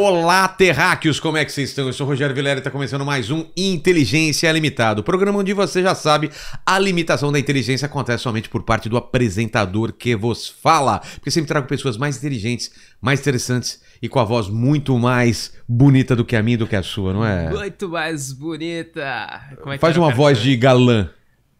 Olá, terráqueos, como é que vocês estão? Eu sou o Rogério Vilera e está começando mais um Inteligência Limitada, programa onde você já sabe a limitação da inteligência acontece somente por parte do apresentador que vos fala, porque sempre trago pessoas mais inteligentes, mais interessantes e com a voz muito mais bonita do que a minha e do que a sua, não é? Muito mais bonita. É Faz uma voz de galã.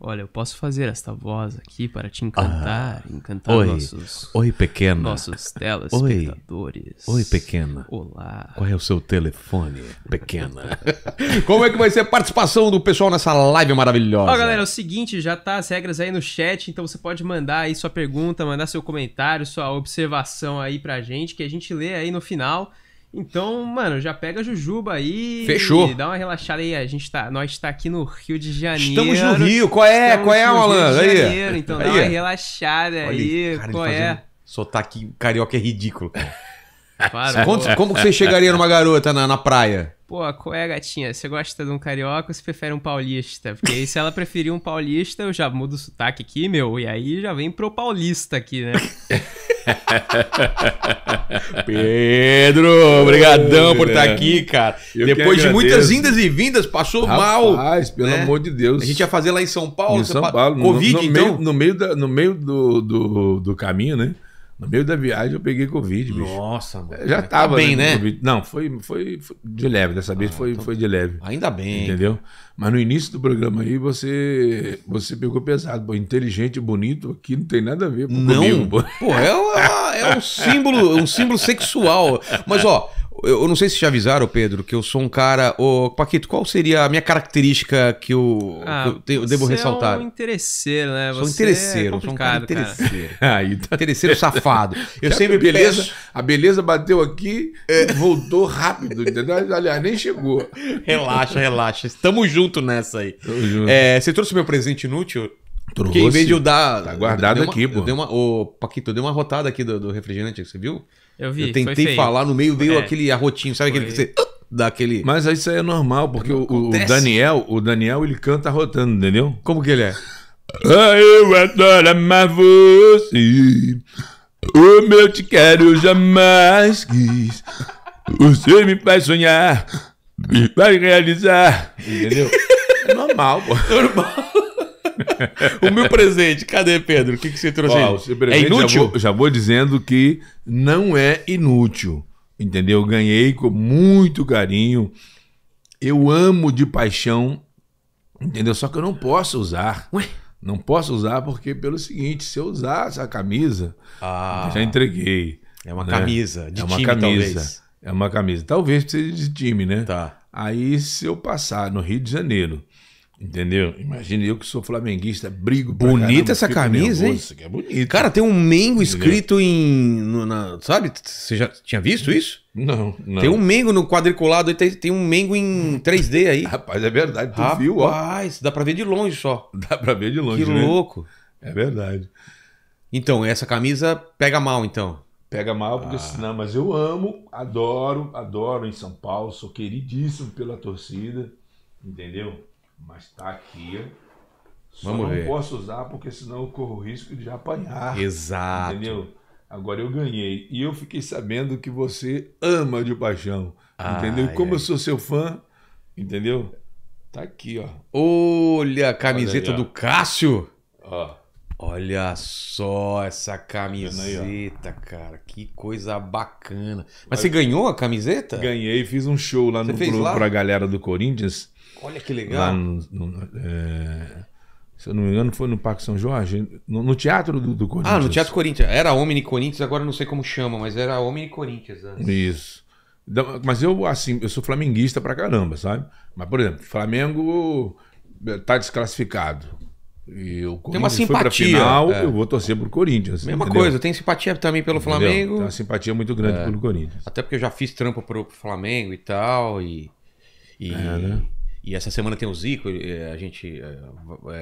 Olha, eu posso fazer esta voz aqui para te encantar, ah, encantar oi, nossos, oi pequena, nossos telespectadores. Oi, oi pequena. Olá. Qual é o seu telefone, pequena? Como é que vai ser a participação do pessoal nessa live maravilhosa? Ó, galera, é o seguinte, já tá as regras aí no chat, então você pode mandar aí sua pergunta, mandar seu comentário, sua observação aí pra gente, que a gente lê aí no final. Então, mano, já pega a Jujuba aí. Fechou. dá uma relaxada aí. A gente tá, nós tá aqui no Rio de Janeiro. Estamos no Rio. Qual é? Estamos qual é, Alan? Rio de Janeiro, então aí. então aí. dá uma relaxada aí. aí. Cara, qual é? Sotaque carioca é ridículo, cara. Quanto, como que você chegaria numa garota na, na praia? Pô, qual é, gatinha? Você gosta de um carioca ou você prefere um paulista? Porque aí, se ela preferir um paulista, eu já mudo o sotaque aqui, meu, e aí já vem pro paulista aqui, né? Pedro, obrigadão por estar tá aqui, cara. Eu Depois de muitas vindas e vindas, passou Rapaz, mal. pelo né? amor de Deus. A gente ia fazer lá em São Paulo. Em São Paulo. Covid, no, no então? Meio, no meio, da, no meio do, do, do caminho, né? No meio da viagem eu peguei Covid, bicho. Nossa, mano. Já tá tava. Tá bem, né? né? Não, foi, foi, foi, de leve. Dessa vez ah, foi, então foi de leve. Ainda bem. Entendeu? Mas no início do programa aí você, você pegou pesado. Pô, inteligente, bonito, aqui não tem nada a ver não. comigo. Pô, pô é, é um símbolo, um símbolo sexual. Mas, ó, eu não sei se te avisaram, Pedro, que eu sou um cara. Ô, Paquito, qual seria a minha característica que eu, ah, que eu devo é ressaltar? Eu é um interesseiro, né? Você sou é interesseiro, é sou um cara interesseiro. Aí, tá. Interesseiro safado. Eu sempre a beleza, a beleza bateu aqui e voltou rápido, entendeu? Aliás, nem chegou. Relaxa, relaxa. Estamos juntos nessa aí. Junto. É, você trouxe meu presente inútil? Trouxe. Que em vez de eu dar. Tá guardado eu uma, aqui, pô. Eu uma, ô, Paquito, eu dei uma rotada aqui do, do refrigerante, você viu? Eu vi. Eu tentei falar, no meio veio é. aquele arrotinho, sabe foi. aquele que você daquele. Mas isso aí é normal, porque o, o, Daniel, o Daniel, ele canta rotando, entendeu? Como que ele é? Eu adoro amar você. O meu te quero jamais quis. Você me faz sonhar, me faz realizar. Entendeu? É normal, pô. Normal. o meu presente, cadê, Pedro? O que, que você trouxe aí? É inútil? Já vou, já vou dizendo que não é inútil. Entendeu? Ganhei com muito carinho. Eu amo de paixão. Entendeu? Só que eu não posso usar. Ué? Não posso usar porque, pelo seguinte, se eu usar essa camisa, ah, já entreguei. É uma né? camisa, de é uma time, camisa, talvez. É uma camisa. Talvez precise de time, né? Tá. Aí, se eu passar no Rio de Janeiro Entendeu? Imagina eu que sou flamenguista, brigo Bonita essa camisa, nervoso, hein? é bonita. Cara, tem um Mengo escrito em. na, sabe? Você já tinha visto isso? Não, não. Tem um Mengo no quadriculado, tem, tem um Mengo em 3D aí. Rapaz, é verdade, tu Rapaz, viu, ó. Rapaz, dá pra ver de longe só. Dá pra ver de longe, Que né? louco. É verdade. Então, essa camisa pega mal, então. Pega mal, porque ah. não, mas eu amo, adoro, adoro em São Paulo, sou queridíssimo pela torcida, entendeu? Mas está aqui. Só Vamos não ver. posso usar porque senão eu corro o risco de apanhar. Exato. Entendeu? Agora eu ganhei. E eu fiquei sabendo que você ama de paixão. Ah, entendeu? Como é. eu sou seu fã, entendeu? Tá aqui, ó. Olha a camiseta Olha aí, ó. do Cássio. Ó. Olha só essa camiseta, cara. Que coisa bacana. Mas você ganhou a camiseta? Ganhei, fiz um show lá você no pro, lá? galera do Corinthians. Olha que legal. Lá no, no, é, se eu não me engano, foi no Parque São Jorge, no, no Teatro do, do, Corinthians. Ah, no Teatro Corinthians. Era Omni Corinthians, agora não sei como chama, mas era Omni Corinthians antes. Isso. Então, mas eu, assim, eu sou flamenguista pra caramba, sabe? Mas, por exemplo, Flamengo tá desclassificado. Eu, tem uma simpatia. final, é. eu vou torcer pro Corinthians. Mesma entendeu? coisa, tem tenho simpatia também pelo entendeu? Flamengo. Tem uma simpatia muito grande é. pelo Corinthians. Até porque eu já fiz trampo pro, Flamengo e tal. E, e, é, né? e essa semana tem o Zico. É, a gente. É,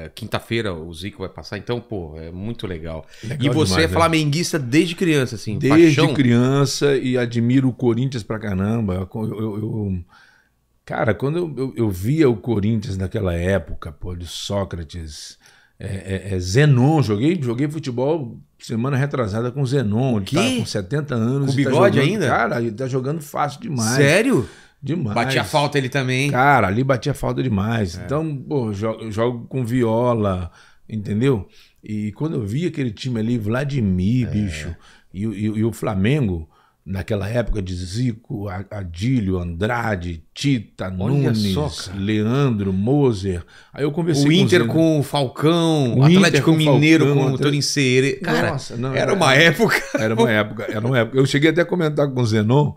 é, Quinta-feira o Zico vai passar. Então, pô, é muito legal. legal e você é demais, é flamenguista né? desde criança, assim. Desde paixão. criança e admiro o Corinthians pra caramba. eu, eu, eu Cara, quando eu, eu, eu, via o Corinthians naquela época, pô, de Sócrates, é, é, é, Zenon, joguei, joguei futebol semana retrasada com Zenon. Que? Ele tá com 70 anos. Com tá bigode tá jogando, ainda? Cara, ele tá jogando fácil demais. Sério? Demais. Batia falta ele também. Cara, ali batia falta demais. É. Então, pô, jogo, jogo com viola, entendeu? E quando eu vi aquele time ali, Vladimir, é. bicho, e, e, e o Flamengo, naquela época de Zico, Adílio, Andrade, Tita, Olha Nunes, só, Leandro, Moser. Aí eu conversei o Inter com o Falcão, o Atlético com Mineiro Falcão, com o Tony Cereira. Cara, Nossa, não, era, era, é- uma época. Era uma época, era uma época. Eu cheguei até a comentar com o Zenon,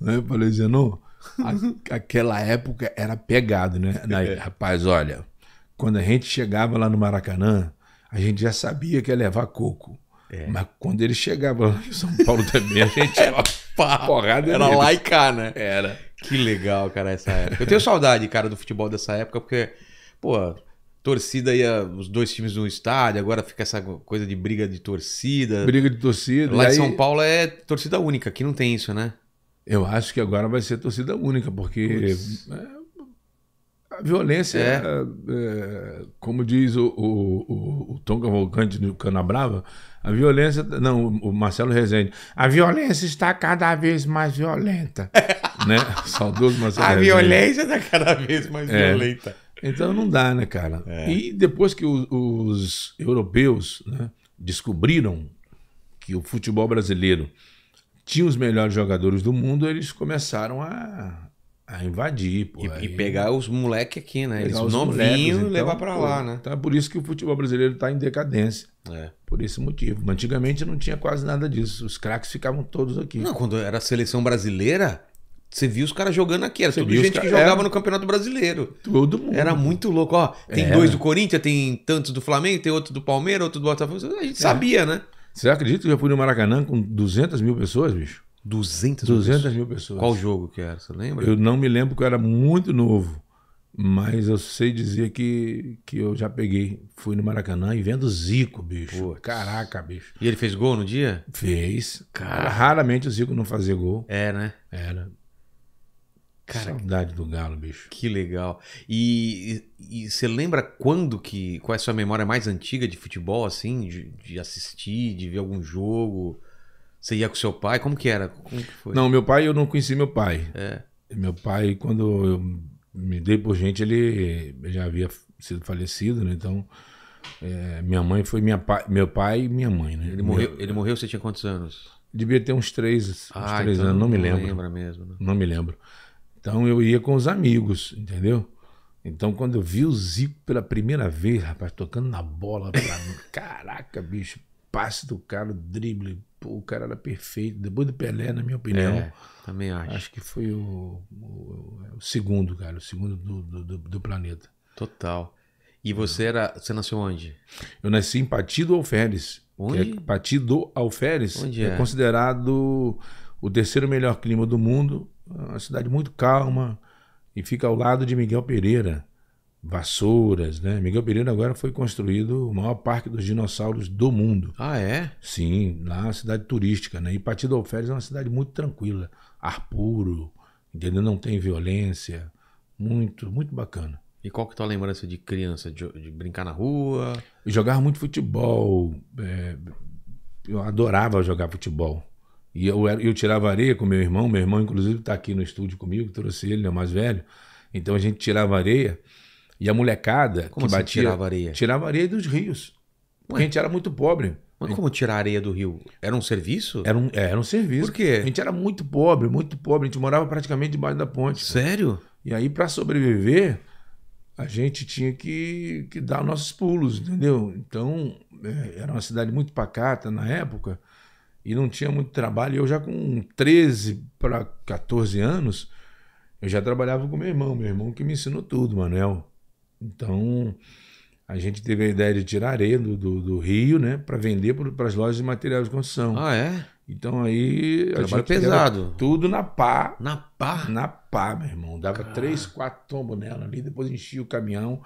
né? Eu falei, Zenon, a, aquela época era pegado, né? Na, é. rapaz, olha, quando a gente chegava lá no Maracanã, a gente já sabia que ia levar coco. É. Mas quando ele chegava lá em São Paulo também, a gente era pá, porrada Era lá e cá, né? Era. Que legal, cara, essa época. Eu tenho saudade, cara, do futebol dessa época, porque, pô, torcida ia os dois times no estádio, agora fica essa coisa de briga de torcida. Briga de torcida. Lá em aí... São Paulo é torcida única, aqui não tem isso, né? Eu acho que agora vai ser torcida única, porque é, a violência, é. é. É, como diz o, o, o, o Tom Cavalcante do Canabrava, a violência. Não, o Marcelo Rezende. A violência está cada vez mais violenta. né? Saudoso Marcelo A Rezende. violência está cada vez mais é. violenta. Então não dá, né, cara? É. E depois que os, os europeus né, descobriram que o futebol brasileiro tinha os melhores jogadores do mundo, eles começaram a, a invadir, pô. E, aí... e pegar os moleques aqui, né? Pegar Eles novinhos então, e levar para lá, né? Então é por isso que o futebol brasileiro tá em decadência. É. Por esse motivo. Antigamente não tinha quase nada disso. Os craques ficavam todos aqui. Não, quando era a seleção brasileira, você via os caras jogando aqui, era Você tudo gente que jogava é. no Campeonato Brasileiro. Todo mundo. Era muito louco, ó. Tem é. dois do Corinthians, tem tantos do Flamengo, tem outro do Palmeiras, outro do Botafogo. A gente é. sabia, né? Você acredita que eu fui no Maracanã com 200 mil pessoas, bicho? 200, 200 mil, pessoas. Qual jogo que era? Você lembra? Eu não me lembro, que eu era muito novo. Mas eu sei dizer que, que eu já peguei, fui no Maracanã e vendo Zico, bicho. caraca, bicho. E ele fez gol no dia? Fez. Cara. Raramente o Zico não fazia gol. É, né? Era. Cara, Saudade do Galo, bicho. Que legal. E, e você lembra quando que. Qual é a sua memória mais antiga de futebol, assim? De, de assistir, de ver algum jogo? Você ia com seu pai? Como que era? Como que não, meu pai, eu não conheci meu pai. É. Meu pai, quando eu me dei por gente, ele já havia sido falecido, né? Então, é, minha mãe foi minha pa... meu pai e minha mãe, né? Ele morreu, meu... ele morreu, você tinha quantos anos? Devia ter uns três, uns ah, três então anos, não, não me lembro. mesmo, né? Não me lembro. Então eu ia com os amigos, entendeu? Então quando eu vi o Zico pela primeira vez, rapaz, tocando na bola, pra... caraca, bicho, passe do cara, drible, Pô, o cara era perfeito. Depois do Pelé, na minha opinião. É, também acho. Acho que foi o, o, o segundo, cara. O segundo do, do, do planeta. Total. E é. você era. Você nasceu onde? Eu nasci em Patido Alferes. É onde? É Patido Alferes. Onde é? é? considerado o terceiro melhor clima do mundo. Uma cidade muito calma. E fica ao lado de Miguel Pereira vassouras, né? Miguel Pereira agora foi construído o maior parque dos dinossauros do mundo. Ah, é? Sim, lá é uma cidade turística, né? E Partido Alferes é uma cidade muito tranquila, ar puro, entendeu? Não tem violência, muito, muito bacana. E qual que é a tua lembrança de criança, de, de brincar na rua? jogava muito futebol, é, eu adorava jogar futebol. E eu, eu tirava areia com meu irmão, meu irmão inclusive está aqui no estúdio comigo, trouxe ele, ele é o mais velho. Então a gente tirava areia e a molecada como que assim batia. Tirava areia? Tirava areia dos rios. Porque a gente era muito pobre. Mas como tirar areia do rio? Era um serviço? Era um, é, era um serviço. Por quê? A gente era muito pobre, muito pobre. A gente morava praticamente debaixo da ponte. Sério? E aí, para sobreviver, a gente tinha que, que dar nossos pulos, entendeu? Então, é, era uma cidade muito pacata na época e não tinha muito trabalho. Eu já com 13 para 14 anos, eu já trabalhava com meu irmão, meu irmão que me ensinou tudo, Manuel. Então, a gente teve a ideia de tirar areia do, do, do rio, né, para vender para as lojas de materiais de construção. Ah, é? Então aí. Trabalho pesado. Tudo na pá. Na pá? Na pá, meu irmão. Dava três, quatro tombos nela ali, depois enchia o caminhão.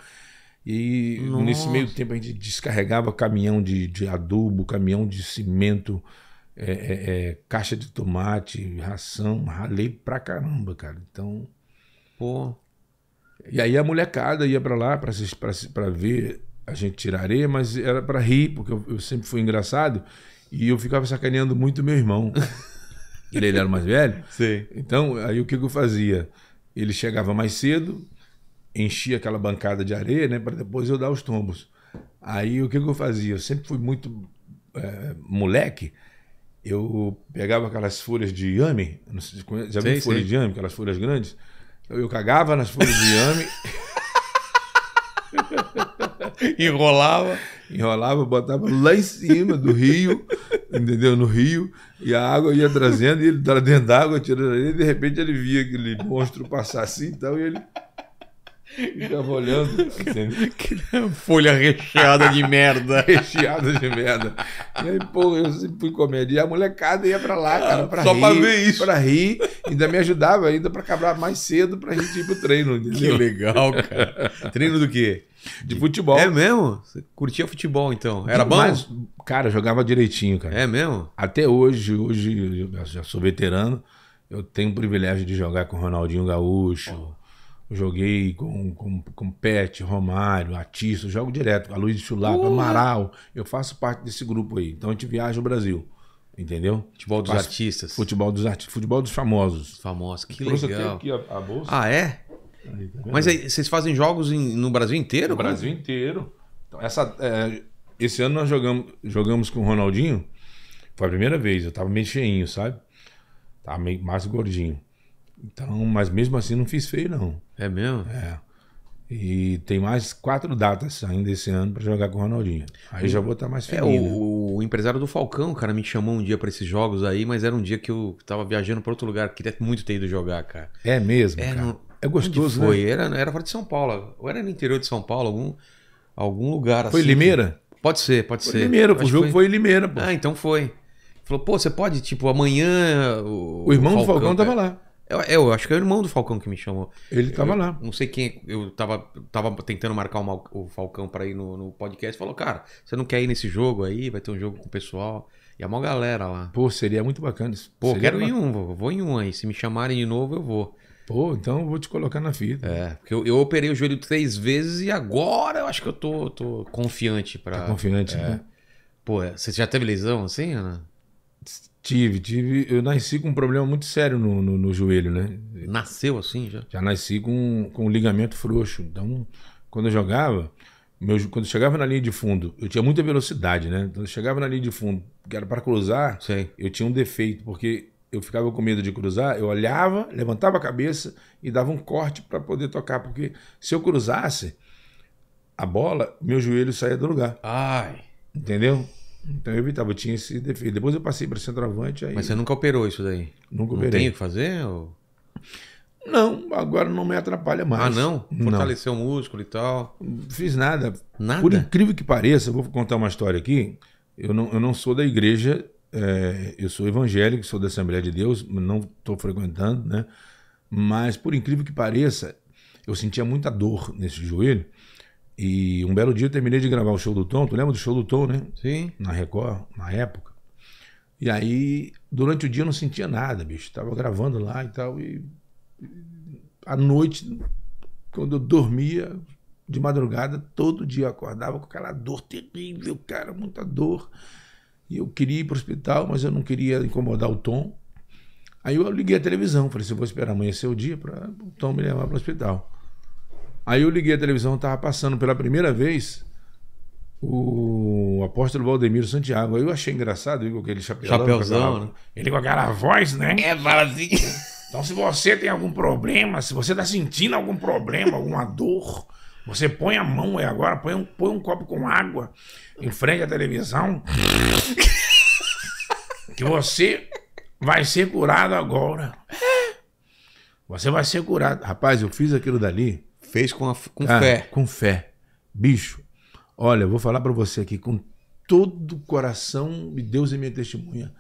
E Nossa. nesse meio tempo a gente descarregava caminhão de, de adubo, caminhão de cimento. É, é, é, caixa de tomate, ração, ralei pra caramba, cara. Então. Pô. E aí a molecada ia para lá para ver a gente tirar areia, mas era para rir, porque eu, eu, sempre fui engraçado e eu ficava sacaneando muito meu irmão. ele, ele, era mais velho. Sim. Então, aí o que, que eu fazia? Ele chegava mais cedo, enchia aquela bancada de areia, né, para depois eu dar os tombos. Aí o que, que eu fazia? Eu sempre fui muito é, moleque. Eu pegava aquelas folhas de yame, já viu folhas de yame, aquelas folhas grandes eu cagava nas folhas de inhame. enrolava. Enrolava, botava lá em cima do rio, entendeu? No rio, e a água ia trazendo, e ele dentro d'água, tirando ele, e de repente ele via aquele monstro passar assim e tal, e ele Ficava olhando. Assim. Que folha recheada de merda. recheada de merda. E aí, pô, eu sempre fui comédia. E a molecada ia pra lá, cara, pra Só rir. Só pra ver isso. Pra rir. Ainda me ajudava ainda pra acabar mais cedo pra gente ir pro treino. Entendeu? Que legal, cara. treino do quê? De futebol. É mesmo? Você curtia futebol, então? Era bom? Mas, cara, jogava direitinho, cara. É mesmo? Até hoje, hoje eu já sou veterano. Eu tenho o privilégio de jogar com o Ronaldinho Gaúcho. Oh Joguei com, com, com Pet, Romário, Artista jogo direto, a Luiz Chulapa uh! Amaral. Eu faço parte desse grupo aí. Então a gente viaja o Brasil. Entendeu? Futebol dos artistas. Futebol dos artistas. Futebol dos famosos. Famosos, que Por legal. Aqui a, a bolsa. Ah, é? Aí, tá Mas aí, vocês fazem jogos em, no Brasil inteiro? No Brasil inteiro. Então, essa, é, esse ano nós jogamos, jogamos com o Ronaldinho. Foi a primeira vez. Eu tava meio cheinho, sabe? Tava meio mais gordinho. Então, mas mesmo assim não fiz feio, não. É mesmo? É. E tem mais quatro datas ainda esse ano para jogar com o Ronaldinho. Aí eu já vou estar tá mais é, feliz. É, o, né? o, empresário do Falcão, cara, me chamou um dia para esses jogos aí, mas era um dia que eu tava viajando para outro lugar. Queria muito ter ido jogar, cara. É mesmo? É, no... é gostoso, foi? né? Era, era fora de São Paulo. Ou era no interior de São Paulo, algum, algum lugar foi assim. Foi Limeira? Que... Pode ser, pode foi ser. Limeira, o jogo foi... foi Limeira, pô. Ah, então foi. Falou, pô, você pode, tipo, amanhã. O, o irmão o Falcão, do Falcão cara. tava tá- lá. Eu, eu, acho que é o irmão do Falcão que me chamou. Ele tava eu, lá. Não sei quem. Eu tava, tava tentando marcar uma, o Falcão para ir no, no podcast. Falou, cara, você não quer ir nesse jogo aí? Vai ter um jogo com o pessoal. E a maior galera lá. Pô, seria muito bacana isso. Pô, seria quero ir ir um, vou, vou em um aí. Se me chamarem de novo, eu vou. Pô, então eu vou te colocar na fita. É, porque eu, eu, operei o joelho três vezes e agora eu acho que eu tô, tô confiante para. Tá confiante, é. né? Pô, é, você já teve lesão assim, Ana? Tive, tive. Eu nasci com um problema muito sério no, no, no joelho, né? Nasceu assim já? Já nasci com, com um ligamento frouxo. Então, quando eu jogava, meu, quando eu chegava na linha de fundo, eu tinha muita velocidade, né? Então, eu chegava na linha de fundo, que era para cruzar, Sei. eu tinha um defeito, porque eu ficava com medo de cruzar, eu olhava, levantava a cabeça e dava um corte para poder tocar, porque se eu cruzasse a bola, meu joelho saía do lugar. Ai. Entendeu? Então eu é evitava, eu tinha esse defeito. Depois eu passei para centroavante. Aí... Mas você nunca operou isso daí? Nunca operei. Não tem o que fazer? Ou... Não, agora não me atrapalha mais. Ah, não? Fortaleceu não. o músculo e tal? Fiz nada. Nada? Por incrível que pareça, vou contar uma história aqui. Eu não, eu não sou da igreja, é, eu sou evangélico, sou da Assembleia de Deus, não estou frequentando, né? Mas por incrível que pareça, eu sentia muita dor nesse joelho. E um belo dia eu terminei de gravar o show do Tom. Tu lembra do show do Tom, né? Sim. Na Record, na época. E aí, durante o dia eu não sentia nada, bicho. Tava gravando lá e tal. E à noite, quando eu dormia, de madrugada, todo dia eu acordava com aquela dor terrível, cara, muita dor. E eu queria ir para o hospital, mas eu não queria incomodar o Tom. Aí eu liguei a televisão, falei assim: vou esperar amanhecer o dia para o Tom me levar para o hospital. Aí eu liguei a televisão, estava passando pela primeira vez o apóstolo Valdemiro Santiago. Aí eu achei engraçado, viu, aquele chapéu, chapéuzão né? Ele com aquela voz, né? É, fala assim. Então, se você tem algum problema, se você está sentindo algum problema, alguma dor, você põe a mão aí agora, põe um, põe um copo com água em frente à televisão, que você vai ser curado agora. Você vai ser curado. Rapaz, eu fiz aquilo dali. Fez com, a, com Cara, ah, fé. Com fé. Bicho, olha, eu vou falar para você aqui com todo o coração, Deus é minha testemunha.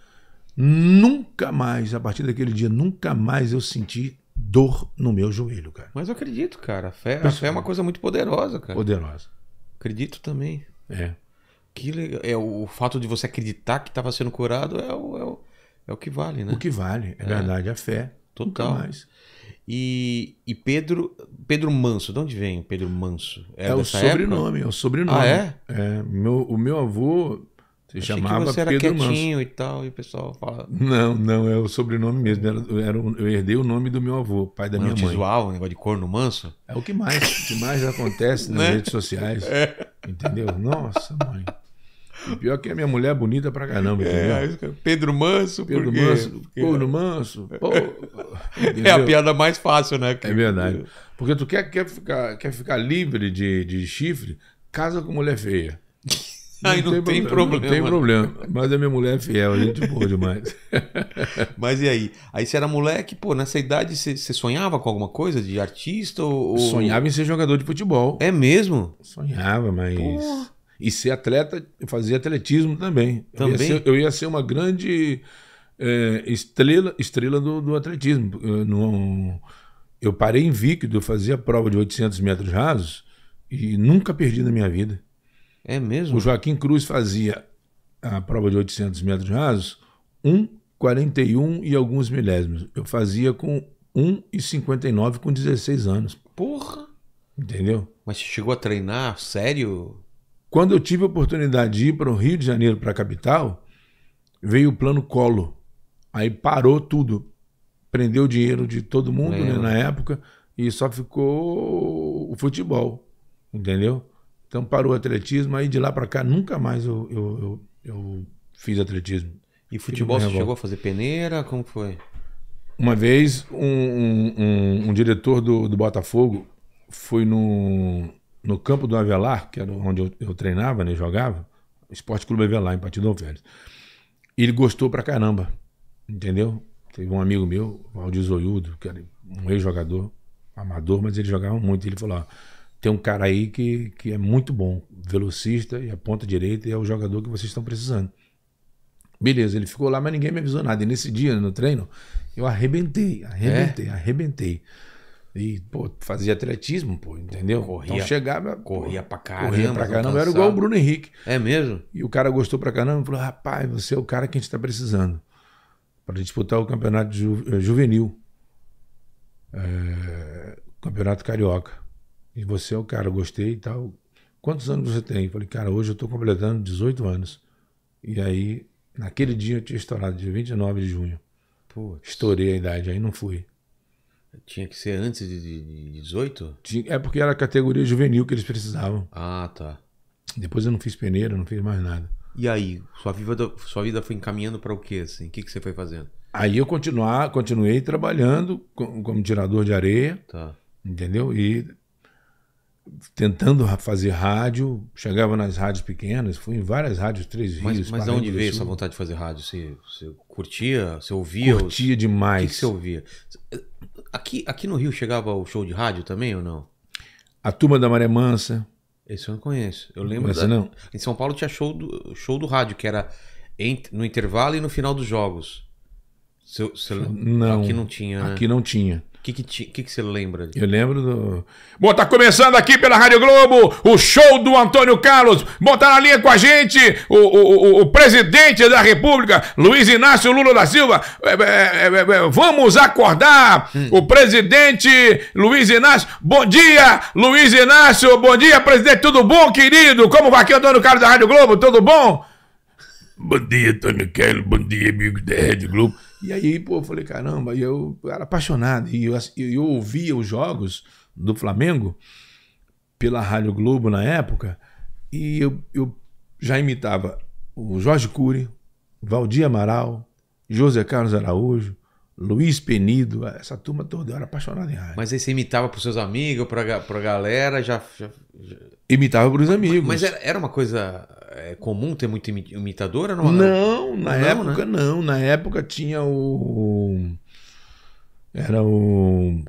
Nunca mais, a partir daquele dia, nunca mais eu senti dor no meu joelho, cara. Mas eu acredito, cara. A fé, a fé é uma coisa muito poderosa, cara. Poderosa. Acredito também. É. Que legal. É, o fato de você acreditar que estava sendo curado é o, é o, é, o, que vale, né? O que vale, é, é. verdade. A fé. Total. Nunca mais. E, e, Pedro Pedro Manso, de onde vem o Pedro Manso? É, é o sobrenome, época? é o sobrenome. Ah, é? é meu, o meu avô se Achei chamava que você era Pedro quietinho Manso. e tal, e o pessoal fala. Não, não, é o sobrenome mesmo. Era, era, eu herdei o nome do meu avô, pai da Mas minha mãe. Visual, um negócio de corno manso? É o que mais, que mais acontece nas né? redes sociais. É. Entendeu? Nossa, mãe pior que a minha mulher é bonita pra caramba. É, é Pedro Manso, Pedro porque... Manso, Corno Manso. é, é a piada mais fácil, né? Que... É verdade. Porque tu quer, quer, ficar, quer ficar livre de, de chifre, casa com mulher feia. Aí não tem, tem problema. Não tem né? problema. Mas a minha mulher é fiel, a gente é boa demais. Mas e aí? Aí você era moleque, pô, nessa idade você, sonhava com alguma coisa de artista? ou... Sonhava em ser jogador de futebol. É mesmo? Sonhava, mas. Porra. E ser atleta, eu fazia atletismo também. também? Eu, ia ser, eu ia ser uma grande é, estrela, estrela do, do atletismo. Eu, no, eu parei invicto, eu fazia prova de 800 metros rasos e nunca perdi na minha vida. É mesmo? O Joaquim Cruz fazia a prova de 800 metros rasos 1,41 e alguns milésimos. Eu fazia com 1,59 com 16 anos. Porra! Entendeu? Mas você chegou a treinar sério? Quando eu tive a oportunidade de ir para o Rio de Janeiro, para a capital, veio o plano Colo. Aí parou tudo. Prendeu o dinheiro de todo mundo né, na época e só ficou o futebol. Entendeu? Então parou o atletismo, aí de lá para cá nunca mais eu, eu, eu, eu fiz atletismo. E futebol você chegou a fazer peneira? Como foi? Uma vez, um, um, um, um diretor do, do Botafogo foi no, no campo do Avelar, que era onde eu, eu treinava, né, jogava, Esporte Clube Avelar, em Partido Velho. Ele gostou pra caramba, entendeu? Teve um amigo meu, Valdir Zoiudo, que era um ex-jogador, amador, mas ele jogava muito. Ele falou: ó, tem um cara aí que, que é muito bom, velocista e a ponta direita, e é o jogador que vocês estão precisando. Beleza, ele ficou lá, mas ninguém me avisou nada. E nesse dia, no treino, eu arrebentei, arrebentei, é? arrebentei. E, pô, fazia atletismo, pô, entendeu? Corria, então chegava. Corria pô, pra caramba. Corria pra caramba. Tá Era igual o Bruno Henrique. É mesmo? E o cara gostou pra caramba e falou: rapaz, você é o cara que a gente tá precisando para disputar o campeonato ju eh, juvenil. É, campeonato carioca. E você é o cara, gostei e tal. Quantos anos você tem? Eu falei, cara, hoje eu tô completando 18 anos. E aí, naquele dia eu tinha estourado, dia 29 de junho. Putz. Estourei a idade, aí não fui. Tinha que ser antes de 18? É porque era a categoria juvenil que eles precisavam. Ah, tá. Depois eu não fiz peneira, não fiz mais nada. E aí, sua vida, sua vida foi encaminhando para o quê? Assim? O que, que você foi fazendo? Aí eu continuar, continuei trabalhando como tirador de areia, tá. entendeu? E tentando fazer rádio, chegava nas rádios pequenas, fui em várias rádios, Três Rios. Mas, mas onde veio essa vontade de fazer rádio? Você, você curtia? Você ouvia? Curtia os... demais. O que, que você ouvia? aqui, aqui no Rio chegava o show de rádio também ou não? A Turma da Maré Mansa. Esse eu não conheço. Eu lembro. Mas da... não. Em São Paulo tinha show do, show do rádio, que era no intervalo e no final dos jogos. Se, se, não, aqui não tinha. Né? Aqui não tinha. O que, que, te, que, que você lembra? Eu lembro do. Bom, tá começando aqui pela Rádio Globo o show do Antônio Carlos. Bom, tá na linha com a gente o, o, o, o presidente da República, Luiz Inácio Lula da Silva. É é, é, é, é, vamos acordar hum. o presidente Luiz Inácio. Bom dia, Luiz Inácio. Bom dia, presidente. Tudo bom, querido? Como vai aqui, Antônio Carlos da Rádio Globo? Tudo bom? Bom dia, Antônio Carlos. Bom dia, amigo da Rádio Globo. E aí, pô, eu falei, caramba, e eu era apaixonado. E eu, eu ouvia os jogos do Flamengo pela Rádio Globo na época, e eu, eu já imitava o Jorge Cury, Valdir Amaral, José Carlos Araújo, Luiz Penido, essa turma toda, eu era apaixonado em rádio. Mas aí você imitava para seus amigos, para a galera, já, já, já... Imitava para os amigos. Mas, mas era, era uma coisa é comum ter muito imitador não? Não, na não, época né? não. Na época tinha o. Era o.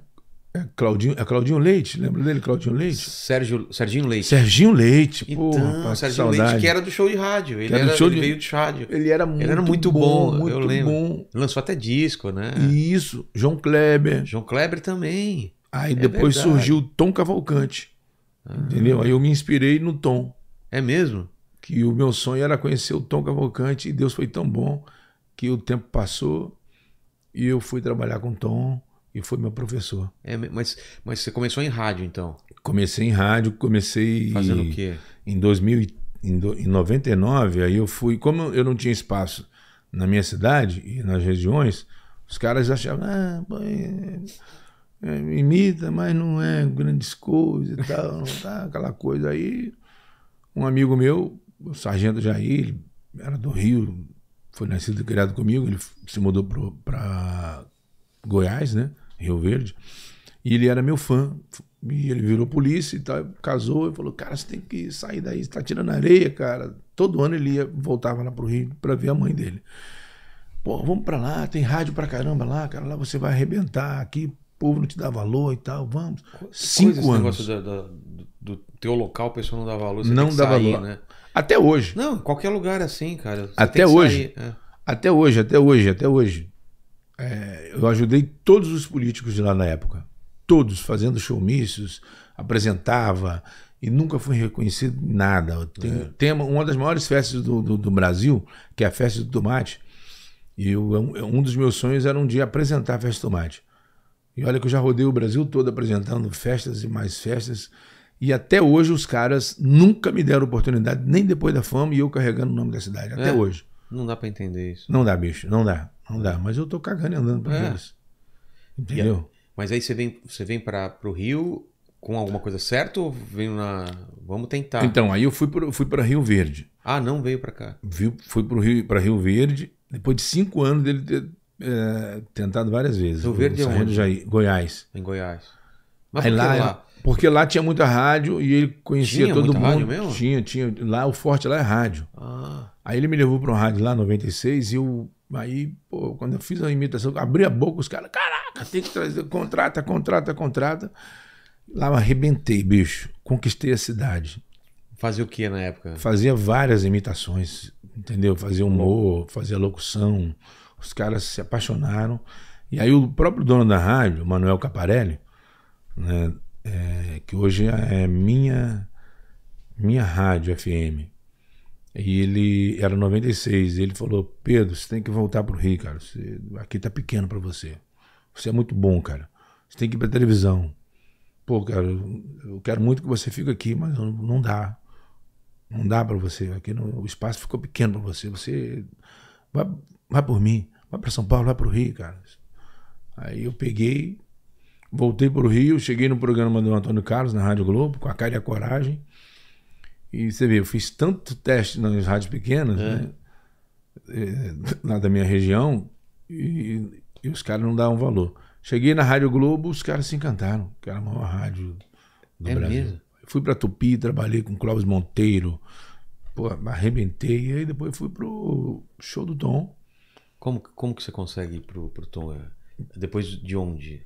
É Claudinho, é Claudinho Leite, lembra dele, Claudinho Leite? Sérgio, Serginho Leite. Serginho Leite, pô. Então, Serginho saudade. Leite que era do show de rádio. Ele, era, do show ele de... veio de rádio. Ele era muito, ele era muito bom, bom, eu lembro. Bom. Lançou até disco, né? Isso, João Kleber. João Kleber também. Aí é depois verdade. surgiu o Tom Cavalcante. Ah. Entendeu? Aí eu me inspirei no Tom. É mesmo? que o meu sonho era conhecer o Tom Cavalcante e Deus foi tão bom que o tempo passou e eu fui trabalhar com o Tom e foi meu professor. É, mas, mas você começou em rádio então? Comecei em rádio, comecei fazendo o quê? Em 2000 em, do, em 99, aí eu fui, como eu não tinha espaço na minha cidade e nas regiões, os caras achavam, ah, é, imita, mas não é grandes coisas e tal, não tá aquela coisa aí. Um amigo meu o sargento Jair, ele era do Rio, foi nascido e criado comigo, ele se mudou para Goiás, né? Rio Verde. E ele era meu fã. E ele virou polícia e tal, casou e falou: Cara, você tem que sair daí, você tá tirando areia, cara. Todo ano ele ia, voltava lá pro Rio para ver a mãe dele. Pô, vamos para lá, tem rádio pra caramba lá, cara, lá você vai arrebentar, aqui o povo não te dá valor e tal, vamos. Cinco Coisa anos. Esse negócio da, da, do teu local, o pessoal não dá valor, você não dá sair, valor. né? Até hoje. Não, qualquer lugar assim, cara. Você até hoje. É. Até hoje, até hoje, até hoje. É, eu ajudei todos os políticos de lá na época. Todos fazendo showmissos, apresentava e nunca fui reconhecido nada. É. Tem, é. tema, uma das maiores festas do, do, do, Brasil, que é a Festa do Tomate, e eu, é é um dos meus sonhos era um dia apresentar a Festa do Tomate. E olha que eu já rodei o Brasil todo apresentando festas e mais festas. E até hoje os caras nunca me deram oportunidade, nem depois da fama, e eu carregando o nome da cidade. Até é, hoje. Não dá para entender isso. Não dá, bicho. Não dá. Não dá. Mas eu tô cagando e andando pra é. eles. Entendeu? E, mas aí você vem, você vem para o Rio com alguma coisa certa ou veio na. Vamos tentar. Então, aí eu fui para fui pra Rio Verde. Ah, não veio para cá. Viu, fui para Rio, pra Rio Verde, depois de cinco anos dele ter é, tentado várias vezes. Rio Verde é onde? Jair, Goiás. Em Goiás. Mas aí lá, lá é porque lá tinha muita rádio e ele conhecia tinha todo mundo. Rádio mesmo? Tinha, tinha. Lá o forte lá é rádio. Ah. Aí ele me levou para um rádio lá 96 e eu aí, pô, quando eu fiz a imitação, abri a boca os caras, caraca, tem que trazer contrata, contrata, contrata. Lá eu arrebentei, bicho. Conquistei a cidade. Fazia o que na época? Fazia várias imitações, entendeu? Fazia humor, fazia locução. Os caras se apaixonaram. E aí o próprio dono da rádio, Manuel Caparelli, né, é, que hoje é minha minha rádio FM. E ele era 96. E ele falou: Pedro, você tem que voltar para o Rio, cara. Você, aqui tá pequeno para você. Você é muito bom, cara. Você tem que ir para televisão. Pô, cara, eu quero muito que você fique aqui, mas não, não dá. Não dá para você. Aqui no, o espaço ficou pequeno para você. Você vai, vai por mim. Vai para São Paulo, vai para o Rio, cara. Aí eu peguei, Voltei para o Rio, cheguei no programa do Antônio Carlos, na Rádio Globo, com a cara e a coragem. E você vê, eu fiz tanto teste nas rádios pequenas, é. né? É, lá da minha região, e, e os caras não davam valor. Cheguei na Rádio Globo, os caras se encantaram, que era a maior rádio do é Brasil. Mesmo? Fui para Tupi, trabalhei com Clóvis Monteiro, pô, arrebentei, e aí depois fui pro show do Tom. Como, como que você consegue ir pro, pro Tom? É, depois de onde?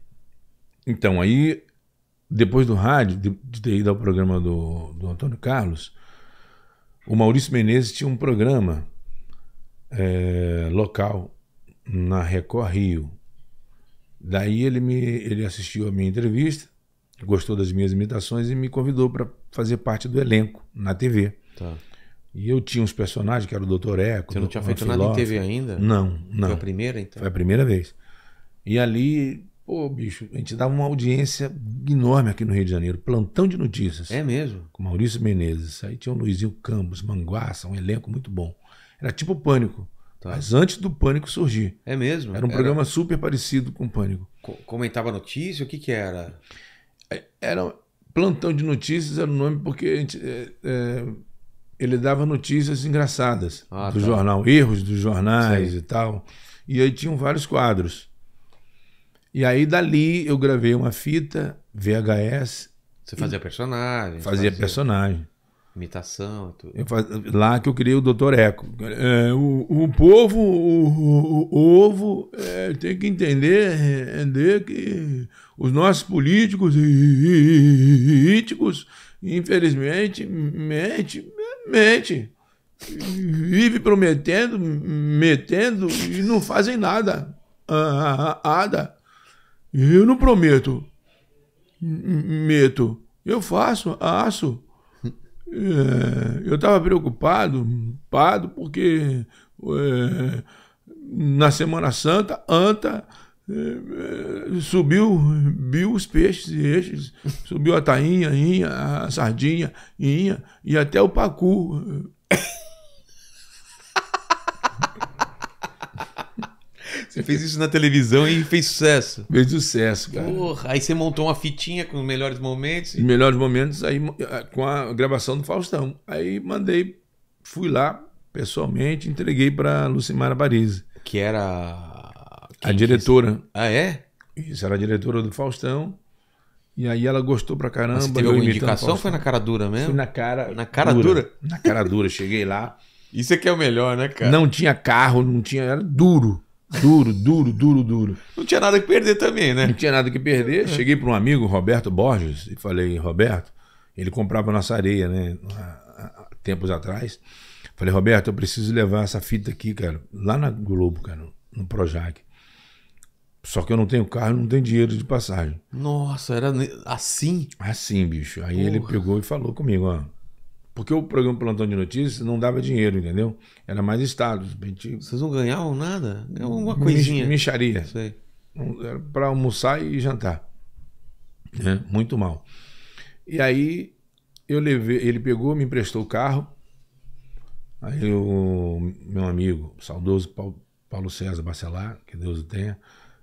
Então, aí, depois do rádio, de, de ter ido ao programa do, do Antônio Carlos, o Maurício Menezes tinha um programa é, local na Record Rio. Daí ele, me, ele assistiu a minha entrevista, gostou das minhas imitações e me convidou para fazer parte do elenco na TV. Tá. E eu tinha uns personagens que era o Dr. Eco. Você não tinha feito nada em TV ainda? Não, não. Foi a primeira, então? Foi a primeira vez. E ali Pô, bicho, a gente dava uma audiência enorme aqui no Rio de Janeiro, plantão de notícias. É mesmo? Com Maurício Menezes. Aí tinha o Luizinho Campos, Manguaça, um elenco muito bom. Era tipo Pânico. Tá. Mas antes do Pânico surgir. É mesmo? Era um era... programa super parecido com o Pânico. Co comentava notícia? O que que era? É, era plantão de notícias, era o nome porque a gente... É, é ele dava notícias engraçadas ah, do tá. jornal, erros dos jornais Sim. e tal. E aí tinham vários quadros. E aí dali eu gravei uma fita VHS. Você fazia personagem. Fazia, fazia personagem. Imitação tudo. Faz... Lá que eu criei o Dr. Eco. É, o, o povo, o, o, o ovo, é, tem que entender, entender que os nossos políticos e políticos, infelizmente, mente, mente. Vive prometendo, metendo e não fazem nada. Ah, ah, ah, ah nada. Eu não prometo. Meto. Eu faço, aço. É, eu estava preocupado, pado, porque é, na Semana Santa, Anta é, é subiu, viu os peixes e eixes, subiu a tainha, inha, a sardinha, inha, e até o pacu. Você fez isso na televisão e fez sucesso. Fez sucesso, cara. Porra, aí você montou uma fitinha com os melhores momentos. E... Os melhores momentos, aí eh, com a gravação do Faustão. Aí mandei, fui lá pessoalmente, entreguei para Lucimara Paris. Que era. Quem a diretora. Ah, é? Isso, era a diretora do Faustão. E aí ela gostou pra caramba. Mas teve uma indicação foi na cara dura mesmo? Foi na cara. Na cara dura? dura. Na cara dura. Cheguei lá. Isso é que é o melhor, né, cara? Não tinha carro, não tinha. Era duro. Duro, duro, duro, duro. Não tinha nada que perder também, né? Não tinha nada que perder. É. Cheguei para um amigo, Roberto Borges, e falei, Roberto, ele comprava nossa areia, né? Há tempos atrás. Falei, Roberto, eu preciso levar essa fita aqui, cara, lá na Globo, cara, no Projac. Só que eu não tenho carro, não tenho dinheiro de passagem. Nossa, era assim? Assim, bicho. Aí Porra. ele pegou e falou comigo, ó. Porque o programa Plantão de Notícias não dava dinheiro, entendeu? Era mais estados. Gente... Vocês não ganhavam nada? Ganhavam uma coisinha. Era Para almoçar e jantar. É, muito mal. E aí eu levei, ele pegou, me emprestou o carro. Aí o meu amigo, saudoso Paulo César Bacelar, que Deus o tenha,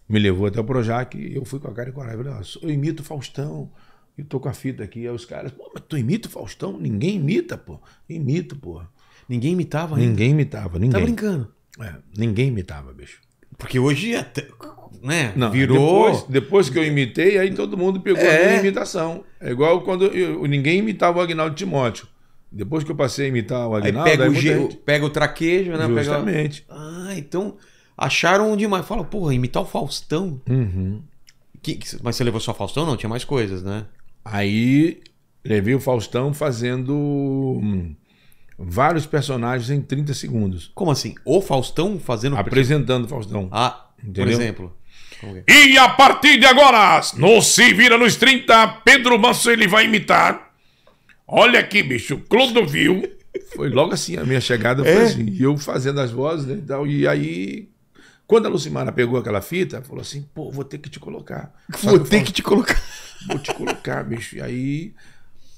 me levou até o Projac e eu fui com a cara e coragem. Falei, eu imito Faustão. E tô com a fita aqui. Aí os caras, pô, mas tu imita o Faustão? Ninguém imita, pô. Imito, pô. Ninguém imitava ainda? Ninguém imitava, ninguém. Tá brincando? É, ninguém imitava, bicho. Porque hoje é até, né, Não, virou. Depois, depois, que eu imitei, aí todo mundo pegou é. a minha imitação. É igual quando eu, ninguém imitava o Agnaldo Timóteo. Depois que eu passei a imitar o Agnaldo. Aí pega, o, pega o traquejo, né? Justamente. Pega... Ah, então acharam demais. Fala, porra, imitar o Faustão. Uhum. Que, mas você levou só Faustão? Não, tinha mais coisas, né? Aí levei o Faustão fazendo hum, vários personagens em 30 segundos. Como assim? O Faustão fazendo. Apresentando o Faustão. Ah, entendeu? por exemplo. É? E a partir de agora, no Se Vira nos 30, Pedro Manso ele vai imitar. Olha aqui, bicho, Clodovil. Foi logo assim, a minha chegada foi é? assim. E eu fazendo as vozes né, e tal. E aí, quando a Lucimara pegou aquela fita, falou assim: pô, vou ter que te colocar. vou ter que te colocar vou te colocar, bicho. E aí,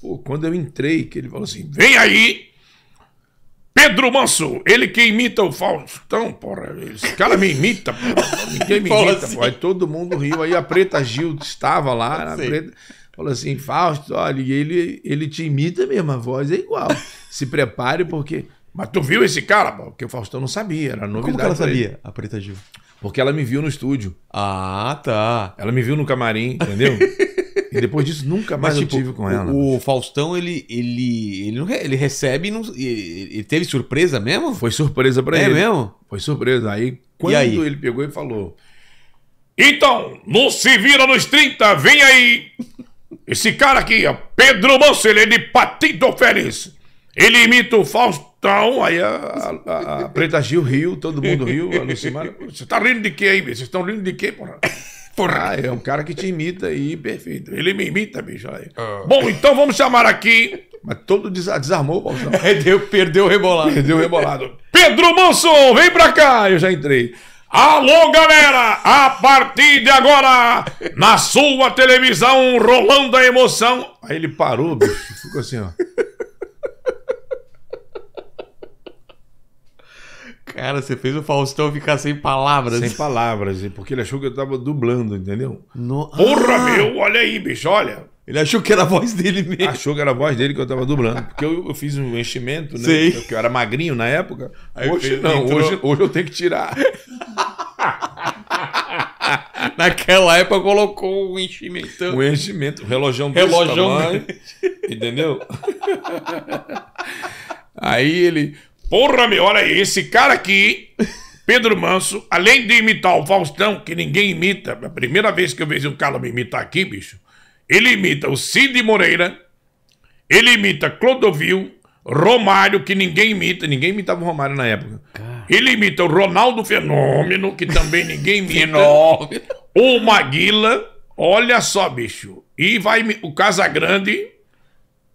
pô, quando eu entrei, que ele falou assim: vem aí! Pedro Manso, ele que imita o Faustão, porra, esse cara me imita, porra, ninguém me imita, assim. porra. Aí todo mundo riu, aí a Preta Gil estava lá, a Preta, falou assim, Fausto, olha, ele, ele te imita mesmo, a voz é igual, se prepare porque... Mas tu viu esse cara? Porque o Faustão não sabia, era novidade. Como que ela sabia, a Preta Gil? Porque ela me viu no estúdio. Ah, tá. Ela me viu no camarim, entendeu? E depois disso nunca mais tipo, eu tive com ela. O, o Faustão, ele, ele, ele, ele recebe. Não, ele, teve surpresa mesmo? Foi surpresa para é ele. É mesmo? Foi surpresa. Aí, quando aí? ele pegou e falou: Então, não se vira nos 30, vem aí. Esse cara aqui, Pedro Mancelli, de Patito Félix Ele imita o Faustão, aí a, a, a Preta Gil riu, todo mundo riu, a Lucimara. Você tá rindo de quê aí, Vocês estão rindo de quê, porra? Porra. Ah, é um cara que te imita aí, perfeito. Ele me imita, bicho. Aí. Ah. Bom, então vamos chamar aqui. Mas todo des desarmou o É, deu, perdeu o rebolado. Perdeu o rebolado. Pedro Manson, vem pra cá! Eu já entrei. Alô, galera! A partir de agora, na sua televisão, rolando a emoção. Aí ele parou, bicho. Ficou assim, ó. Cara, você fez o Faustão ficar sem palavras. Sem palavras, porque ele achou que eu tava dublando, entendeu? No... Porra, ah! meu, olha aí, bicho, olha. Ele achou que era a voz dele mesmo. Achou que era a voz dele que eu tava dublando. Porque eu, eu fiz um enchimento, né? Sei. Porque eu era magrinho na época. Aí hoje não, hoje, hoje eu tenho que tirar. Naquela época colocou um enchimento. Um enchimento, um relojão desse relojão tamanho, entendeu? Aí ele, Porra, meu, olha aí, esse cara aqui, Pedro Manso, além de imitar o Faustão, que ninguém imita, é a primeira vez que eu vejo o cara me imitar aqui, bicho, ele imita o Cid Moreira, ele imita Clodovil, Romário, que ninguém imita, ninguém imitava o Romário na época. Ele imita o Ronaldo Fenômeno, que também ninguém imita. Fenômeno. O Maguila, olha só, bicho. E vai o Casagrande,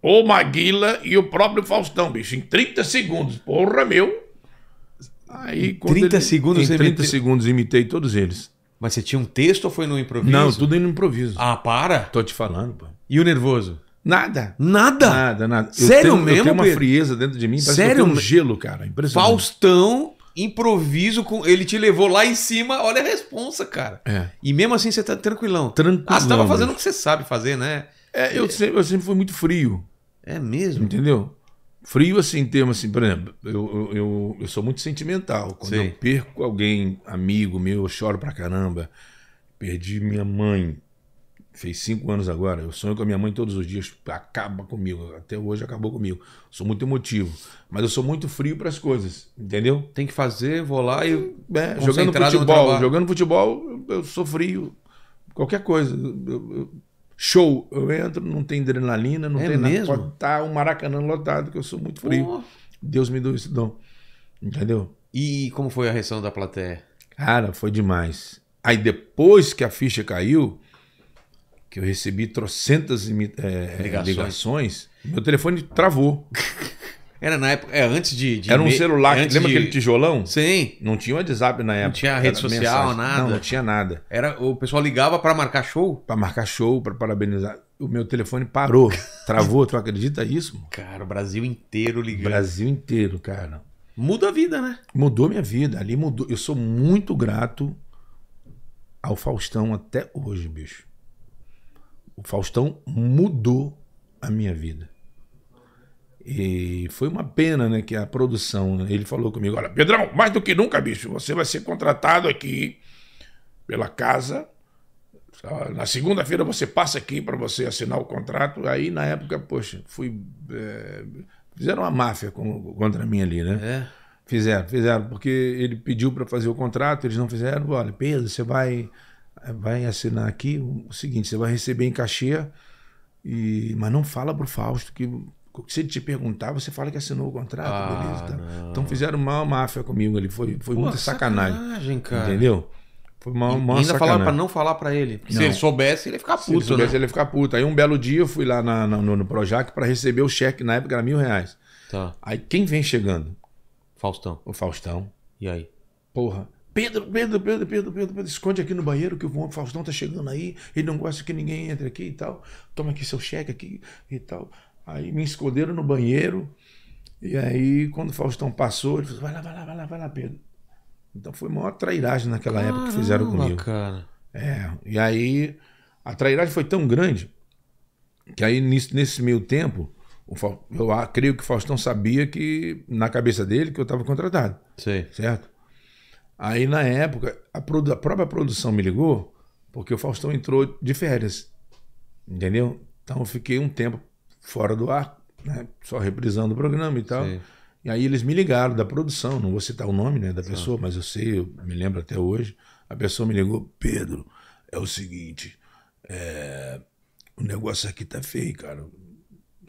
o Maguila e o próprio Faustão, bicho, em 30 segundos. Porra, meu. Aí, 30 ele, segundos? Em 30 imite... segundos imitei todos eles. Mas você tinha um texto ou foi no improviso? Não, tudo no improviso. Ah, para? Tô te falando, pô. E o nervoso? Nada. Nada? Nada, nada. Sério eu tenho, mesmo, Eu tenho uma frieza dentro de mim, Sério? um gelo, cara. Impressionante. Faustão, improviso, com ele te levou lá em cima, olha a responsa, cara. É. E mesmo assim você tá tranquilão. Tranquilão. Ah, você tava fazendo o que você sabe fazer, né? É, eu, é. sempre, eu sempre fui muito frio. É mesmo? Entendeu? Frio, assim, em termos assim, por exemplo, eu, eu, eu sou muito sentimental. Quando eu perco alguém, amigo meu, eu choro pra caramba. Perdi minha mãe, fez cinco anos agora. Eu sonho com a minha mãe todos os dias, acaba comigo. Até hoje acabou comigo. Sou muito emotivo, mas eu sou muito frio para as coisas, entendeu? Tem que fazer, vou lá e. É, jogando futebol, jogando futebol, eu sou frio. Qualquer coisa. Eu, eu, Show, eu entro, não tem adrenalina, não é tem mesmo? nada. Pode estar tá um maracanã lotado, que eu sou muito frio. Deus me deu esse dom. Entendeu? E como foi a reação da plateia? Cara, foi demais. Aí depois que a ficha caiu, que eu recebi trocentas é, ligações. ligações. meu telefone travou. Era na época, é antes de. de era um celular, antes lembra de... aquele tijolão? Sim. Não tinha WhatsApp na época. Não tinha rede social, mensagem. nada. Não, não tinha nada. Era, o pessoal ligava para marcar show? Para marcar show, para parabenizar. O meu telefone parou, travou, tu acredita isso? Mano? Cara, o Brasil inteiro ligando. Brasil inteiro, cara. Muda a vida, né? Mudou minha vida, ali mudou. Eu sou muito grato ao Faustão até hoje, bicho. O Faustão mudou a minha vida. E foi uma pena, né, que a produção, né, ele falou comigo, olha, Pedrão, mais do que nunca, bicho, você vai ser contratado aqui pela casa. Na segunda-feira você passa aqui para você assinar o contrato. Aí na época, poxa, fui é, fizeram uma máfia contra mim ali, né? É. Fizeram, fizeram, porque ele pediu para fazer o contrato, eles não fizeram. Olha, Pedro, você vai vai assinar aqui o seguinte, você vai receber em cachê e mas não fala o Fausto que se ele te perguntar, você fala que assinou o contrato, ah, beleza. Tá? Então fizeram mal máfia comigo ali. Foi, foi Pô, muita sacanagem. sacanagem cara. Entendeu? Foi uma, uma ainda sacanagem. falaram pra não falar pra ele. Porque se ele soubesse, ele ia ficar puto. Se ele soubesse, né? ele ia ficar puto. Aí um belo dia eu fui lá na, na, no, no Projac pra receber o cheque, na época era mil reais. Tá. Aí quem vem chegando? Faustão. O Faustão. E aí? Porra. Pedro, Pedro, Pedro, Pedro, Pedro, Pedro, esconde aqui no banheiro que o Faustão tá chegando aí, ele não gosta que ninguém entre aqui e tal. Toma aqui seu cheque aqui e tal. Aí me esconderam no banheiro. E aí, quando o Faustão passou, ele falou: vai lá, vai lá, vai lá, vai lá, Pedro. Então foi uma trairagem naquela Caramba, época que fizeram comigo. Cara. É, e aí a trairagem foi tão grande que aí nesse, nesse meio tempo, eu creio que o Faustão sabia que na cabeça dele que eu estava contratado. Sim. Certo? Aí na época, a, produ a própria produção me ligou porque o Faustão entrou de férias. Entendeu? Então eu fiquei um tempo fora do ar, né? Só reprisando o programa e tal. Sim. E aí eles me ligaram da produção, não vou citar o nome né, da pessoa, Sim. mas eu sei, eu me lembro até hoje. A pessoa me ligou, Pedro, é o seguinte, é, o negócio aqui tá feio, cara.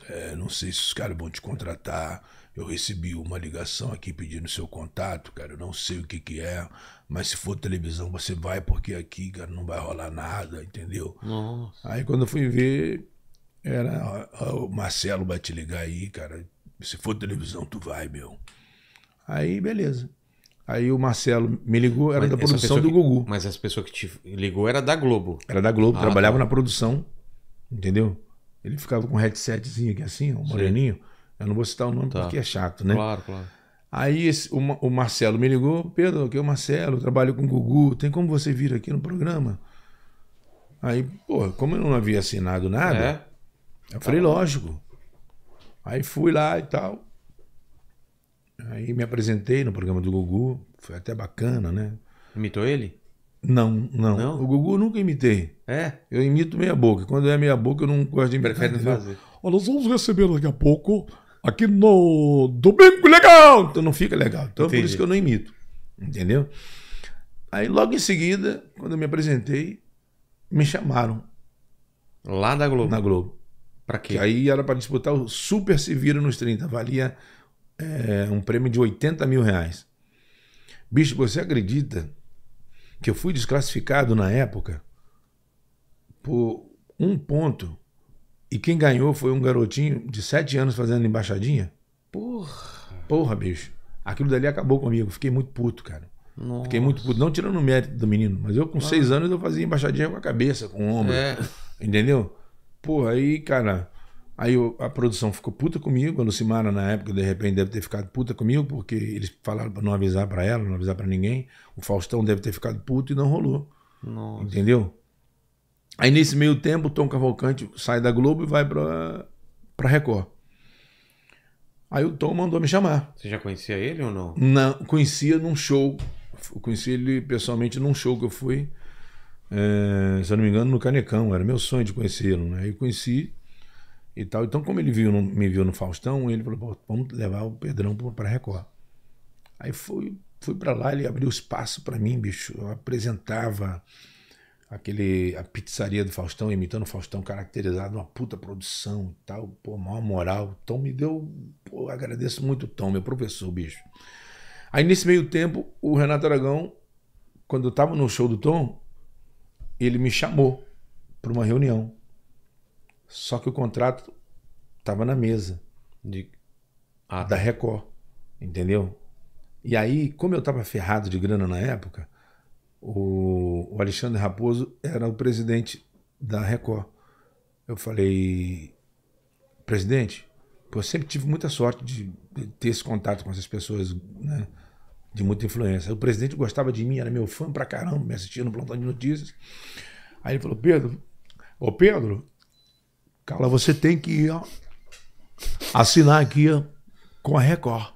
É, não sei se os caras vão te contratar. Eu recebi uma ligação aqui pedindo seu contato, cara. Eu não sei o que que é, mas se for televisão você vai, porque aqui, cara, não vai rolar nada, entendeu? Nossa. Aí quando eu fui ver, era, ó, o Marcelo vai te ligar aí, cara. Se for televisão, tu vai, meu. Aí, beleza. Aí o Marcelo me ligou, era mas da produção do que, Gugu. Mas essa pessoa que te ligou era da Globo. Era da Globo, ah, trabalhava tá. na produção, entendeu? Ele ficava com um headsetzinho aqui assim, um moreninho. Eu não vou citar o nome tá. porque é chato, né? Claro, claro. Aí esse, o, o, Marcelo me ligou, Pedro, aqui é o Marcelo, trabalho com o Gugu, tem como você vir aqui no programa? Aí, pô, como eu não havia assinado nada, é. Eu falei, lógico. Aí fui lá e tal. Aí me apresentei no programa do Gugu. Foi até bacana, né? Imitou ele? Não, não, não. O Gugu eu nunca imitei. É? Eu imito meia boca. Quando é meia boca, eu não gosto de imitar. Prefere não fazer. Olha, nós vamos receber daqui a pouco, aqui no Domingo Legal! Então não fica legal. Então Entendi. É por isso que eu não imito. Entendeu? Aí logo em seguida, quando eu me apresentei, me chamaram. Lá da Globo? Na Globo. Para quê? Que aí era para disputar o Super Se Vira nos 30. Valia é, um prêmio de 80 mil reais. Bicho, você acredita que eu fui desclassificado na época por um ponto e quem ganhou foi um garotinho de 7 anos fazendo embaixadinha? Porra. Porra, bicho. Aquilo dali acabou comigo. Fiquei muito puto, cara. Nossa. Fiquei muito puto. Não tirando o mérito do menino, mas eu com 6 ah. anos eu fazia embaixadinha com a cabeça, com o ombro. É. Entendeu? Porra, aí, cara. Aí eu, a produção ficou puta comigo. A Lucimara, na época, de repente, deve ter ficado puta comigo, porque eles falaram pra não avisar pra ela, não avisar pra ninguém. O Faustão deve ter ficado puto e não rolou. Nossa. Entendeu? Aí, nesse meio tempo, o Tom Cavalcante sai da Globo e vai pra, pra Record. Aí o Tom mandou me chamar. Você já conhecia ele ou não? Não, conhecia num show. Eu conheci ele pessoalmente num show que eu fui é, se eu não me engano, no Canecão. Era meu sonho de conhecê-lo. Né? Eu conheci e tal. Então, como ele viu no, me viu no Faustão, ele falou: vamos levar o Pedrão para Record. Aí fui, fui para lá, ele abriu espaço para mim, bicho. Eu apresentava aquele a pizzaria do Faustão, imitando o Faustão, caracterizado, uma puta produção e tal, pô, maior moral. Tom me deu, pô, agradeço muito o Tom, meu professor, bicho. Aí nesse meio tempo, o Renato Aragão, quando eu tava no show do Tom, ele me chamou para uma reunião. Só que o contrato estava na mesa de, ah. Tá. da Record, entendeu? E aí, como eu estava ferrado de grana na época, o, o Alexandre Raposo era o presidente da Record. Eu falei, presidente, eu sempre tive muita sorte de ter esse contato com essas pessoas, né? de muita influência. O presidente gostava de mim, era meu fã pra caramba, me assistia no plantão de notícias. Aí ele falou: Pedro, ô Pedro, Carla, você tem que ó, assinar aqui ó, com a Record.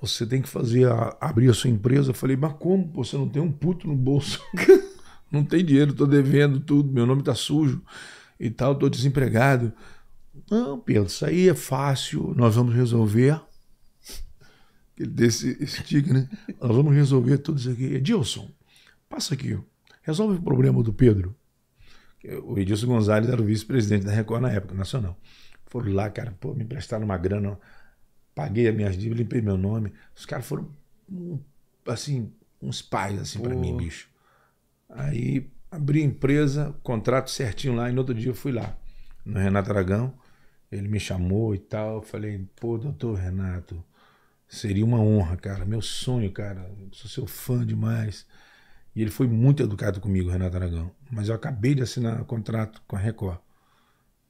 Você tem que fazer a, abrir a sua empresa. Eu falei, mas como? Você não tem um puto no bolso. não tem dinheiro, tô devendo tudo, meu nome tá sujo e tal, tô desempregado. Não, Pedro, isso aí é fácil, nós vamos resolver que ele desse esse tique, né? Nós vamos resolver tudo isso aqui. Edilson, passa aqui, resolve o problema do Pedro. O Edilson Gonzalez era o vice-presidente da Record na época, nacional. Foram lá, cara, pô, me emprestaram uma grana, paguei as minhas dívidas, limpei meu nome. Os caras foram, assim, uns pais, assim, para mim, bicho. Aí abri a empresa, contrato certinho lá, e no outro dia eu fui lá, no Renato Aragão. Ele me chamou e tal. Eu falei, pô, doutor Renato, Seria uma honra, cara. Meu sonho, cara. Eu sou seu fã demais. E ele foi muito educado comigo, Renato Aragão. Mas eu acabei de assinar o contrato com a Record.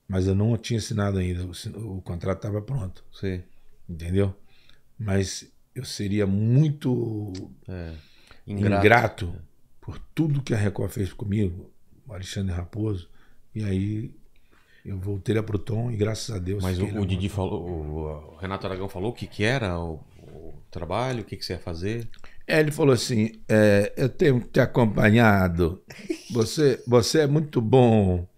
Mas eu não tinha assinado ainda. O, contrato estava pronto. Sim. Entendeu? Mas eu seria muito é, ingrato. ingrato. por tudo que a Record fez comigo, o Alexandre Raposo. E aí eu voltei a Proton e graças a Deus. Mas o, o Didi falou, o, Renato Aragão falou o que, que era o, o trabalho, o que, que você ia fazer? É, ele falou assim: é, eu tenho te acompanhado. Você, você é muito bom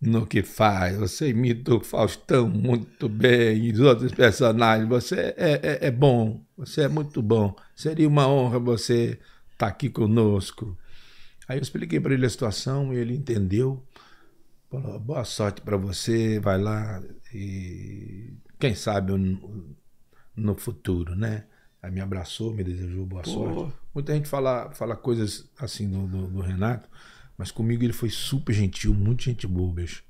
no que faz. Você imita o Faustão muito bem e os outros personagens. Você é, é, é bom. Você é muito bom. Seria uma honra você estar tá aqui conosco. Aí eu expliquei para ele a situação e ele entendeu. Falou, boa sorte para você, vai lá e quem sabe no, no futuro, né? Aí me abraçou, me desejou boa Pô. sorte. Muita gente fala, fala coisas assim do, do, do, Renato, mas comigo ele foi super gentil, muito gente boa, bicho.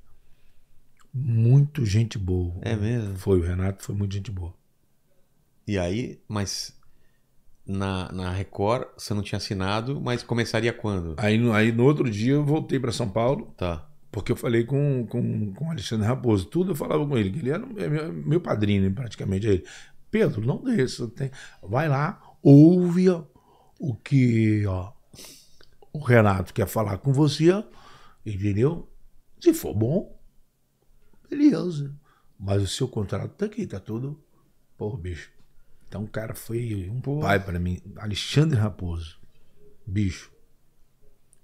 Muito gente boa. É mesmo? Foi, o Renato foi muito gente boa. E aí, mas na, na Record você não tinha assinado, mas começaria quando? Aí, aí no outro dia eu voltei para São Paulo. Tá. Porque eu falei com, com, com o Alexandre Raposo, tudo eu falava com ele, que ele era meu padrinho né, praticamente. Ele, Pedro, não deixa, tem, vai lá, ouve o que ó, o Renato quer falar com você, entendeu? Se for bom, beleza. Mas o seu contrato tá aqui, tá tudo. Pô, bicho. Então o cara foi um pai para mim. Alexandre Raposo. Bicho.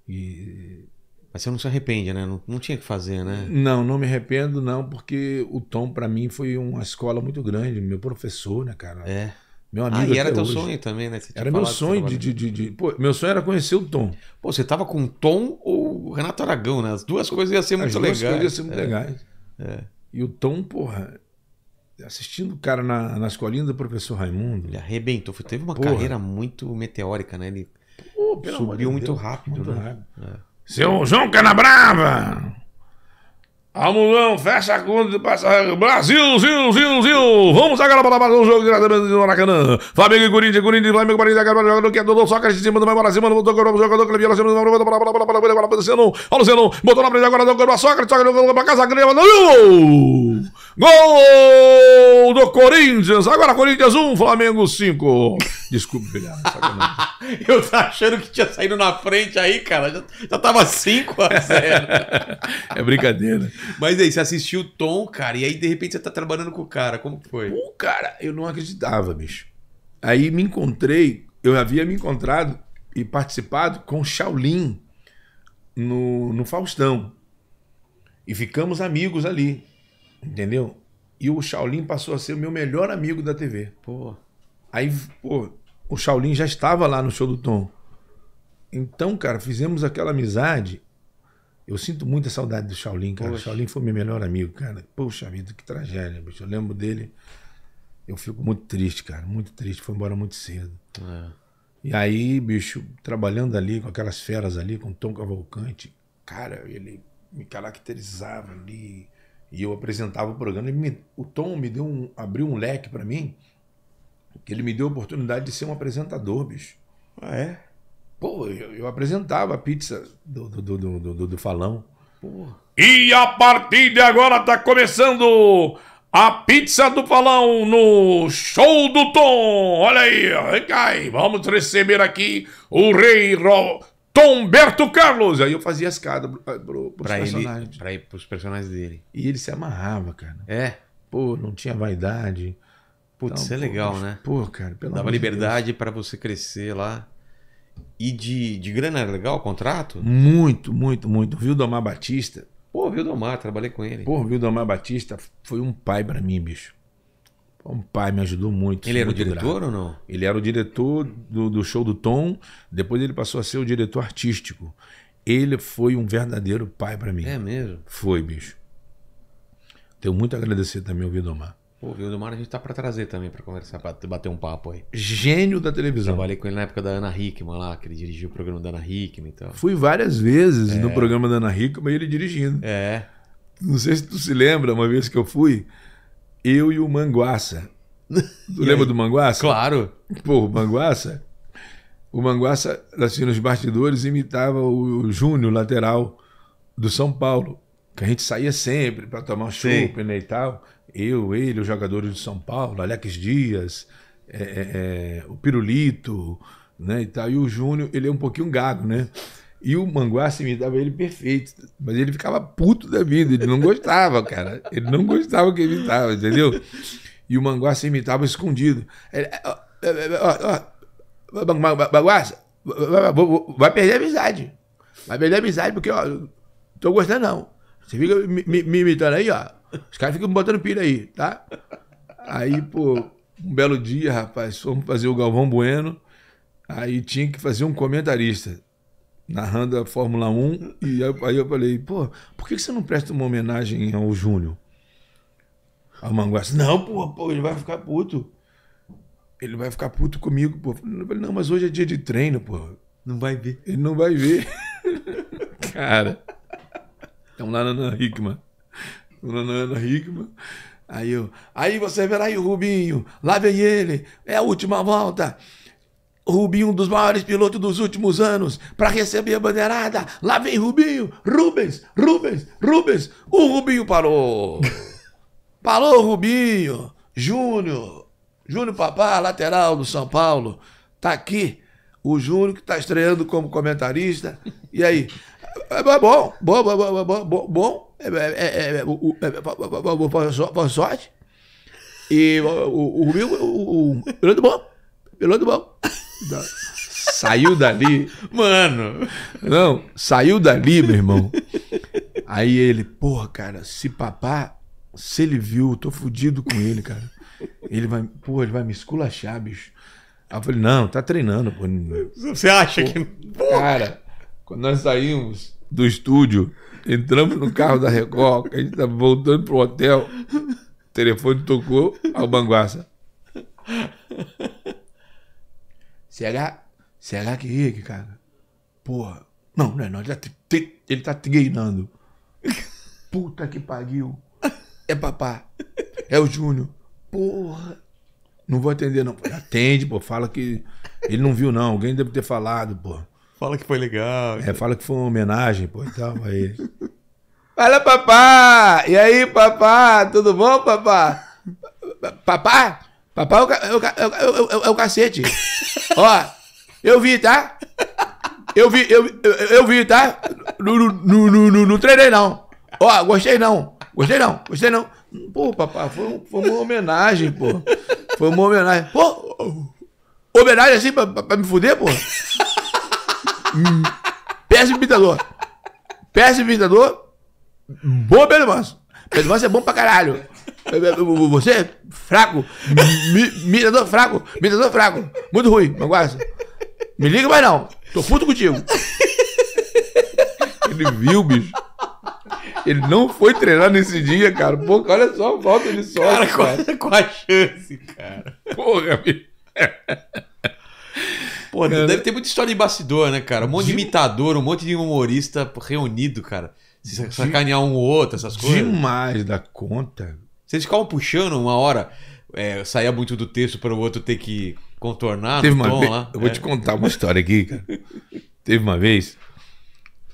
E mas você não se arrepende, né? Não, não tinha que fazer, né? Não, não me arrependo, não, porque o Tom, para mim, foi uma escola muito grande. Meu professor, né, cara? É. Meu amigo. Ah, e era teu sonho também, né? Era meu sonho de, de, de, de... Pô, meu sonho era conhecer o Tom. Pô, você tava com o Tom ou o Renato Aragão, né? As duas coisas iam ser muito legais. As duas legais. coisas iam ser muito é. legais. É. E o Tom, porra, assistindo o cara na, na escolinha do professor Raimundo. Ele arrebentou. Teve uma porra. carreira muito meteórica, né? Ele Pô, subiu muito Deus, rápido, muito né? Rápido. É. Seu João Canabrava! Amulão, fecha a conta de Brasil, Zil, Zil, Zil. Vamos agora para mais um jogo diretamente do Maracanã. Flamengo e Corinthians, Corinthians, Flamengo, Corinthians, Gabão, jogador que é Dodô, Sócrates, em cima do para cima do o Corinthians, jogador que levou, cima do Maimora, para para para para agora para o Zenon. Olha o Zenon, botou na frente agora, do Corinthians, Sócrates, Sócrates, para para casa, greve, gol! Gol do Corinthians. Agora Corinthians 1, Flamengo 5. Desculpa, Guilherme, Eu tava achando que tinha saído na frente aí, cara. Já, já tava 5 a 0. é brincadeira. Mas aí, você assistiu o Tom, cara, e aí de repente você tá trabalhando com o cara. Como que foi? O cara, eu não acreditava, bicho. Aí me encontrei, eu havia me encontrado e participado com Shaolin no, no Faustão. E ficamos amigos ali, entendeu? E o Shaolin passou a ser o meu melhor amigo da TV. Pô. Aí, pô, o Shaolin já estava lá no show do Tom. Então, cara, fizemos aquela amizade eu sinto muita saudade do Shaolin, cara. Poxa. Shaolin foi meu melhor amigo, cara. Poxa vida, que tragédia, bicho. Eu lembro dele. Eu fico muito triste, cara. Muito triste. Foi embora muito cedo. É. E aí, bicho, trabalhando ali com aquelas feras ali, com Tom Cavalcante, cara, ele me caracterizava ali. E eu apresentava o programa. Me, o Tom me deu um, abriu um leque para mim, que ele me deu a oportunidade de ser um apresentador, bicho. Ah, é? Pô, eu, eu apresentava a pizza do, do, do, do, do Falão. Porra. E a partir de agora tá começando a pizza do Falão no Show do Tom. Olha aí, cai. Vamos receber aqui o rei Ro... Tomberto Carlos. Aí eu fazia as caras pro, pro, pros personagens. Ele, pra ir pros personagens dele. E ele se amarrava, cara. É? Pô, não tinha vaidade. Putz, então, isso é pô, legal, né? Pô, cara, pelo Dava liberdade de para você crescer lá. E de, de grana era legal o contrato? Muito, muito, muito. Vildomar Batista. Pô, Vildomar, trabalhei com ele. Pô, Vildomar Batista foi um pai para mim, bicho. Um pai me ajudou muito. Ele era o diretor grato. ou não? Ele era o diretor do, do show do Tom, depois ele passou a ser o diretor artístico. Ele foi um verdadeiro pai para mim. É mesmo? Foi, bicho. Tenho muito a agradecer também ao Vildomar. O viu? do a gente tá pra trazer também pra conversar, pra bater um papo aí. Gênio da televisão. Trabalhei com ele na época da Ana Hickman lá, que ele dirigiu o programa da Ana Hickman e tal. Fui várias vezes é. no programa da Ana Hickman e ele dirigindo. É. Não sei se tu se lembra, uma vez que eu fui, eu e o Manguaça. Tu e lembra aí? do Manguaça? Claro. Pô, o Manguaça. O Manguaça, assim, nos bastidores, imitava o Júnior, lateral do São Paulo. Que a gente saía sempre para tomar um né, e tal. Eu, ele, os jogadores de São Paulo, Alex Dias, é, é, o Pirulito, né? E, tal. e o Júnior, ele é um pouquinho gago, né? E o se imitava ele perfeito. Mas ele ficava puto da vida, ele não gostava, cara. Ele não gostava que imitava, entendeu? E o se imitava escondido. Ele, ó, ó, ó, vai perder a amizade. Vai perder a amizade, porque, ó, tô gostando não. Você fica me, me, me imitando aí, ó. Os caras ficam botando pilha aí, tá? Aí, pô, um belo dia, rapaz, fomos fazer o Galvão Bueno. Aí tinha que fazer um comentarista narrando a Fórmula 1. E aí, aí eu falei, pô, por que você não presta uma homenagem ao Júnior? A o assim, não, pô, pô, ele vai ficar puto. Ele vai ficar puto comigo, pô. Eu falei, não, mas hoje é dia de treino, pô. Não vai ver. Ele não vai ver. Cara. Então lá na Hickman na Ana Hickman. Aí eu, aí você verá aí o Rubinho, lá vem ele, é a última volta. Rubinho, um dos maiores pilotos dos últimos anos, para receber a bandeirada. Lá vem Rubinho, Rubens, Rubens, Rubens. O Rubinho parou. parou, Rubinho. Júnior, Júnior Papá, lateral do São Paulo, tá aqui. O Júnior que está estreando como comentarista. E aí, é bom, bom, bom, bom, bom, bom. É, é, é, é, sorte. E o o piloto bom, piloto bom. Saiu dali. Mano. Não, saiu dali, meu irmão. Aí ele, porra, cara, se papá, se ele viu, eu tô fudido com ele, cara. Ele vai, porra, ele vai me esculachar, bicho. Aí eu falei, não, tá treinando, pô. Você acha pô, que. Pô, cara. Quando nós saímos do estúdio, entramos no carro da Record, a gente estava voltando pro hotel, o telefone tocou, ao Banguaça. Será? Será que Rick, é cara? Porra, não, não, é não ele, tá, ele tá treinando. Puta que pariu. É papá. É o Júnior. Porra. Não vou atender, não. Atende, pô. Fala que ele não viu, não. Alguém deve ter falado, pô. Fala que foi legal. É, fala que foi uma homenagem, pô, e tal. Aí. Fala, papá! E aí, papá? Tudo bom, papá? Papá? Papá é o, é, é, é o, é, é cacete. Ó, eu vi, tá? Eu vi, eu, eu, vi, tá? Não, treinei, não. Ó, gostei não. Gostei não, gostei não. Pô, papá, foi, foi uma homenagem, pô. Foi uma homenagem. Pô, homenagem assim pra, pra me fuder, pô? Péssimo imitador. Péssimo imitador. Bom Pedro Manso. Pedro Manso é bom pra caralho. Você, é fraco. Mirador fraco. Mirador fraco. Muito ruim, Manguaça. Me liga mais não. Tô puto contigo. Ele viu, bicho. Ele não foi treinar nesse dia, cara. Pô, olha só a volta de sorte. Cara, cara. Qual, é qual a chance, cara? Porra, bicho. Pô, cara... deve ter muita história de bastidor, né, cara? Um monte de, de imitador, um monte de humorista reunido, cara. Se sacanear de... um ou outro, essas coisas. Demais da conta. Vocês ficavam puxando uma hora, é, saía muito do texto para o outro ter que contornar Teve no uma vez, lá. Eu vou é. te contar uma história aqui, cara. Teve uma vez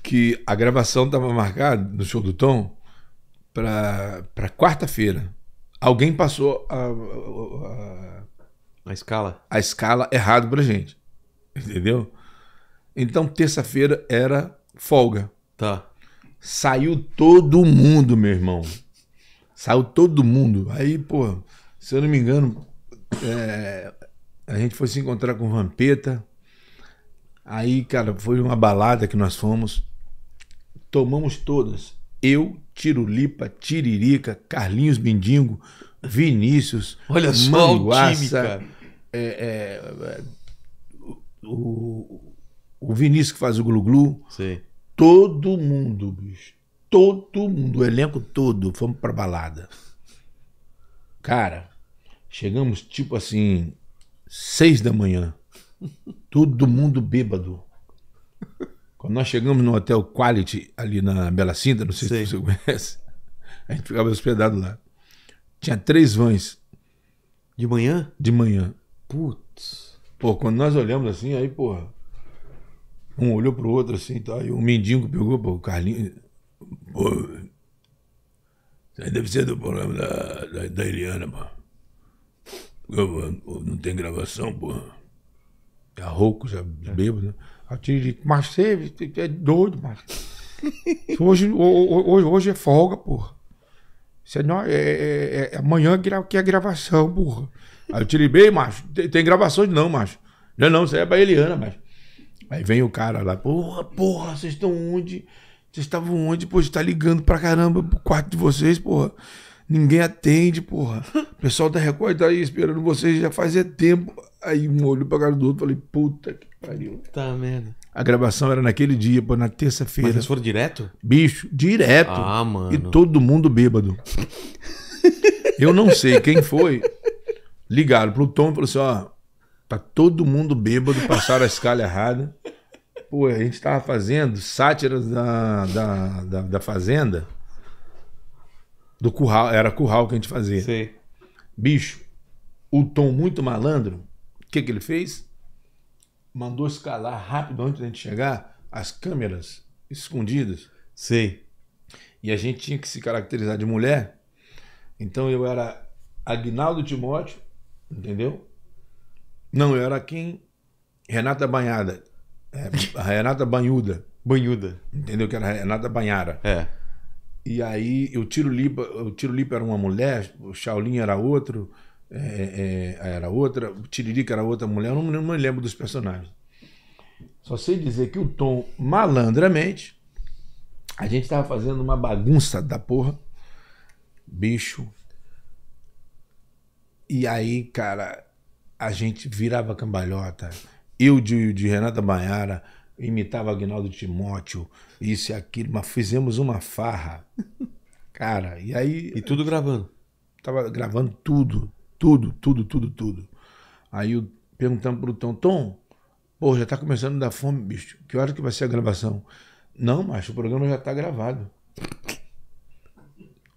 que a gravação estava marcada no show do Tom para quarta-feira. Alguém passou a, a, a, a escala. A escala errado pra gente. Entendeu? Então, terça-feira era folga. Tá. Saiu todo mundo, meu irmão. Saiu todo mundo. Aí, pô, se eu não me engano, é, a gente foi se encontrar com o Vampeta. Aí, cara, foi uma balada que nós fomos. Tomamos todas. Eu, Tirulipa, Tiririca, Carlinhos Bindingo, Vinícius, Olha só Manguaça, o time, cara. É, é, o, o Vinícius que faz o Glu-Glu. Todo mundo, bicho. Todo mundo, o elenco todo, fomos pra balada. Cara, chegamos tipo assim, seis da manhã. Todo mundo bêbado. Quando nós chegamos no hotel Quality, ali na Bela Cinta, não sei, sei. se você conhece, a gente ficava hospedado lá. Tinha três vans. De manhã? De manhã. Puta. Pô, quando nós olhamos assim, aí, porra, um olhou pro outro assim, tá? E o mendigo pegou, pô, o Carlinhos. Pô, isso aí deve ser do problema da, da, da Eliana, pô. Eu, não tem gravação, pô. Tá rouco, já é. bêbado, né? Atire, mas você é doido, mano. Hoje, hoje, hoje é folga, porra. Senão, é, é, é, é, amanhã que é gravação, porra. Aí eu te bem, macho. Tem, tem gravações, não, macho. Não, é não, isso aí é pra Eliana, macho. Aí vem o cara lá, porra, porra, vocês estão onde? Vocês estavam onde? Pô, tá ligando pra caramba pro quarto de vocês, porra. Ninguém atende, porra. O pessoal da Record tá aí esperando vocês já fazia tempo. Aí um olhou pra cara do outro e falei, puta que pariu. Tá merda. A gravação era naquele dia, pô, na terça-feira. Mas eles foram direto? Bicho, direto. Ah, mano. E todo mundo bêbado. Eu não sei quem foi, Ligaram pro Tom e falaram assim: ó, tá todo mundo bêbado, passaram a escala errada. Pô, a gente tava fazendo sátiras da, da, da, da Fazenda. Do curral, era curral que a gente fazia. Sim. Bicho, o Tom muito malandro, o que, que ele fez? Mandou escalar rápido antes da gente chegar as câmeras escondidas. Sei. E a gente tinha que se caracterizar de mulher. Então eu era Agnaldo Timóteo, Entendeu? Não, eu era quem. Renata Banhada. É, a Renata Banhuda. Banhuda. Entendeu? Que era a Renata Banhara. É. E aí o tiro Lipa, o Tiro Lipa era uma mulher, o Shaolin era outro, é, é, era outra, o Tiririca era outra mulher, eu não, não me lembro dos personagens. Só sei dizer que o Tom, malandramente, a gente estava fazendo uma bagunça da porra. Bicho, e aí, cara, a gente virava cambalhota. Eu de, de Renata Baiara imitava Agnaldo Timóteo, isso e aquilo, mas fizemos uma farra. Cara, e aí. E tudo gravando? Tava gravando tudo, tudo, tudo, tudo, tudo. Aí eu perguntando pro Tom, Tom, pô, já tá começando a dar fome, bicho. Que hora que vai ser a gravação? Não, macho, o programa já tá gravado.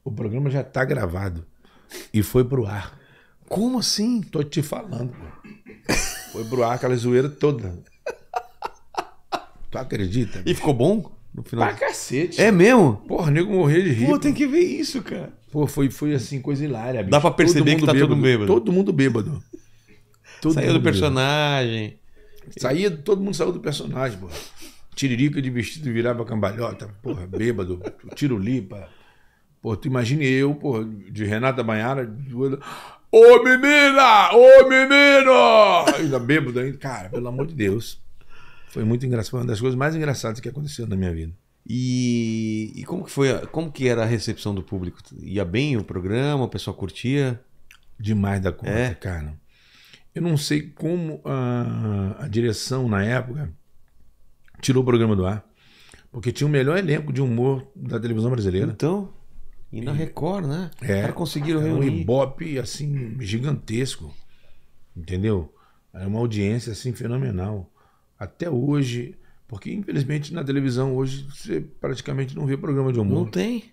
O programa já tá gravado. E foi pro ar. Como assim? Tô te falando. Foi broar aquela zoeira toda. Tu acredita? E ficou bom? No final. Pra cacete. É mesmo? Porra, o nego morreu de rir. Pô, tem que ver isso, cara. Pô, foi, foi assim, coisa hilária. Bicho. Dá pra perceber que tá bêbado. todo bêbado. Todo mundo bêbado. Todo saiu do personagem. Saía, todo mundo saiu do personagem, pô. Tiririca de vestido virava cambalhota, porra, bêbado, tiro limpa. Pô, tu imagine eu, porra, de Renata Banhara, Ô menina! Ô menino! Ainda bêbado ainda. Cara, pelo amor de Deus. Foi muito engraçado. Foi uma das coisas mais engraçadas que aconteceu na minha vida. E, e como que foi? como que era a recepção do público? Ia bem o programa? O pessoal curtia? Demais da conta, é. cara. Eu não sei como a, a direção na época tirou o programa do ar. Porque tinha o melhor elenco de humor da televisão brasileira. Então? E na Record, né? É, conseguir conseguiram é reunir. Um ibope, assim, gigantesco. Entendeu? Era é uma audiência, assim, fenomenal. Até hoje. Porque, infelizmente, na televisão hoje você praticamente não vê programa de humor. Não tem.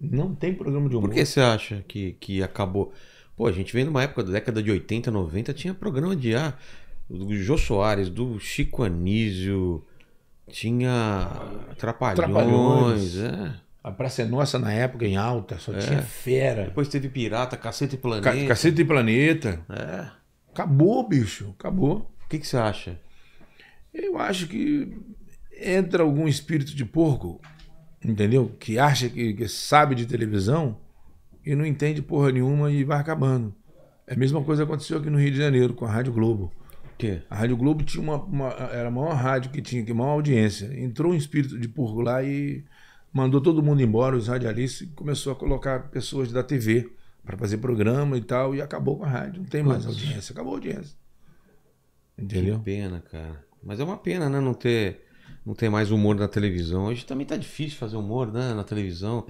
Não tem programa de humor. Por que você acha que, que acabou? Pô, a gente vem numa época da década de 80, 90, tinha programa de ar ah, do Jô Soares, do Chico Anísio, tinha Trapalhões. Trapalhões. É. A Praça é Nossa, na época, em alta, só é. tinha fera. Depois teve Pirata, Cacete e Planeta. Ca Cacete e Planeta. É. Acabou, bicho, acabou. O que, que você acha? Eu acho que entra algum espírito de porco, entendeu? Que acha que, que sabe de televisão e não entende porra nenhuma e vai acabando. É a mesma coisa aconteceu aqui no Rio de Janeiro com a Rádio Globo. Que? A Rádio Globo tinha uma, uma, era a maior rádio que tinha, que maior audiência. Entrou um espírito de porco lá e mandou todo mundo embora, os radialistas, e começou a colocar pessoas da TV para fazer programa e tal, e acabou com a rádio. Não tem mais Nossa. audiência, acabou a audiência. Entendeu? Que pena, cara. Mas é uma pena, né? Não ter, não ter mais humor na televisão. Hoje também tá difícil fazer humor, né? Na televisão.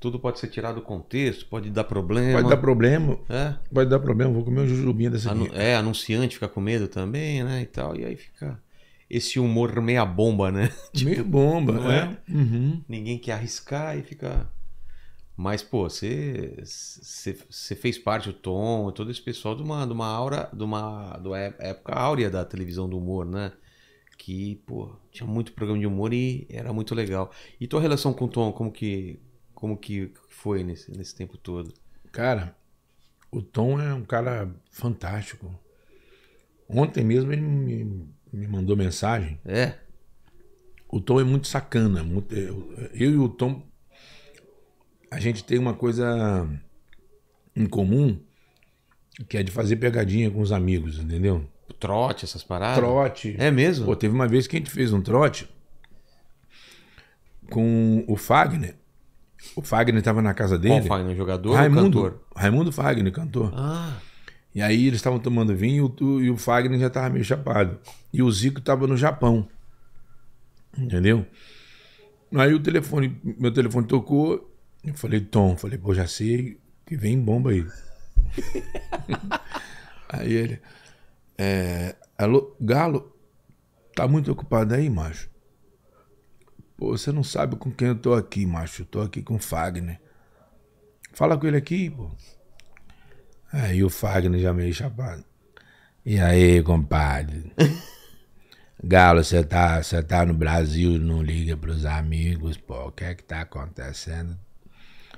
Tudo pode ser tirado do contexto, pode dar problema. Pode dar problema. É. Pode dar problema. Vou comer um jujubinha dessa Anu aqui. É, anunciante fica com medo também, né? E tal. E aí fica esse humor meia bomba, né? Tipo, meia bomba, não é? é? Uhum. Ninguém quer arriscar e fica. Mas, pô, você, você, você fez parte, o Tom, todo esse pessoal, de uma, de uma aura, de uma, de uma época áurea da televisão do humor, né? Que, pô, tinha muito programa de humor e era muito legal. E tua relação com o Tom, como que, como que foi nesse, nesse tempo todo? Cara, o Tom é um cara fantástico. Ontem mesmo ele me me mandou mensagem. É. O Tom é muito sacana. Muito, eu, é, eu e o Tom, a gente tem uma coisa em comum, que é de fazer pegadinha com os amigos, entendeu? Trote, essas paradas? Trote. É mesmo? Pô, teve uma vez que a gente fez um trote com o Fagner. O Fagner estava na casa dele. Qual Fagner? Jogador Raimundo, ou cantor? Raimundo Fagner, cantor. Ah. E aí eles estavam tomando vinho e o, Fagner já estava meio chapado. E o Zico estava no Japão. Entendeu? Aí o telefone, meu telefone tocou. Eu falei, Tom, falei, pô, já sei que vem bomba aí. aí ele, é, alô, Galo, tá muito ocupado aí, macho? Pô, você não sabe com quem eu tô aqui, macho. Eu tô aqui com o Fagner. Fala com ele aqui, pô. Aí o Fagner já meio chapado. E aí, compadre? Galo, você tá, tá no Brasil, não liga pros amigos, pô, o que é que tá acontecendo?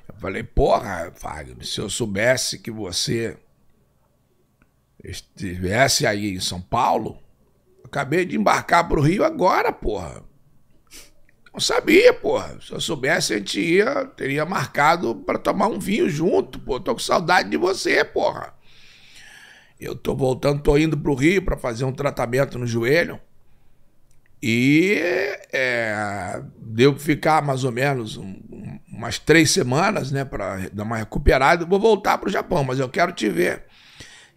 Eu falei, porra, Fagner, se eu soubesse que você estivesse aí em São Paulo, acabei de embarcar pro Rio agora, porra. Não sabia, porra. Se eu soubesse, a gente ia, teria marcado para tomar um vinho junto, pô. Tô com saudade de você, porra. Eu tô voltando, tô indo pro Rio para fazer um tratamento no joelho. E é, devo ficar mais ou menos um, umas três semanas, né, para dar uma recuperada. vou voltar pro Japão, mas eu quero te ver.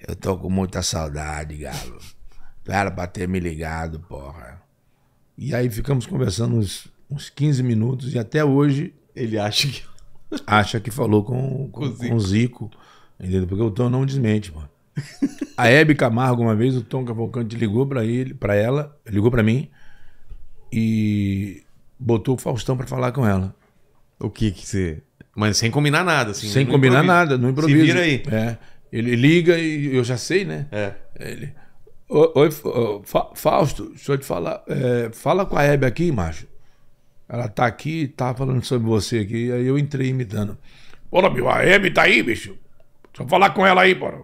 Eu tô com muita saudade, galo. Tu era pra ter me ligado, porra. E aí ficamos conversando uns uns 15 minutos e até hoje. Ele acha que. acha que falou com, com, o Zico. Com o Zico entendeu? Porque o Tom não desmente, mano. A Hebe Camargo, uma vez, o Tom Cavalcante ligou para ele, para ela, ligou para mim e botou o Faustão para falar com ela. O que que você. Mas sem combinar nada, assim. Né? Sem combinar improviso. nada, não improvisa. Se vira aí. É. Ele liga e eu já sei, né? É. Ele. Oi, Fausto, deixa eu te falar. É, fala com a Hebe aqui, macho. Ela tá aqui e tá falando sobre você aqui. Aí eu entrei imitando. Bora, meu, a Hebe tá aí, bicho. eu falar com ela aí, bora.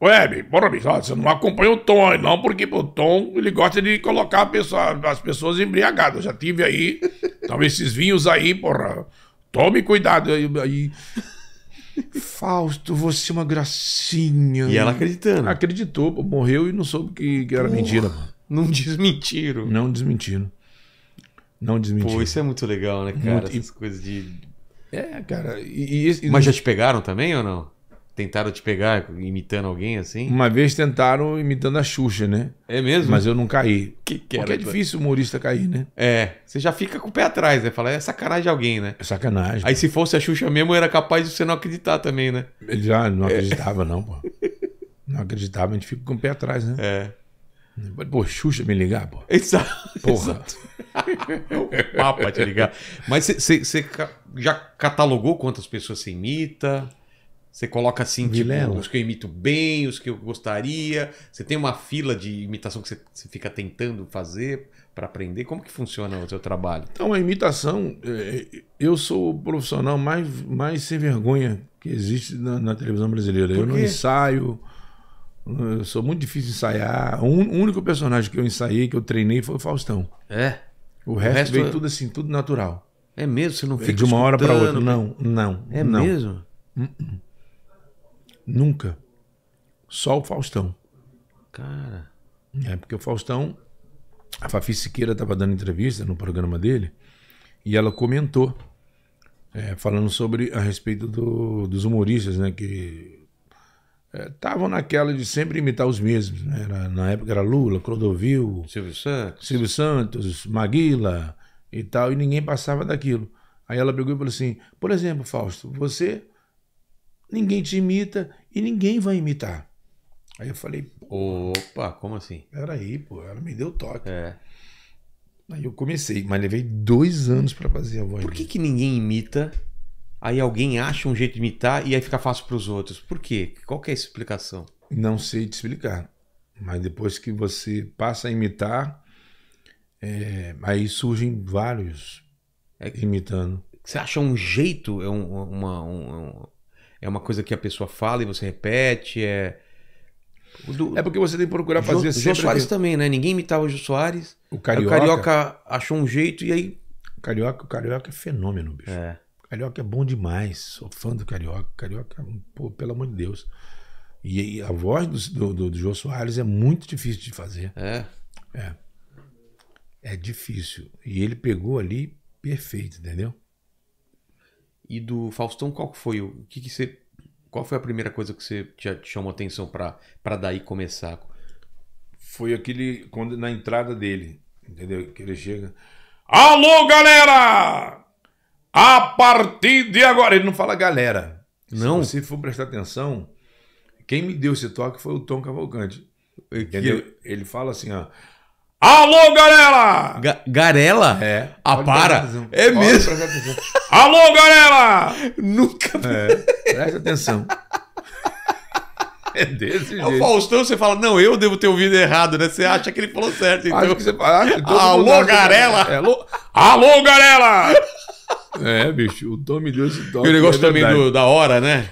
Ô, Hebe, bora, bicho. você não acompanha o Tom aí, não, porque pô, o Tom ele gosta de colocar pessoa, as pessoas embriagadas. Eu já tive aí. Então, esses vinhos aí, porra. Tome cuidado. Aí, aí... Fausto, você é uma gracinha. E ela acreditando. Acreditou, morreu e não soube que, que era Porra, mentira. Não desmentiram. Não desmentiram. Não desmentir. Pô, isso é muito legal, né, cara? Muito... Essas coisas de. É, cara. E, e, Mas já te pegaram também ou não? Tentaram te pegar imitando alguém assim? Uma vez tentaram imitando a Xuxa, né? É mesmo? Mas eu não caí. Que que Porque é difícil o humorista cair, né? É. Você já fica com o pé atrás, né? Fala, é sacanagem alguém, né? É sacanagem. Aí pô. se fosse a Xuxa mesmo, era capaz de você não acreditar também, né? Ele já não é. acreditava, é. não, pô. Não acreditava, a gente fica com o pé atrás, né? É. Pode Xuxa me ligar, pô. Exato. Porra. Exato. o Papa te ligar. Mas você já catalogou quantas pessoas você imita? Você coloca assim, Vilela. tipo, os que eu imito bem, os que eu gostaria. Você tem uma fila de imitação que você fica tentando fazer para aprender? Como que funciona o seu trabalho? Então, a imitação, é, eu sou o profissional mais, mais sem vergonha que existe na, na televisão brasileira. Eu não ensaio, eu sou muito difícil de ensaiar. O único personagem que eu ensaiei, que eu treinei, foi o Faustão. É? O resto, o resto veio é... tudo assim, tudo natural. É mesmo? Você não fica De uma hora para outra. Não, não. É não. mesmo? Hum, hum. Nunca. Só o Faustão. Cara. É, porque o Faustão, a Fafi Siqueira estava dando entrevista no programa dele e ela comentou, é, falando sobre a respeito do, dos humoristas, né? Que estavam é, naquela de sempre imitar os mesmos. Né? Era, na época era Lula, Clodovil, Silvio Santos. Silvio Santos, Maguila e tal, e ninguém passava daquilo. Aí ela pegou e falou assim: por exemplo, Fausto, você, ninguém te imita e ninguém vai imitar. Aí eu falei: opa, como assim? Peraí, pô, ela me deu toque. É. Aí eu comecei, mas levei dois anos para fazer a voz. Por que, que ninguém imita aí alguém acha um jeito de imitar e aí fica fácil para os outros. Por quê? Qual é a explicação? Não sei te explicar, mas depois que você passa a imitar, é, aí surgem vários é imitando. Você acha um jeito, é um, uma, um, é uma coisa que a pessoa fala e você repete, é... Do... É porque você tem que procurar fazer Jô, sempre... O Soares também, né? Ninguém imitava o Jô Soares. O Carioca... o Carioca achou um jeito e aí... O Carioca, o Carioca é fenômeno, bicho. É. Carioca é bom demais. Sou fã do Carioca. Carioca, é pô, pelo amor de Deus. E, e a voz do, do, do Soares é muito difícil de fazer. É. É. É difícil. E ele pegou ali perfeito, entendeu? E do Faustão, qual foi o que, que você. Qual foi a primeira coisa que você te chamou atenção para daí começar? Foi aquele. quando Na entrada dele, entendeu? Que ele chega. Alô, galera! A partir de agora. Ele não fala galera. Não. Se você for prestar atenção, quem me deu esse toque foi o Tom Cavalcante. Entendeu? Que... Ele fala assim, ó. Alô, galera! Ga Garela? É. Ah, para! É mesmo? Alô, galera! Nunca. É, presta atenção. É desse é jeito. O Faustão, você fala, não, eu devo ter ouvido errado, né? Você acha que ele falou certo, então. Acho que você, acho ah, que é é, Alô, Garela! alô, Garela! É, bicho, o Tommy Lewis E o negócio é também do, da hora, né?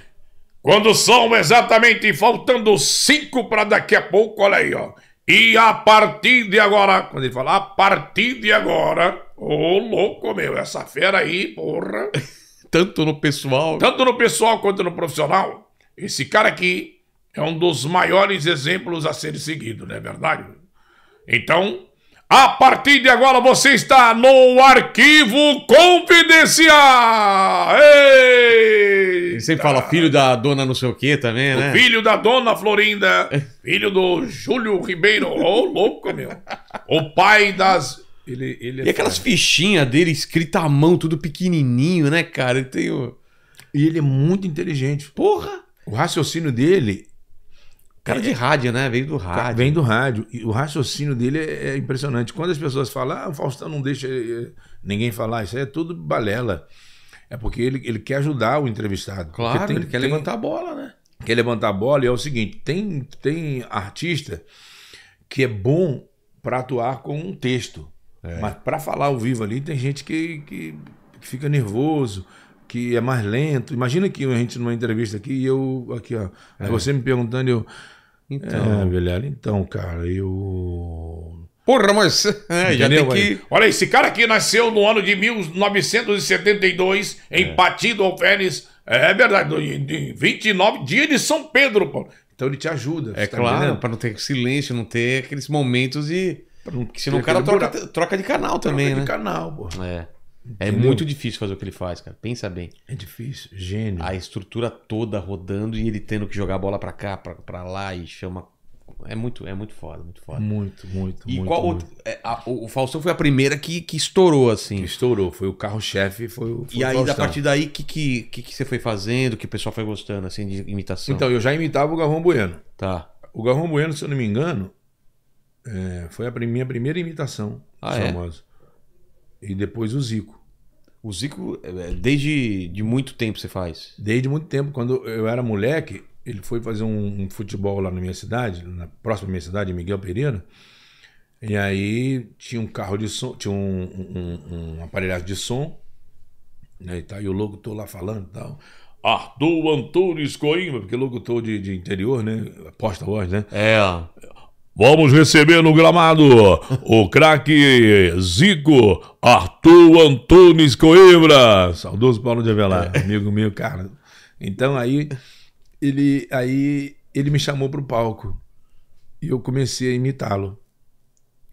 Quando são exatamente faltando cinco para daqui a pouco, olha aí, ó. E a partir de agora, quando ele fala a partir de agora, ô oh, louco meu, essa fera aí, porra. Tanto no pessoal. Tanto no pessoal quanto no profissional. Esse cara aqui é um dos maiores exemplos a ser seguido, não é verdade? Então, a partir de agora você está no Arquivo Confidencial! E sempre fala filho da dona não sei o que também, o né? Filho da dona Florinda, é. filho do Júlio Ribeiro, ô oh, louco, meu! O pai das. Ele, ele é e aquelas fichinhas dele escrita à mão, tudo pequenininho, né, cara? Ele tem o... E ele é muito inteligente. Porra! O raciocínio dele Cara de é. rádio, né? Veio do rádio. Vem do rádio. E o raciocínio dele é, é impressionante. Quando as pessoas falam, ah, o Faustão não deixa eh, eh, ninguém falar, isso aí é tudo balela. É porque ele, ele quer ajudar o entrevistado. Claro, tem, ele quer tem, levantar a bola, né? Quer levantar a bola e é o seguinte: tem, tem artista que é bom para atuar com um texto. É. Mas para falar ao vivo ali, tem gente que, que, que fica nervoso, que é mais lento. Imagina que a gente numa entrevista aqui e eu aqui, ó, é. você me perguntando, eu. Então. É, então, cara, eu. Porra, mas. É, já tem que... Olha, esse cara aqui nasceu no ano de 1972, em é. Patido Alferes. É, é verdade, em 29 dias de São Pedro, pô. Então ele te ajuda. É tá claro, para não ter silêncio, não ter aqueles momentos de. se não, Senão o cara troca, troca de canal também, troca né? de canal, pô. É. É muito difícil fazer o que ele faz, cara. Pensa bem. É difícil, gênio. A estrutura toda rodando e ele tendo que jogar a bola para cá, para lá e chama. É muito, é muito foda, muito foda. Muito, muito, e muito. qual muito. É, a, o Faustão foi a primeira que, que estourou, assim. Que estourou, foi o carro-chefe, foi o. Foi e o aí, Faustão. a partir daí, o que, que, que, que, você foi fazendo, que o pessoal foi gostando, assim, de imitação? Então, eu já imitava o Garrão Bueno. Tá. O Garrão Bueno, se eu não me engano, é, foi a minha primeira imitação ah, famosa. É? E depois o Zico. O Zico, é, é, desde de muito tempo você faz? Desde muito tempo. Quando eu era moleque, ele foi fazer um, um futebol lá na minha cidade, na próxima minha cidade, Miguel Pereira. E aí tinha um carro de som, tinha um, um, um de som, né? E, tá, e o locutor lá falando e tal. Arthur Antunes Coimbra, porque locutor de, de interior, né? Aposta voz, né? É. Vamos receber no gramado o craque Zico Arthur Antunes Coimbra. Saudoso Paulo de Avelar, é. amigo meu, cara. Então aí ele, aí, ele me chamou para o palco e eu comecei a imitá-lo.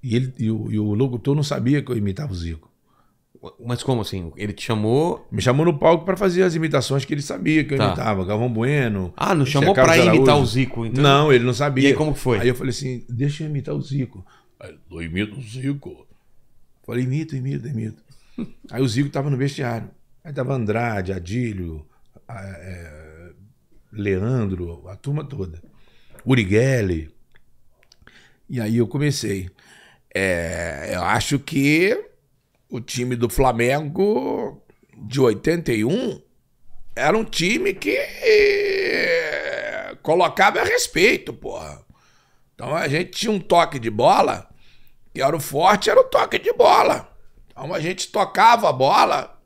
E, e, o, e o locutor não sabia que eu imitava o Zico. Mas como assim? Ele te chamou. Me chamou no palco para fazer as imitações que ele sabia que eu tá. imitava. Galvão Bueno. Ah, não é chamou para imitar o Zico, então. Não, ele não sabia. E aí, como foi? Aí eu falei assim: deixa eu imitar o Zico. Aí, eu imito o Zico. Falei, imito, imito, imito. aí o Zico tava no vestiário. Aí tava Andrade, Adílio, a, é, Leandro, a turma toda. Urighelli. E aí eu comecei. É, eu acho que o time do Flamengo de 81 era um time que eh, colocava a respeito, porra. Então a gente tinha um toque de bola, que era o forte, era o toque de bola. Então a gente tocava a bola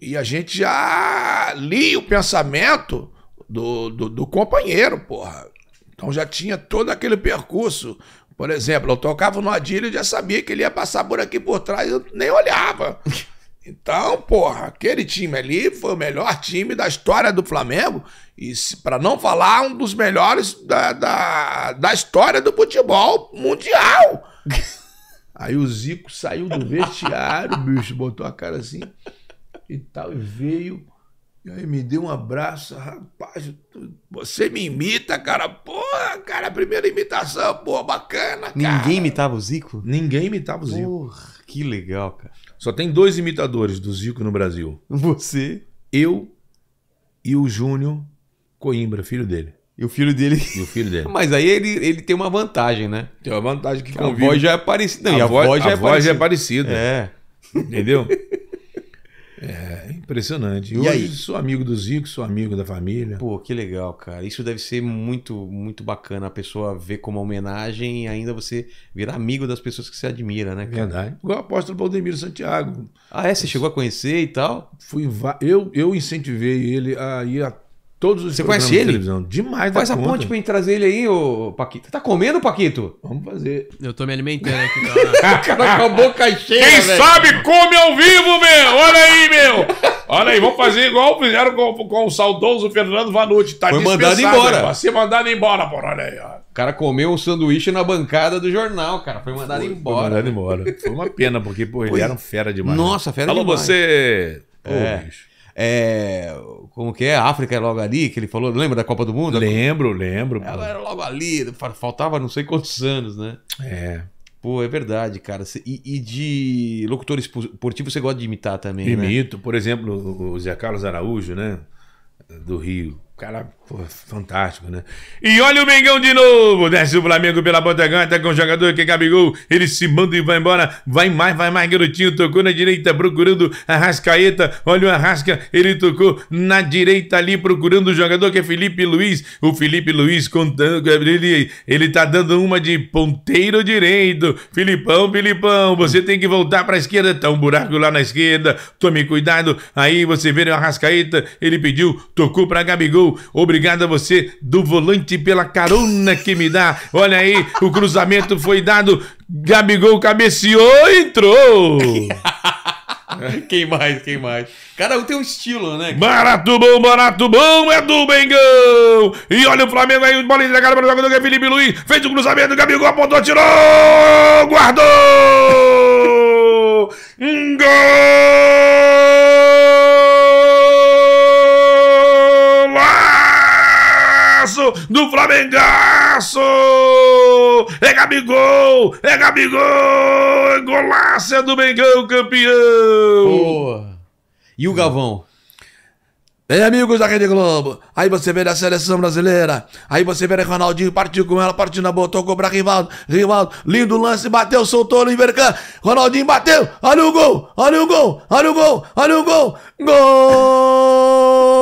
e a gente já lia o pensamento do, do, do companheiro, porra. Então já tinha todo aquele percurso por exemplo, eu tocava no Adilho e já sabia que ele ia passar por aqui por trás, eu nem olhava. Então, porra, aquele time ali foi o melhor time da história do Flamengo e, para não falar, um dos melhores da, da, da história do futebol mundial. Aí o Zico saiu do vestiário, bicho, botou a cara assim e tal, e veio e aí me deu um abraço, rapaz, tu, você me imita, cara, porra, cara, primeira imitação, pô, bacana, cara. Ninguém imitava o Zico? Ninguém imitava o Zico. Porra, que legal, cara. Só tem dois imitadores do Zico no Brasil. Você? Eu e o Júnior Coimbra, filho dele. E o filho dele. E o filho dele. Mas aí ele, ele tem uma vantagem, né? Tem uma vantagem que, que A voz já é parecida. Não, a, a, voz, voz já a é voz é parecida. É. Entendeu? É, impressionante. E, hoje aí? sou amigo do Zico, sou amigo da família. Pô, que legal, cara. Isso deve ser muito, muito bacana a pessoa ver como homenagem e ainda você virar amigo das pessoas que você admira, né, cara? Verdade. Igual o apóstolo Valdemiro Santiago. Ah, é? Você eu... chegou a conhecer e tal? Fui, eu, eu incentivei ele a ir a Todos os Você conhece ele? De televisão. Demais Faz da a ponte pra gente trazer ele aí, ô Paquito. Tá comendo, Paquito? Vamos fazer. Eu tô me alimentando aqui. o cara com a boca cheia, Quem sabe come ao vivo, meu! Olha aí, meu! Olha aí, vamos fazer igual fizeram com, com o saudoso Fernando Vanucci. Tá Foi mandado embora. Vai ser mandado embora, porra. Olha aí, ó. O cara comeu um sanduíche na bancada do jornal, cara. Foi mandado foi, embora. Foi mandado embora. Foi uma pena, porque, pô, eles eram fera demais. Nossa, né? fera demais. falou você... É. bicho. É, como que é? A África é logo ali, que ele falou, lembra da Copa do Mundo? Lembro, lembro. Ela era logo ali, faltava não sei quantos anos, né? É. Pô, é verdade, cara. E, e de locutor esportivo você gosta de imitar também, Imito, né? Imito, por exemplo, o Zé Carlos Araújo, né? Do Rio cara, pô, fantástico, né? E olha o Mengão de novo. Desce o Flamengo pela ponta canta tá com o jogador que é Gabigol. Ele se manda e vai embora. Vai mais, vai mais, garotinho. Tocou na direita, procurando a Rascaeta. Olha o Arrasca. Ele tocou na direita ali, procurando o jogador que é Felipe Luiz. O Felipe Luiz contando. Ele, ele tá dando uma de ponteiro direito. Filipão, Filipão, você tem que voltar pra esquerda. Tá um buraco lá na esquerda. Tome cuidado. Aí você vê o Arrascaeta. Ele pediu, tocou pra Gabigol. Obrigado a você do volante pela carona que me dá. Olha aí, o cruzamento foi dado. Gabigol cabeceou, entrou. quem mais, quem mais? Cada um tem um estilo, né? Barato bom, barato bom é do Bengão. E olha o Flamengo aí, bola entregada para o jogador que é Felipe Luiz. Fez o cruzamento, Gabigol apontou, tirou! Guardou! gol! do flamengo É Gabigol! É Gabigol! É golaço é do Mengão, campeão! E o Galvão? bem amigos da Rede Globo, aí você vê a seleção brasileira, aí você vê o Ronaldinho, partiu com ela, partiu na boa, tocou pra Rivaldo, Rivaldo, lindo lance, bateu, soltou no Invercan, Ronaldinho bateu, olha o gol, olha o gol, olha o gol, olha o gol, olha o gol, gol!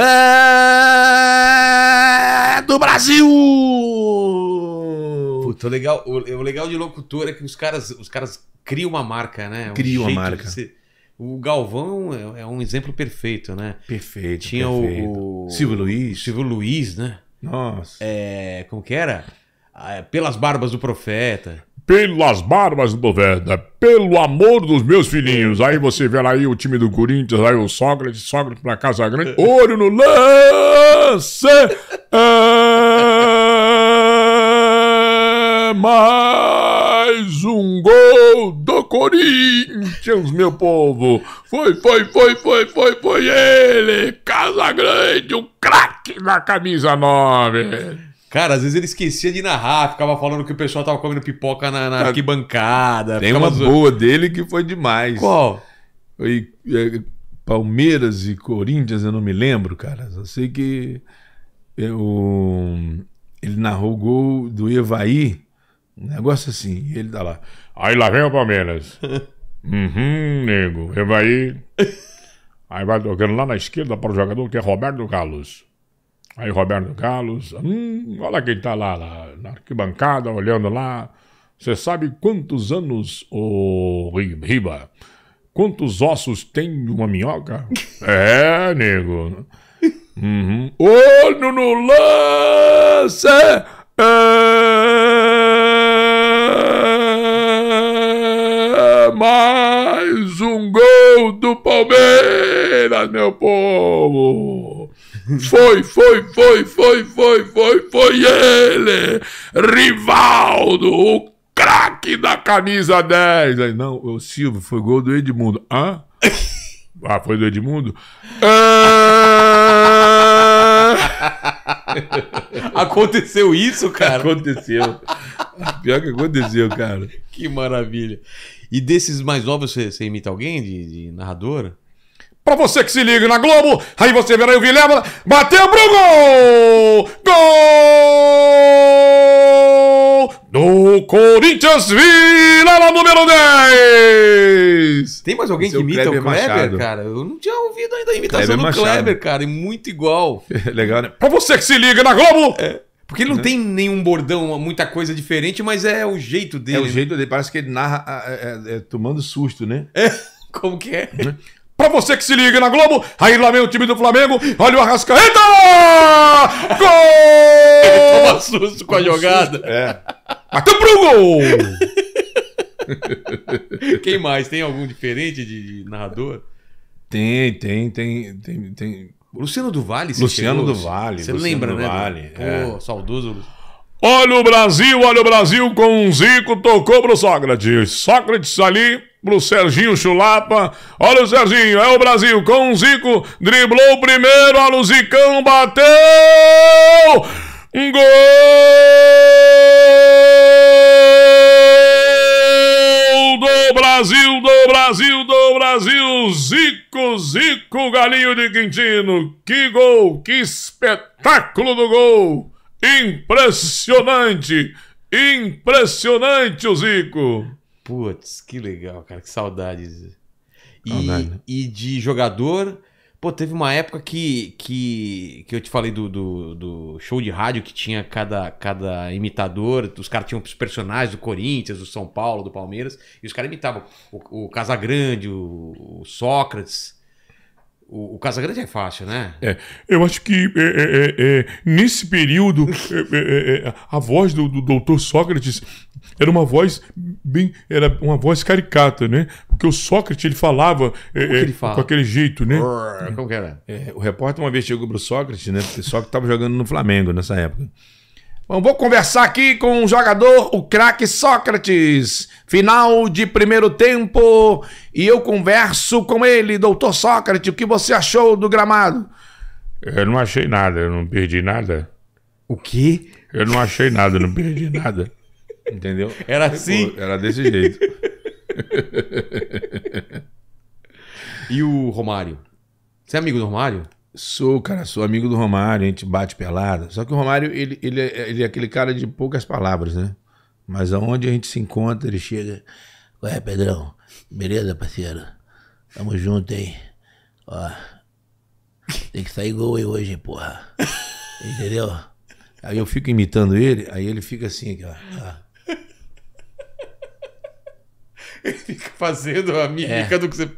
é do Brasil! Puta, o legal, o, legal de locutor é que os caras, os caras criam uma marca, né? Criam uma marca. O Galvão é, é, um exemplo perfeito, né? Perfeito. Tinha perfeito. o. Silvio Luiz. Silvio Luiz, né? Nossa. É, como que era? Ah, é, Pelas Barbas do Profeta pelas barbas do Veda, é pelo amor dos meus filhinhos. Aí você vê lá aí o time do Corinthians, aí o Sócrates, Sócrates pra Casa Grande, olho no lance! É mais um gol do Corinthians, meu povo! Foi, foi, foi, foi, foi, foi ele! Casa Grande, o craque da camisa 9! Cara, às vezes ele esquecia de narrar, ficava falando que o pessoal tava comendo pipoca na, na tá. arquibancada. Tem uma zo... boa dele que foi demais. Qual? Foi, é, Palmeiras e Corinthians, eu não me lembro, cara. Só sei que eu, é, ele narrou o gol do Evaí. Um negócio assim, ele tá lá. Aí lá vem o Palmeiras. uhum, nego. Evaí. Aí vai tocando lá na esquerda para o jogador que é Roberto Carlos. Aí Roberto Carlos, hum, olha quem está lá, lá na arquibancada, olhando lá. Você sabe quantos anos, o Riba? Quantos ossos tem uma minhoca? é, nego. Uhum. Olho no lance! É mais um gol do Palmeiras, meu povo! Foi, foi, foi, foi, foi, foi, foi ele! Rivaldo, o craque da camisa 10. Aí, não, o Silvio, foi gol do Edmundo. Hã? Ah, foi do Edmundo? Ah! aconteceu isso, cara? Aconteceu. Pior que aconteceu, cara. Que maravilha. E desses mais novos, você, você imita alguém de, de narradora? Pra você que se liga na Globo, aí você verá o Vilela. Bateu pro gol! Gol! Do Corinthians Vilela número 10! Tem mais alguém que imita Kleber o Kleber, Machado. cara? Eu não tinha ouvido ainda a imitação Kleber do Machado. Kleber, cara. É muito igual. É legal, né? Pra você que se liga na Globo! É. Porque ele não uhum. tem nenhum bordão, muita coisa diferente, mas é o jeito dele. É o né? jeito dele, parece que ele narra é, é, é tomando susto, né? É, como que é? Né? Pra você que se liga na Globo, aí lá vem o time do Flamengo, olha o Arrascaeta! Gol! toma susto com a jogada. É. Bateu pro gol! Quem mais? Tem algum diferente de narrador? Tem, tem, tem, tem, tem. Luciano do Vale, Luciano do Vale. Você Luciano lembra, do né? Vale. Pô, é. saudoso Luciano. Olha o Brasil, olha o Brasil com um Zico, tocou pro Sócrates. Sócrates ali, pro Serginho Chulapa. Olha o Serginho, é o Brasil com um Zico, driblou o primeiro, olha o Zicão, bateu! Um gol do Brasil, do Brasil, do Brasil! Zico, Zico, galinho de Quintino. Que gol, que espetáculo do gol! Impressionante! Impressionante, o Zico! Putz, que legal, cara, que saudades. E, e de jogador, pô, teve uma época que, que, que eu te falei do, do, do show de rádio que tinha cada, cada imitador, os caras tinham os personagens do Corinthians, do São Paulo, do Palmeiras, e os caras imitavam o, o Casagrande, o, o Sócrates. O, o Casagrande é fácil, né? É. Eu acho que é, é, é, é nesse período é, é, a voz do, do doutor Sócrates era uma voz bem era uma voz caricata né porque o Sócrates ele falava é, ele fala? com aquele jeito né como que era é, o repórter uma vez chegou pro Sócrates né porque Sócrates estava jogando no Flamengo nessa época Vou conversar aqui com o jogador, o craque Sócrates. Final de primeiro tempo e eu converso com ele, doutor Sócrates. O que você achou do gramado? Eu não achei nada, eu não perdi nada. O quê? Eu não achei nada, eu não perdi nada. Entendeu? Era assim? Era desse jeito. e o Romário? Você é amigo do Romário? Sou, cara, sou amigo do Romário, a gente bate pelada. Só que o Romário, ele, ele, é, ele é aquele cara de poucas palavras, né? Mas aonde a gente se encontra, ele chega. Ué, Pedrão? Beleza, parceiro? Tamo junto, hein? Ó. Tem que sair gol aí hoje, porra. Entendeu? Aí eu fico imitando ele, aí ele fica assim, aqui, ó. ó. Ele fica fazendo a mímica é. do que você.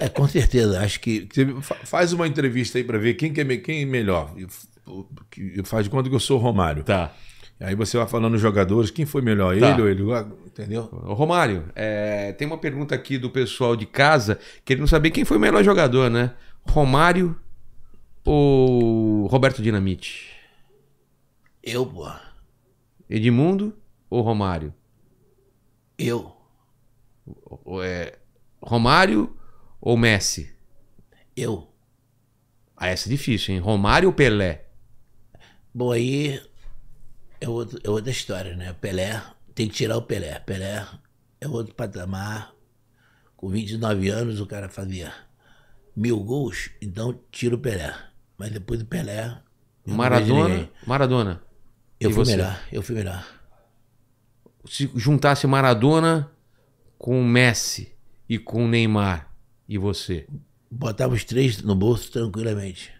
É, com certeza. Acho que. Faz uma entrevista aí para ver quem, que é, quem é melhor. Faz de conta que eu sou o Romário. Tá. Aí você vai falando os jogadores, quem foi melhor, tá. ele ou ele? Ah, entendeu? Ô Romário, é, tem uma pergunta aqui do pessoal de casa querendo saber quem foi o melhor jogador, né? Romário ou Roberto Dinamite? Eu, pô. Edmundo ou Romário? Eu. É, Romário ou Messi? Eu. Ah, essa é difícil, hein? Romário ou Pelé? Bom, aí é, outro, é outra história, né? Pelé, tem que tirar o Pelé. Pelé é outro patamar. Com 29 anos o cara fazia mil gols, então tira o Pelé. Mas depois do Pelé. Maradona? Maradona. Eu e fui você? melhor, eu fui melhor. Se juntasse Maradona com Messi e com Neymar, e você? Botava os três no bolso tranquilamente.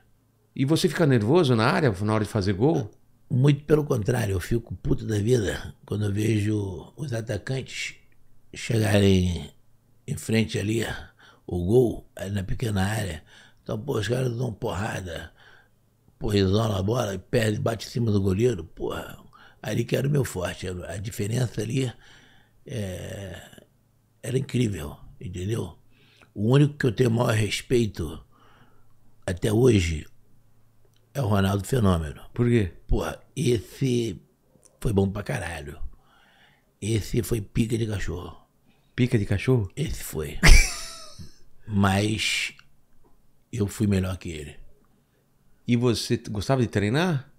E você fica nervoso na área, na hora de fazer gol? Muito pelo contrário, eu fico puto da vida quando eu vejo os atacantes chegarem em frente ali, o gol, ali na pequena área. Então, pô, os caras dão porrada, pô, isolam a bola, perde, bate em cima do goleiro, porra. Ali que era o meu forte. A diferença ali é... era incrível, entendeu? O único que eu tenho maior respeito até hoje é o Ronaldo Fenômeno. Por quê? Porra, esse foi bom pra caralho. Esse foi pica de cachorro. Pica de cachorro? Esse foi. Mas eu fui melhor que ele. E você gostava de treinar?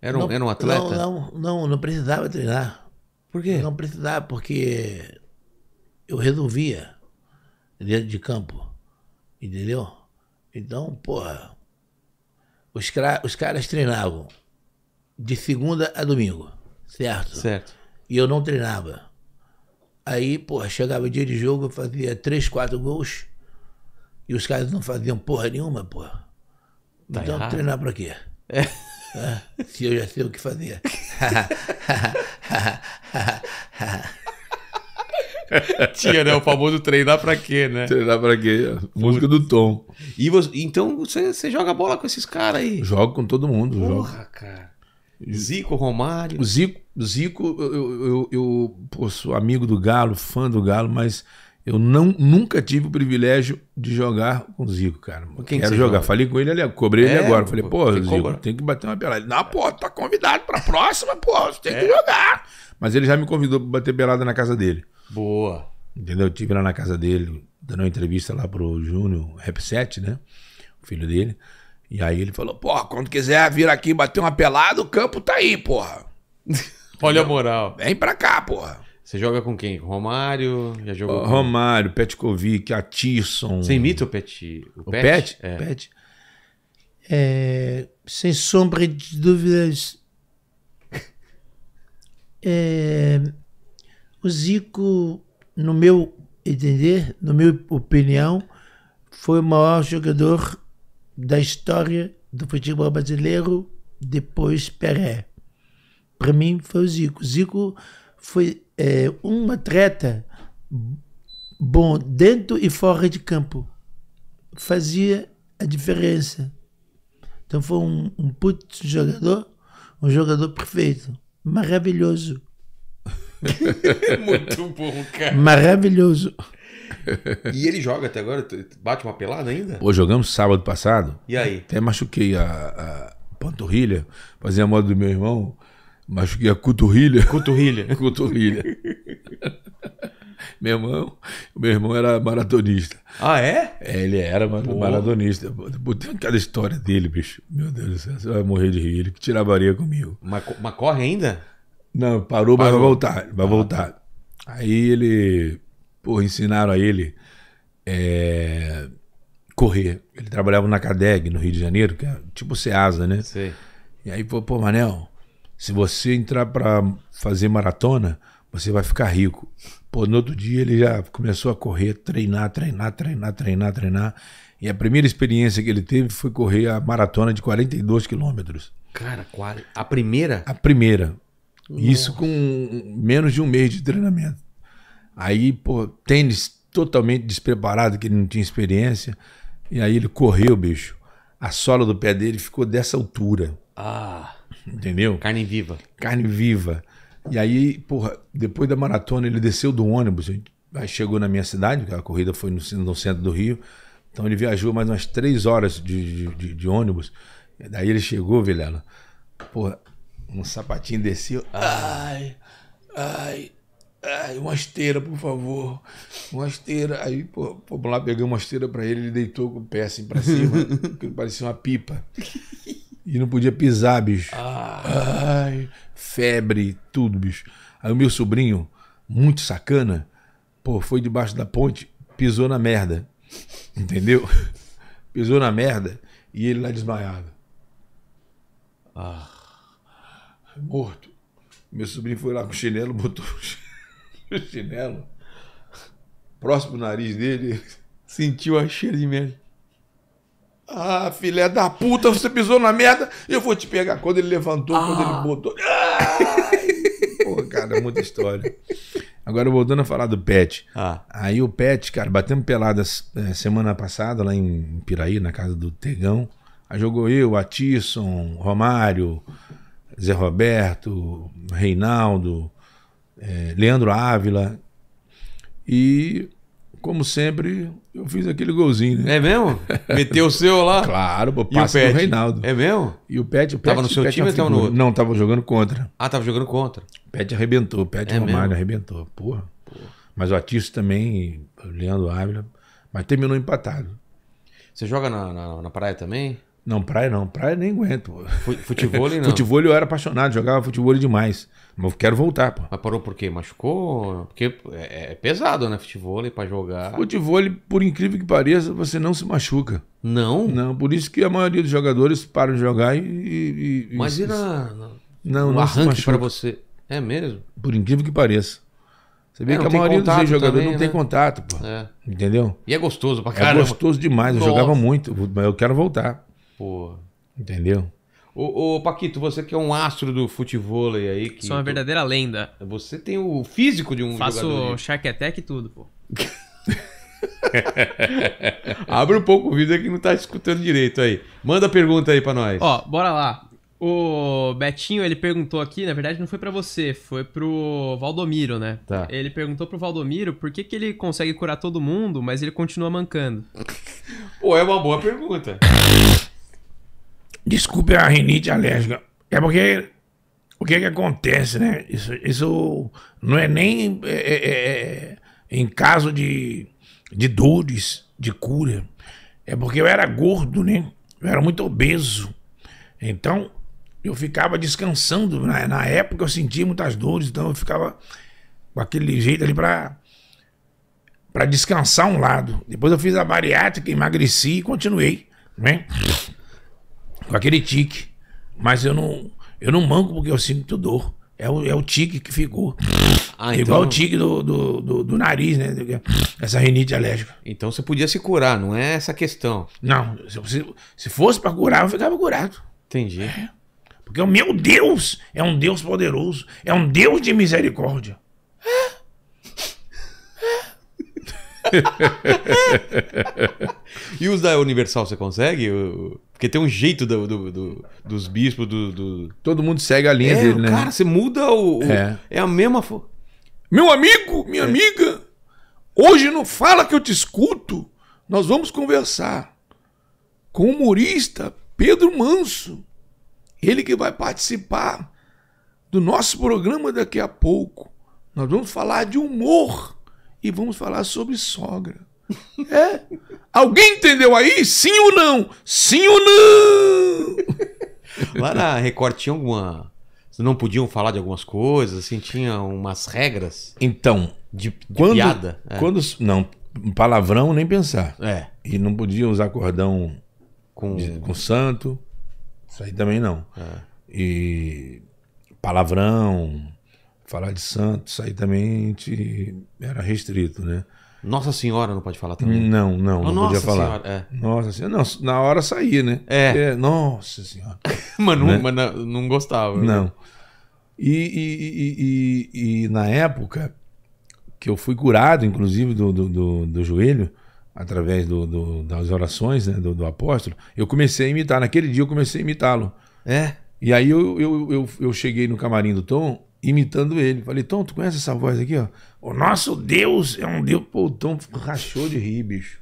Era um, não, era um atleta? Não, não, não, não precisava treinar. Por quê? não precisava, porque eu resolvia dentro de campo. Entendeu? Então, porra. Os, os caras treinavam de segunda a domingo, certo? Certo. E eu não treinava. Aí, porra, chegava dia de jogo, eu fazia três, quatro gols. E os caras não faziam porra nenhuma, porra. Tá então, errado. treinar pra quê? É, se eu já sei o que fazer. Tinha, né? O famoso treinar pra quê, né? Treinar pra quê? Música do Tom. E você, então você, você joga bola com esses caras aí? Jogo com todo mundo. Porra, jogo. cara. Zico, Romário. Zico, Zico eu, eu, eu, eu pô, sou amigo do Galo, fã do Galo, mas eu não, nunca tive o privilégio de jogar com o Zico, cara. Quem Quero jogar. Joga? Falei com ele, ali, cobrei é, ele agora. Falei, pô, Zico, cobra. tem que bater uma pelada. Não, pô, tá convidado pra próxima, pô, você tem é. que jogar. Mas ele já me convidou pra bater pelada na casa dele. Boa. Entendeu? Eu estive lá na casa dele, dando uma entrevista lá pro Júnior Rap 7, né? O filho dele. E aí ele falou, porra, quando quiser vir aqui bater uma pelada, o campo tá aí, porra. Olha a moral. Vem pra cá, porra. Você joga com quem? Com Romário? Já jogou com... Romário, Petkovic, Atisson. Você imita o Pet? O, o Pet? Pet? É. Pet? É, sem sombra de dúvidas. É, o Zico, no meu entender, na minha opinião, foi o maior jogador da história do futebol brasileiro depois Pelé. Para mim foi o Zico. Zico foi é, um atleta bom dentro e fora de campo. Fazia a diferença. Então foi um, um puto jogador, um jogador perfeito, maravilhoso. Muito bom, cara. Maravilhoso. E ele joga até agora? Bate uma pelada ainda? Pô, jogamos sábado passado. E aí? Até machuquei a, a panturrilha, fazia a moda do meu irmão, machuquei a cuturrilha. Cuturrilha. cuturrilha. meu irmão, meu irmão era maratonista. Ah, é? é ele era Pô. maratonista. Tem cada história dele, bicho. Meu Deus do céu, você vai morrer de rir. Ele que tirabaria comigo. Mas, mas corre ainda? Não, parou, parou. mas vai voltar. Vai ah. voltar. Aí ele. Pô, ensinaram a ele é, correr. Ele trabalhava na CADEG, no Rio de Janeiro, que é tipo Ceasa, né? Sim. E aí, falou, pô, Manel, se você entrar pra fazer maratona, você vai ficar rico. Pô, no outro dia ele já começou a correr, treinar, treinar, treinar, treinar, treinar. E a primeira experiência que ele teve foi correr a maratona de 42 quilômetros. Cara, qual... a primeira? A primeira. Isso com menos de um mês de treinamento. Aí, pô, tênis totalmente despreparado, que ele não tinha experiência. E aí ele correu, bicho. A sola do pé dele ficou dessa altura. Ah. Entendeu? Carne viva. Carne viva. E aí, porra, depois da maratona, ele desceu do ônibus. Aí chegou na minha cidade, a corrida foi no, no centro do Rio. Então ele viajou mais umas três horas de, de, de, de ônibus. E daí ele chegou, Vilela. Porra, um sapatinho desceu. Ah. Ai, ai, ai, uma esteira, por favor. Uma esteira. Aí, pô, pô lá peguei uma esteira para ele, ele deitou com o pé assim pra cima, que parecia uma pipa. E não podia pisar, bicho. Ah. Ai, febre, tudo, bicho. Aí o meu sobrinho, muito sacana, pô, foi debaixo da ponte, pisou na merda. Entendeu? Pisou na merda e ele lá desmaiado. Ah morto. Meu sobrinho foi lá com o chinelo, botou o chinelo próximo ao nariz dele, sentiu a cheiro de merda. Ah, filé da puta, você pisou na merda, eu vou te pegar. Quando ele levantou, ah. quando ele ah. botou. Ah! Pô, cara, é muita história. Agora voltando a falar do Pet. Ah. Aí o Pet, cara, batemos peladas é, semana passada lá em Piraí, na casa do Tegão. Aí jogou eu, Atisson, Romário, Zé Roberto, Reinaldo, é, Leandro Ávila. E, como sempre, eu fiz aquele golzinho, né? É mesmo? Meteu o seu lá? Claro, pô, passe do Reinaldo. É mesmo? E o Pet... O Pet tava no seu Pet time é ou tava no outro? Não, tava jogando contra. Ah, tava jogando contra. Pet arrebentou, Pet é Romário mesmo? arrebentou. Porra. Porra. Mas o Atício também, o Leandro Ávila, mas terminou empatado. Você joga na, na, na praia também? Não, praia não. Praia nem aguento. Pô. Futebol não? futebol eu era apaixonado, jogava futebol demais. Mas quero voltar, pô. Mas parou por quê? Machucou? Porque é, é, é pesado, né? Futebol para jogar. Futebol, por incrível que pareça, você não se machuca. Não? Não, por isso que a maioria dos jogadores param de jogar e... e, Mas e na... Não, um não arranque para você. É mesmo? Por incrível que pareça. Você vê é, que a maioria dos jogadores não né? tem contato, pô. É. Entendeu? E é gostoso pra é caramba. É gostoso demais. Eu Nossa. jogava muito, mas eu quero voltar. Pô. Entendeu? Ô, ô, Paquito, você que é um astro do futebol aí. Que Sou uma verdadeira lenda. Você tem o físico de um Faço jogador. Faço Shark Attack e tudo, pô. Abre um pouco o vídeo que não tá escutando direito aí. Manda pergunta aí pra nós. Ó, bora lá. O Betinho, ele perguntou aqui, na verdade não foi para você, foi pro Valdomiro, né? Tá. Ele perguntou pro Valdomiro por que, que ele consegue curar todo mundo, mas ele continua mancando. Pô, é uma boa pergunta. Desculpe a rinite alérgica. É porque o que, é que acontece, né? Isso, isso não é nem é é, é, é, em caso de, de dores, de cura. É porque eu era gordo, né? Eu era muito obeso. Então, eu ficava descansando. Na, na época, eu sentia muitas dores, então eu ficava com aquele jeito ali para para descansar um lado. Depois eu fiz a bariátrica, emagreci e continuei, né? com aquele tique. Mas eu não, eu não manco porque eu sinto dor. É o, é o tique que ficou. Ah, então... Igual o tique do, do, do, do, nariz, né? É, essa rinite alérgica. Então você podia se curar, não é essa questão. Não, se, se fosse para curar, eu ficava curado. Entendi. É. Porque o meu Deus é um Deus poderoso, é um Deus de misericórdia. e os da Universal você consegue? Porque tem um jeito do, do, do dos bispos, do, do, Todo mundo segue a linha é, dele, né? Cara, você muda o. o é. é. a mesma. Fo... Meu amigo, minha é. amiga, hoje não fala que eu te escuto. Nós vamos conversar com o humorista Pedro Manso. Ele que vai participar do nosso programa daqui a pouco. Nós vamos falar de humor e vamos falar sobre sogra. É. Alguém entendeu aí? Sim ou não? Sim ou não? Lá na Record tinha alguma. Não podiam falar de algumas coisas, assim, tinha umas regras. Então, de, de quando, piada. É. Quando, não, palavrão nem pensar. É. E não podia usar cordão com, de, com santo. Isso aí também não. É. E palavrão, falar de santo, isso aí também era restrito, né? Nossa Senhora não pode falar também. Não, não, não, não podia falar. Senhora, é. Nossa Senhora, não, na hora saía, né? É. é nossa Senhora. mas, não, né? mas não, gostava. Né? Não. Né? E, e, e, e, na época que eu fui curado, inclusive, do, do, do, do joelho, através do, do, das orações né, do, do, apóstolo, eu comecei a imitar. Naquele dia eu comecei a imitá-lo. É. E aí eu, eu, eu, eu cheguei no camarim do Tom imitando ele. Falei, Tom, tu conhece essa voz aqui, ó? O nosso Deus é um Deus. Pô, o Tom rachou de rir, bicho.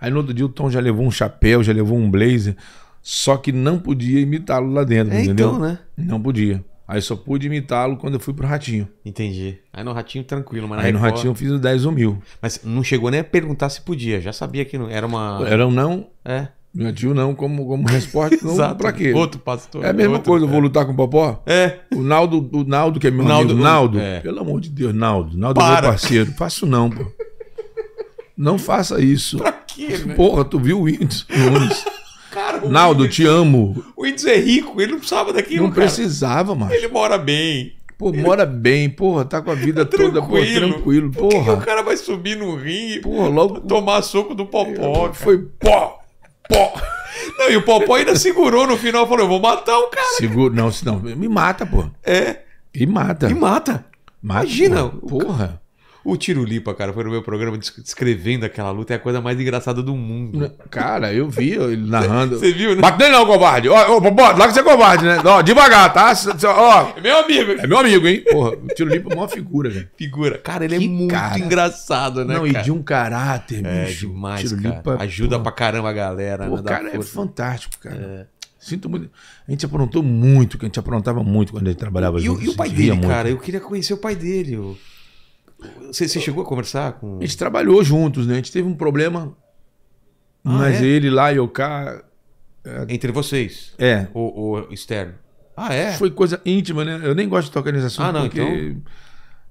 Aí no outro dia o Tom já levou um chapéu, já levou um blazer, só que não podia imitá-lo lá dentro, é, então, entendeu? Então, né? Não podia. Aí só pude imitá-lo quando eu fui pro Ratinho. Entendi. Aí no Ratinho tranquilo, mas Aí no Ratinho eu fiz o 10 ou mil. Mas não chegou nem a perguntar se podia, já sabia que não era uma. Era um não. É. Infantil é não, como, como resposta, não pra quê? Outro pastor. É a mesma outro, coisa, eu vou é. lutar com o Popó? É. O Naldo, o Naldo que é meu Naldo, amigo, Naldo, é. pelo amor de Deus, Naldo, Naldo Para. é meu parceiro, faço não, pô. Não faça isso. Pra quê, né? Porra, tu viu o Windows? Cara, o Naldo, Windows, te amo. O Windows é rico, ele não precisava daquilo, Não cara. precisava, mano. Ele mora bem. Pô, ele... mora bem, porra, tá com a vida tá toda, pô, tranquilo, porra. Por que, que, o cara vai subir no ringue, porra, logo tomar soco do Popó? Foi pó pó. Não, e o Popó ainda segurou no final, falou: Eu vou matar o cara. Seguro, não, senão, me mata, pô. É. E mata. E mata. mata Imagina. Porra. porra. O Tirulipa, cara, foi no meu programa descrevendo aquela luta, é a coisa mais engraçada do mundo. Né? Cara, eu vi ele narrando. Você viu, né? Bate não, covarde. Ó, ó, bota, lá que você é covarde, né? Ó, devagar, tá? Ó, é meu amigo. É meu amigo, hein? Porra, o Tirulipa é uma figura, velho. Figura. Cara, ele é que é muito cara. engraçado, né? Não, cara? e de um caráter, é, bicho. É demais, Tirulipa, cara. É Ajuda porra. pra caramba a galera. Pô, né, cara, é força. é fantástico, cara. É. Sinto muito. A gente aprontou muito, que a gente aprontava muito quando ele trabalhava e, junto. E o pai dele, muito. cara? Eu queria conhecer o pai dele. Eu... Você, você chegou a conversar com. A gente trabalhou juntos, né? A gente teve um problema. Ah, mas é? ele lá e eu cá. É... Entre vocês? É. O, o externo. Ah, é? Foi coisa íntima, né? Eu nem gosto de tocar nesse assunto. Ah, não, porque... então.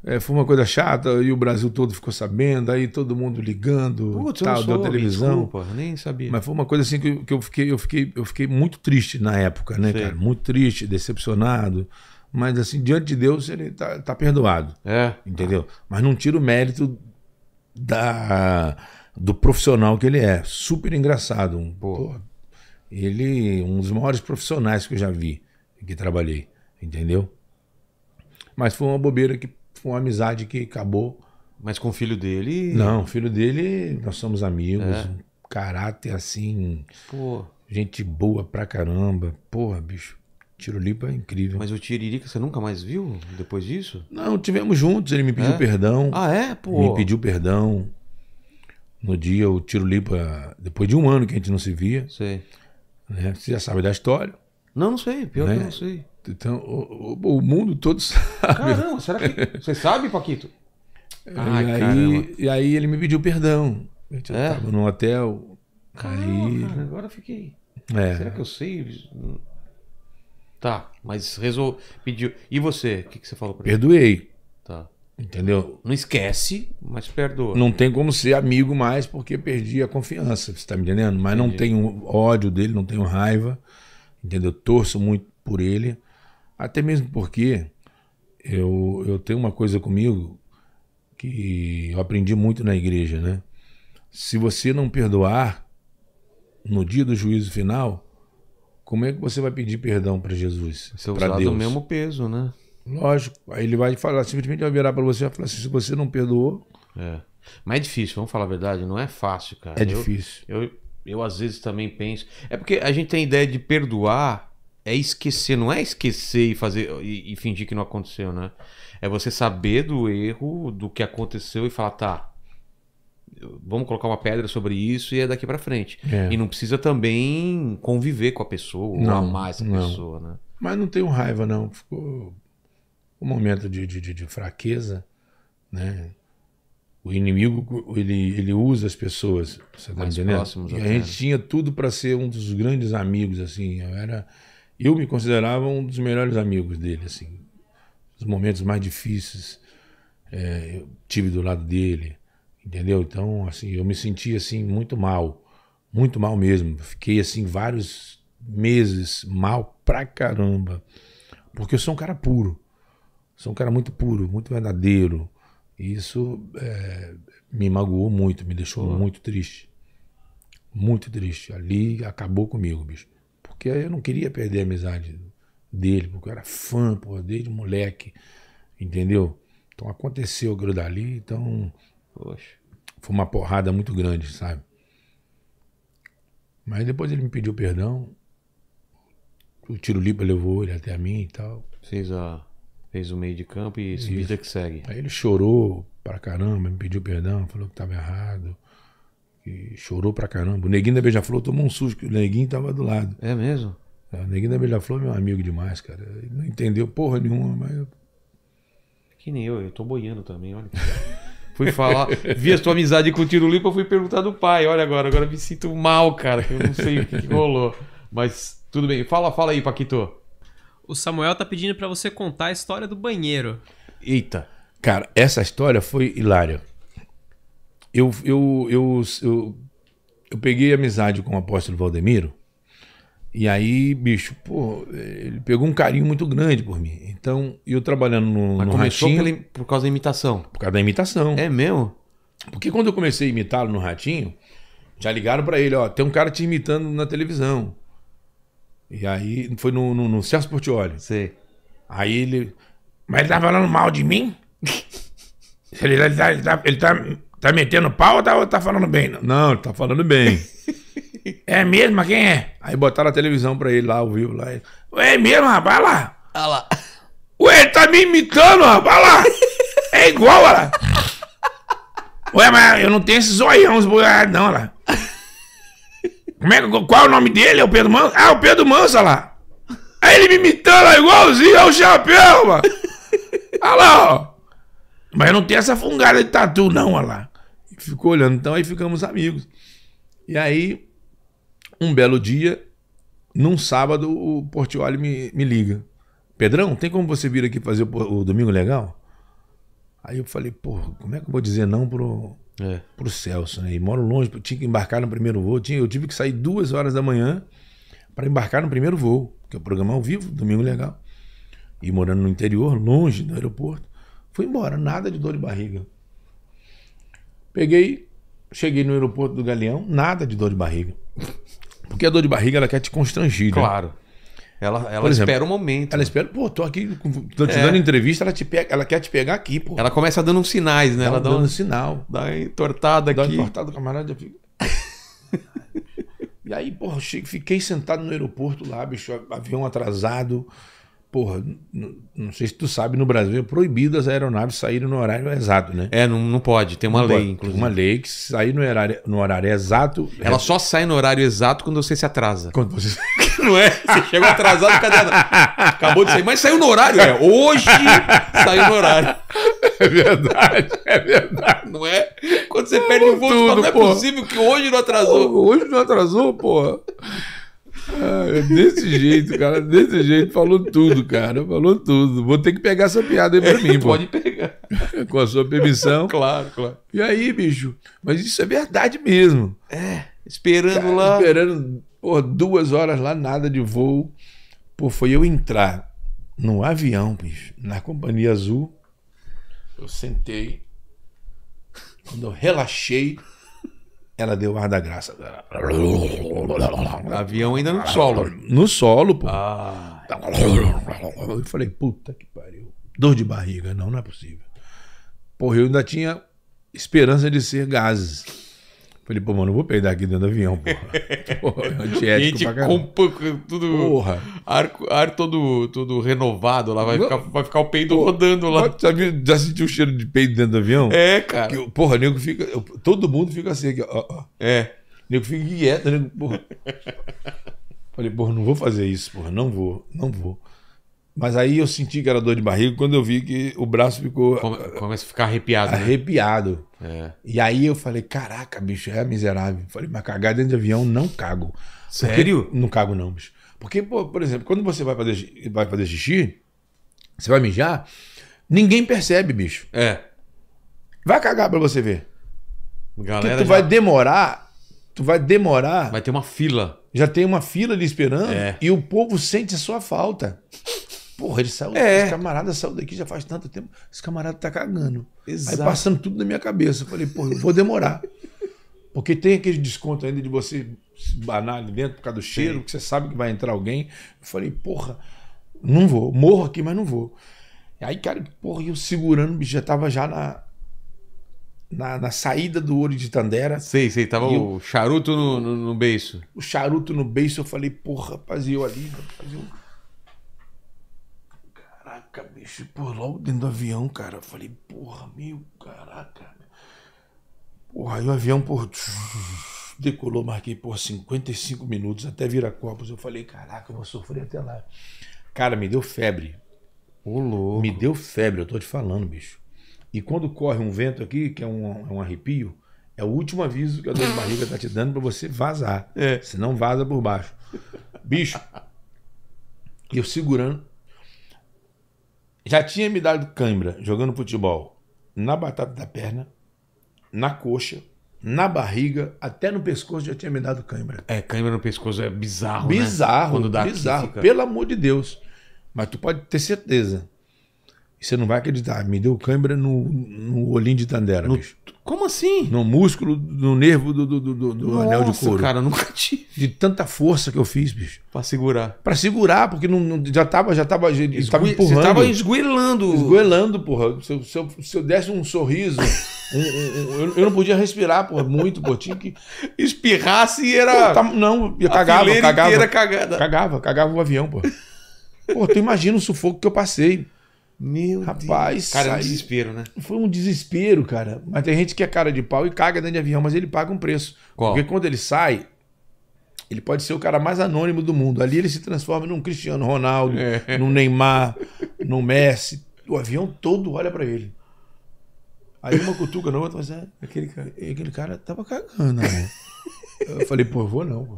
É, foi uma coisa chata e o Brasil todo ficou sabendo, aí todo mundo ligando, Putz, tal, da televisão. Desculpa, nem sabia. Mas foi uma coisa assim que, eu, que eu, fiquei, eu, fiquei, eu fiquei muito triste na época, né, Sei. cara? Muito triste, decepcionado mas assim, diante de Deus ele tá, tá perdoado. É. Entendeu? Ah. Mas não tira o mérito da, do profissional que ele é. Super engraçado. Pô. Pô, ele um dos maiores profissionais que eu já vi, que trabalhei. Entendeu? Mas foi uma bobeira que foi uma amizade que acabou. Mas com o filho dele. Não, o filho dele, nós somos amigos. É. Um caráter assim. Pô. Gente boa pra caramba. Porra, bicho. Tirolipa é incrível. Mas o Tiririca você nunca mais viu depois disso? Não, tivemos juntos, ele me pediu é? perdão. Ah, é? Pô. Me pediu perdão. No dia o Tirolipa, depois de um ano que a gente não se via. Sei. Né? Você já sabe da história. Não, não sei, pior né? que eu né? não sei. Então, o, o, o mundo todo sabe. Caramba, será que. Você sabe, Paquito? Ai, e, aí, e aí ele me pediu perdão. Eu é? tava hotel. Caramba, aí... cara, agora fiquei. É. Será que eu sei? Tá, mas resolveu. Pediu. E você? O que, que você falou pra ele? Perdoei. Tá. Entendeu? Não esquece, mas perdoa. Não tem como ser amigo mais porque perdi a confiança, você tá me entendendo? Mas Entendi. não tenho ódio dele, não tenho raiva, entendeu? Torço muito por ele. Até mesmo porque eu, eu tenho uma coisa comigo que eu aprendi muito na igreja, né? Se você não perdoar no dia do juízo final, como é que você vai pedir perdão para Jesus? Você usar Deus? do mesmo peso, né? Lógico. Aí ele vai falar, simplesmente vai virar para você e vai falar assim: se você não perdoou. É. Mas é difícil, vamos falar a verdade, não é fácil, cara. É eu, difícil. Eu, eu às vezes também penso. É porque a gente tem a ideia de perdoar é esquecer, não é esquecer e fazer e, e fingir que não aconteceu, né? É você saber do erro, do que aconteceu e falar, tá, vamos colocar uma pedra sobre isso e é daqui para frente. É. E não precisa também conviver com a pessoa, não, amar essa não. pessoa, né? Mas não tenho raiva, não. Ficou um momento de, de, de fraqueza, né? O inimigo, ele, ele usa as pessoas, você tá entendendo? e a gente tinha tudo para ser um dos grandes amigos, assim. Eu era... Eu me considerava um dos melhores amigos dele, assim. Os momentos mais difíceis é, eu tive do lado dele. Entendeu? Então, assim, eu me senti assim muito mal, muito mal mesmo. Fiquei assim vários meses mal pra caramba. Porque eu sou um cara puro. Sou um cara muito puro, muito verdadeiro. E isso é, me magoou muito, me deixou uhum. muito triste. Muito triste. Ali acabou comigo, bicho. Porque eu não queria perder a amizade dele, porque eu era fã, pô, desde moleque. Entendeu? Então aconteceu o dali, então. Poxa. Foi uma porrada muito grande, sabe? Mas depois ele me pediu perdão. O Tiro Lipa levou ele até a mim e tal. Fez, a, fez o meio de campo e Isso. vida que segue. Aí ele chorou pra caramba, me pediu perdão, falou que tava errado. E chorou pra caramba. O Neguinho da Beija-Flor tomou um susto, que o Neguinho tava do lado. É mesmo? É, o Neguinho da Beija-Flor é meu amigo demais, cara. Ele não entendeu porra nenhuma, mas... Que nem eu, eu tô boiando também, olha. Fui falar, vi a sua amizade com o Tiro Lipa, fui perguntar do pai. Olha agora, agora me sinto mal, cara. que Eu não sei o que, que rolou. Mas tudo bem. Fala, fala aí, Paquito. O Samuel tá pedindo para você contar a história do banheiro. Eita. Cara, essa história foi hilária. Eu, eu, eu, eu, eu peguei amizade com o apóstolo Valdemiro e aí, bicho, pô, ele pegou um carinho muito grande por mim. Então, eu trabalhando no, Mas no começou Ratinho. Pela, por causa da imitação. Por causa da imitação. É mesmo? Porque quando eu comecei a imitá-lo no Ratinho, já ligaram para ele, ó, tem um cara te imitando na televisão. E aí foi no, no, no Celso Portioli. Sei. Aí ele. Mas ele tá falando mal de mim? ele, tá, ele, tá, ele tá, tá metendo pau ou tá, ou tá falando bem? Não, ele tá falando bem. É mesmo? Quem é? Aí botaram a televisão pra ele lá, ao vivo. Lá. É mesmo, rapaz? Olha lá. Olha lá. Ué, ele tá me imitando, rapaz. Olha lá. É igual, olha lá. Ué, mas eu não tenho esses zoião, não, olha lá. Como é, qual é o nome dele? É o Pedro Manso? Ah, o Pedro Manso, olha lá. Aí ele me imitando, igualzinho ao chapéu, mano. Olha lá, ó. Mas eu não tenho essa fungada de tatu, não, olha lá. Ficou olhando, então aí ficamos amigos. E aí um belo dia, num sábado, o Portioli me, me liga. Pedrão, tem como você vir aqui fazer o, o Domingo Legal? Aí eu falei, pô, como é que eu vou dizer não pro, é. pro Celso, né? E moro longe, tinha que embarcar no primeiro voo. Tinha, eu tive que sair duas horas da manhã para embarcar no primeiro voo, que é o programa ao vivo, Domingo Legal. E morando no interior, longe do aeroporto. Fui embora, nada de dor de barriga. Peguei, cheguei no aeroporto do Galeão, nada de dor de barriga. Porque a dor de barriga ela quer te constrangir, né? Claro. Né? Ela, ela exemplo, espera o um momento. Ela espera, pô, tô aqui, tô te é. dando entrevista, ela, te pega, ela quer te pegar aqui, pô. Ela começa dando uns sinais, né? Ela, tá ela dá dando um sinal. Dá entortada aqui. Dá entortada, camarada. e aí, pô, fiquei sentado no aeroporto lá, bicho, avião atrasado. Porra, não sei se tu sabe, no Brasil é proibido as aeronaves saírem no horário exato, né? É, não, não pode. Tem uma não lei, pode. inclusive. uma lei que sair no horário, no horário exato. Ela é... só sai no horário exato quando você se atrasa. Quando você. não é? Você chegou atrasado, cadê? Acabou de sair. Mas saiu no horário, é. Hoje saiu no horário. É verdade, é verdade. Não é? Quando você perde o voo, não é porra. possível que hoje não atrasou. Hoje não atrasou, porra. Ah, é desse jeito, cara, desse jeito, falou tudo, cara, falou tudo. Vou ter que pegar essa piada aí pra é, mim, pô. Pode pegar. Com a sua permissão. claro, claro. E aí, bicho, mas isso é verdade mesmo. É, esperando cara, lá. Esperando, pô, duas horas lá, nada de voo. Pô, foi eu entrar no avião, bicho, na Companhia Azul. Eu sentei. Quando eu relaxei, ela deu o ar da graça. Avião ainda no solo. No solo, pô. Ah. Eu falei, puta que pariu. Dor de barriga. Não, não é possível. Porra, eu ainda tinha esperança de ser gases. Falei, pô, mano, não vou peidar aqui dentro do avião, porra. Tipo, porra é antiético pra caramba. Com, tudo, porra. Ar, ar todo, todo renovado lá, vai, não, ficar, vai ficar o peido porra, rodando lá. já sentiu o cheiro de peido dentro do avião? É, cara. Que, porra, nego fica. Todo mundo fica assim aqui, ó, ó. É. Nego fica quieto nego, porra. Falei, porra, não vou fazer isso, porra, não vou, não vou. Mas aí eu senti que era dor de barriga quando eu vi que o braço ficou. Começa a ficar arrepiado. Né? Arrepiado. Né? E aí eu falei: caraca, bicho, é miserável. Falei, mas cagar dentro de avião não cago. Sério? Porque... não cago, não, bicho. Porque, por exemplo, quando você vai fazer, vai fazer xixi, você vai mijar, ninguém percebe, bicho. É. Vai cagar pra você ver. Galera Porque tu já... vai demorar, tu vai demorar. Vai ter uma fila. Já tem uma fila ali esperando é. e o povo sente a sua falta porra, ele saiu, é. esse camarada saiu daqui já faz tanto tempo, esse camarada tá cagando. Exato. Aí passando tudo na minha cabeça, eu falei, pô, eu vou demorar. Porque tem aquele desconto ainda de você se banar ali dentro por causa do cheiro, Sim. que você sabe que vai entrar alguém. Eu falei, porra, não vou, morro aqui, mas não vou. Aí, cara, porra, eu segurando, bicho, já tava já na, na, na, saída do olho de Tandera. Sei, sei, tava eu, o charuto no, no, no, beiço. O charuto no beiço, eu falei, porra, rapaz, eu ali, rapaz, eu Caraca, bicho, por logo dentro do avião, cara. Eu falei, porra, meu, caraca. Porra, aí o avião, por decolou, marquei por 55 minutos até virar copos. Eu falei, caraca, eu vou sofrer até lá. Cara, me deu febre. Ô, louco. Me deu febre, eu tô te falando, bicho. E quando corre um vento aqui, que é um, é um arrepio, é o último aviso que a dor de barriga tá te dando para você vazar. É. Senão vaza por baixo. Bicho, eu segurando já tinha me dado cãibra jogando futebol na batata da perna, na coxa, na barriga, até no pescoço já tinha me dado cãibra. É, cãibra no pescoço é bizarro, né? Bizarro, né? Quando dá bizarro, pelo amor de Deus. Mas tu pode ter certeza. Você não vai acreditar, me deu cãibra no, no olhinho de Tandera, no... bicho. Como assim? No músculo, no nervo do, do, do, do Nossa, anel de couro. cara, nunca tive. De tanta força que eu fiz, bicho. Pra segurar. Pra segurar, porque não, não já tava, já tava, já, tava empurrando. Você tava esguelando. Esguelando, porra. Se eu, se eu, se eu desse um sorriso, um, um, eu, não podia respirar, porra, muito, porra. Tinha que... Espirrasse e era... Pô, não, eu cagava, cagava. cagada. Cagava, cagava o avião, porra. Porra, tu imagina o sufoco que eu passei. Meu Rapaz, Deus. Cara, é um desespero, né? Foi um desespero, cara. Mas tem gente que é cara de pau e caga dentro de avião, mas ele paga um preço. Qual? Porque quando ele sai, ele pode ser o cara mais anônimo do mundo. Ali ele se transforma num Cristiano Ronaldo, é. num Neymar, num Messi. O avião todo olha para ele. Aí uma cutuca nova, outra, mas é, aquele cara, é, aquele cara tava cagando. Né? Eu falei, pô, eu vou não.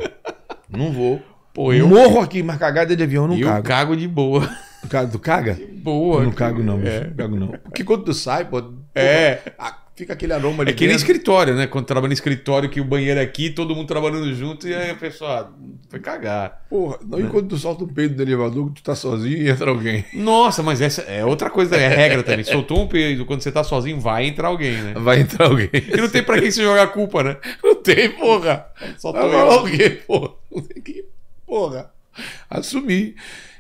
Não vou. Pô, eu morro aqui, mas cagada de avião não eu cago. Eu cago de boa. Do caga? Do caga? Boa. Eu não cago, não, é. Não cago, não. Porque quando tu sai, pô. É. Ah, fica aquele aroma é ali. É que nem escritório, né? Quando trabalha no escritório, que o banheiro é aqui, todo mundo trabalhando junto, e aí a pessoa ah, foi cagar. Porra, não, né? tu solta um peido do elevador, tu tá sozinho e entra alguém. Nossa, mas essa é outra coisa, é regra também. Soltou um peido, quando você tá sozinho, vai entrar alguém, né? Vai entrar alguém. E não tem pra quem se jogar a culpa, né? Não tem, porra. Soltou alguém, porra. Não tem que, porra. Assumir.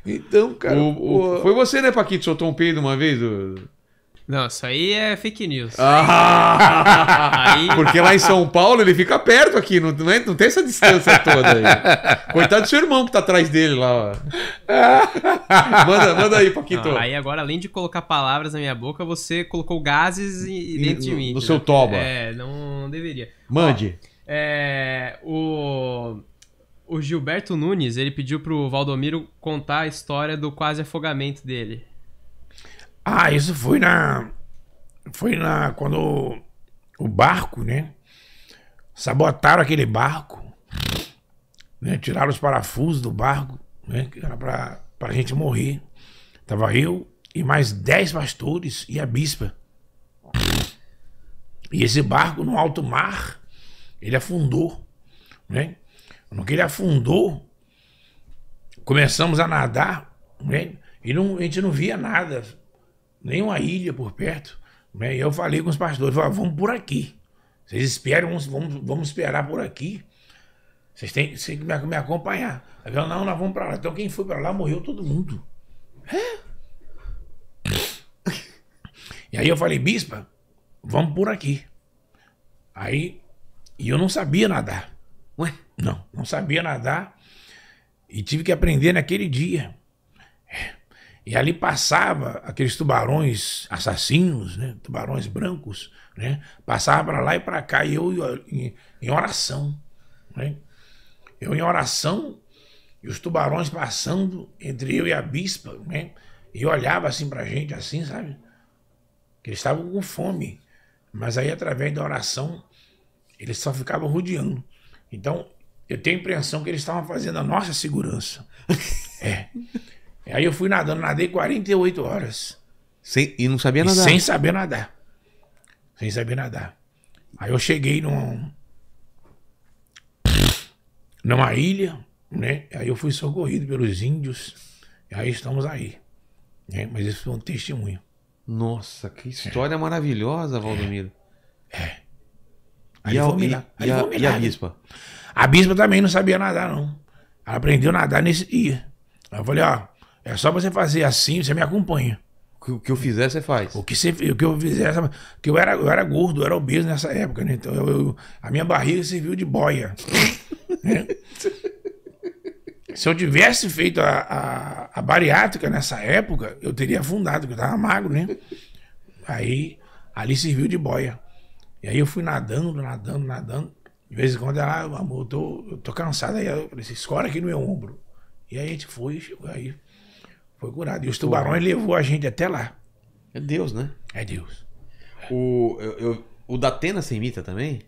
Então, cara. O, o... Foi você, né, Paquito, soltou um peido uma vez? Do... Não, isso aí é fake news. Ah, aí... Porque lá em São Paulo ele fica perto aqui, não, não, é, não tem essa distância toda aí. Coitado do seu irmão que tá atrás dele lá. Ó. Manda, manda aí, Paquito. Não, aí agora, além de colocar palavras na minha boca, você colocou gases dentro de mim. No, né? seu toba. É, não, não deveria. Mande. Ó, é, o o Gilberto Nunes, ele pediu pro Valdomiro contar a história do quase afogamento dele. Ah, isso foi na. Foi na. Quando o barco, né? Sabotaram aquele barco. Né, tiraram os parafusos do barco, né? Que era pra, pra gente morrer. Tava eu e mais dez pastores e a bispa. E esse barco no alto mar, ele afundou, né? No que ele afundou, começamos a nadar né? e não, a gente não via nada, nenhuma ilha por perto. Né? E eu falei com os pastores, falei, vamos por aqui. Vocês esperam, vamos, vamos esperar por aqui. Vocês têm, têm que me, acompanhar. Aí falaram, não, nós vamos para lá. Então quem foi para lá morreu todo mundo. É? E aí eu falei, bispa, vamos por aqui. Aí, e eu não sabia nadar. Ué? Não, não sabia nadar e tive que aprender naquele dia. É. E ali passava aqueles tubarões assassinos, né? tubarões brancos, né? passava para lá e para cá, e eu em, em oração. Né? Eu em oração, e os tubarões passando entre eu e a bispa, né? e olhava assim para a gente, assim, sabe? Que eles estavam com fome, mas aí através da oração eles só ficavam rodeando. Então, eu tenho a impressão que eles estavam fazendo a nossa segurança. é. Aí eu fui nadando, nadei 48 horas. Sem, e não sabia e nadar? Sem saber nadar. Sem saber nadar. Aí eu cheguei num, numa ilha, né? Aí eu fui socorrido pelos índios. E aí estamos aí. Né? Mas isso foi um testemunho. Nossa, que é. história é. maravilhosa, Valdomiro. É. é. Aí e, a, e, e, a, e a bispa? A bispa também não sabia nadar, não. Ela aprendeu a nadar nesse dia. Aí eu falei, ó, é só você fazer assim, você me acompanha. O que eu fizer, você faz. O que, você, o que eu fizer, que eu era, eu era gordo, eu era obeso nessa época, né? Então eu, eu, a minha barriga serviu de boia. né? Se eu tivesse feito a, a, a, bariátrica nessa época, eu teria afundado, porque eu tava magro, né? Aí ali serviu de boia. E aí eu fui nadando, nadando, nadando. De vez em quando ela, ah, amor, eu tô, eu tô cansado. Aí eu disse, escora aqui no meu ombro. E aí a gente foi, chegou aí, foi curado. E os tubarões levou a gente até lá. É Deus, né? É Deus. O, eu, eu, o da Atena semita imita também?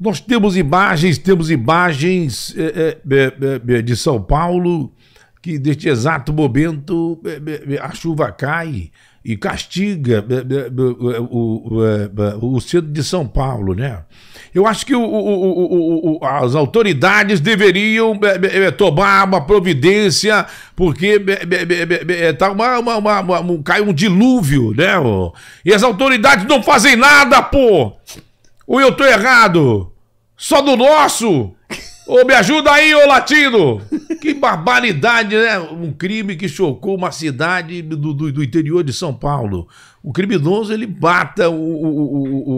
Nós temos imagens, temos imagens é, é, é, de São Paulo, que neste exato momento a chuva cai e castiga eh, eh, eh, o, o, centro de São Paulo, né? Eu acho que o, o, o, as autoridades deveriam tomar uma providência, porque tá uma, uma, uma, um, cai um dilúvio, né? E as autoridades não fazem nada, pô! Ou eu tô errado? Só do nosso? Ô, me ajuda aí, ô latino! Que barbaridade, né? Um crime que chocou uma cidade do, do, do interior de São Paulo. O criminoso, ele bata o, o,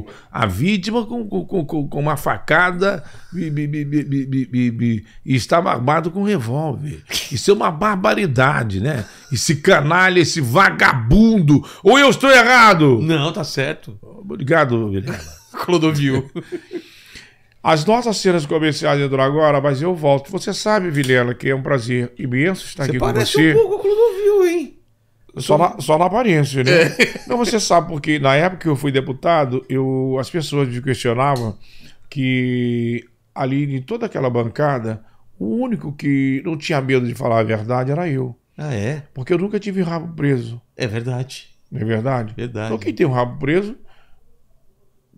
o, a vítima com, com, com, com uma facada e, e, e, e armado com um revólver. Isso é uma barbaridade, né? Esse canalha, esse vagabundo! Ou eu estou errado? Não, tá certo. Obrigado, Guilherme. Clodovil. As nossas cenas comerciais entram agora, mas eu volto. Você sabe, Vilela, que é um prazer imenso estar você aqui com você. Você parece um pouco Clodovil, hein? Só, tô... na, só na aparência, né? É. Não, você sabe, porque na época que eu fui deputado, eu, as pessoas me questionavam que ali em toda aquela bancada, o único que não tinha medo de falar a verdade era eu. Ah, é? Porque eu nunca tive rabo preso. É verdade. é verdade? Verdade. Então quem tem um rabo preso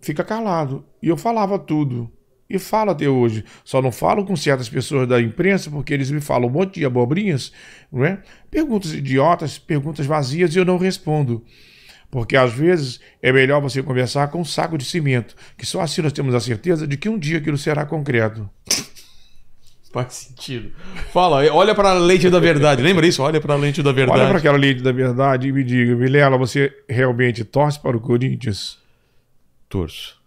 fica calado. E eu falava tudo. E falo até hoje. Só não falo com certas pessoas da imprensa, porque eles me falam um monte de abobrinhas, não é? Perguntas idiotas, perguntas vazias, e eu não respondo. Porque às vezes é melhor você conversar com um saco de cimento, que só assim nós temos a certeza de que um dia aquilo será concreto. Faz sentido. Fala, olha para a lente da verdade. Lembra isso? Olha para a lente da verdade. Olha para aquela lente da verdade e me diga, Vilela, você realmente torce para o Corinthians? Torço.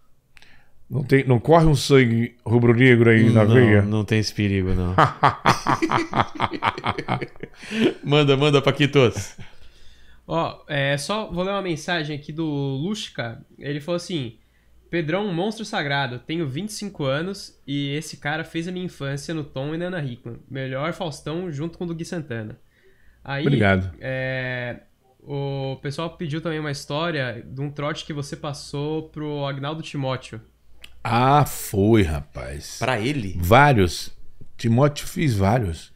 Não, tem, não corre um sangue rubro-negro aí na não, veia? Não tem esse perigo, não. manda, manda, todos Ó, é só vou ler uma mensagem aqui do Lushka. Ele falou assim: Pedrão, um monstro sagrado. Tenho 25 anos e esse cara fez a minha infância no Tom e na Ana Hickman. Melhor Faustão junto com o do Gui Santana. Aí, Obrigado. É, o pessoal pediu também uma história de um trote que você passou pro Agnaldo Timóteo. Ah, foi, rapaz. Para ele? Vários. Timóteo fiz vários.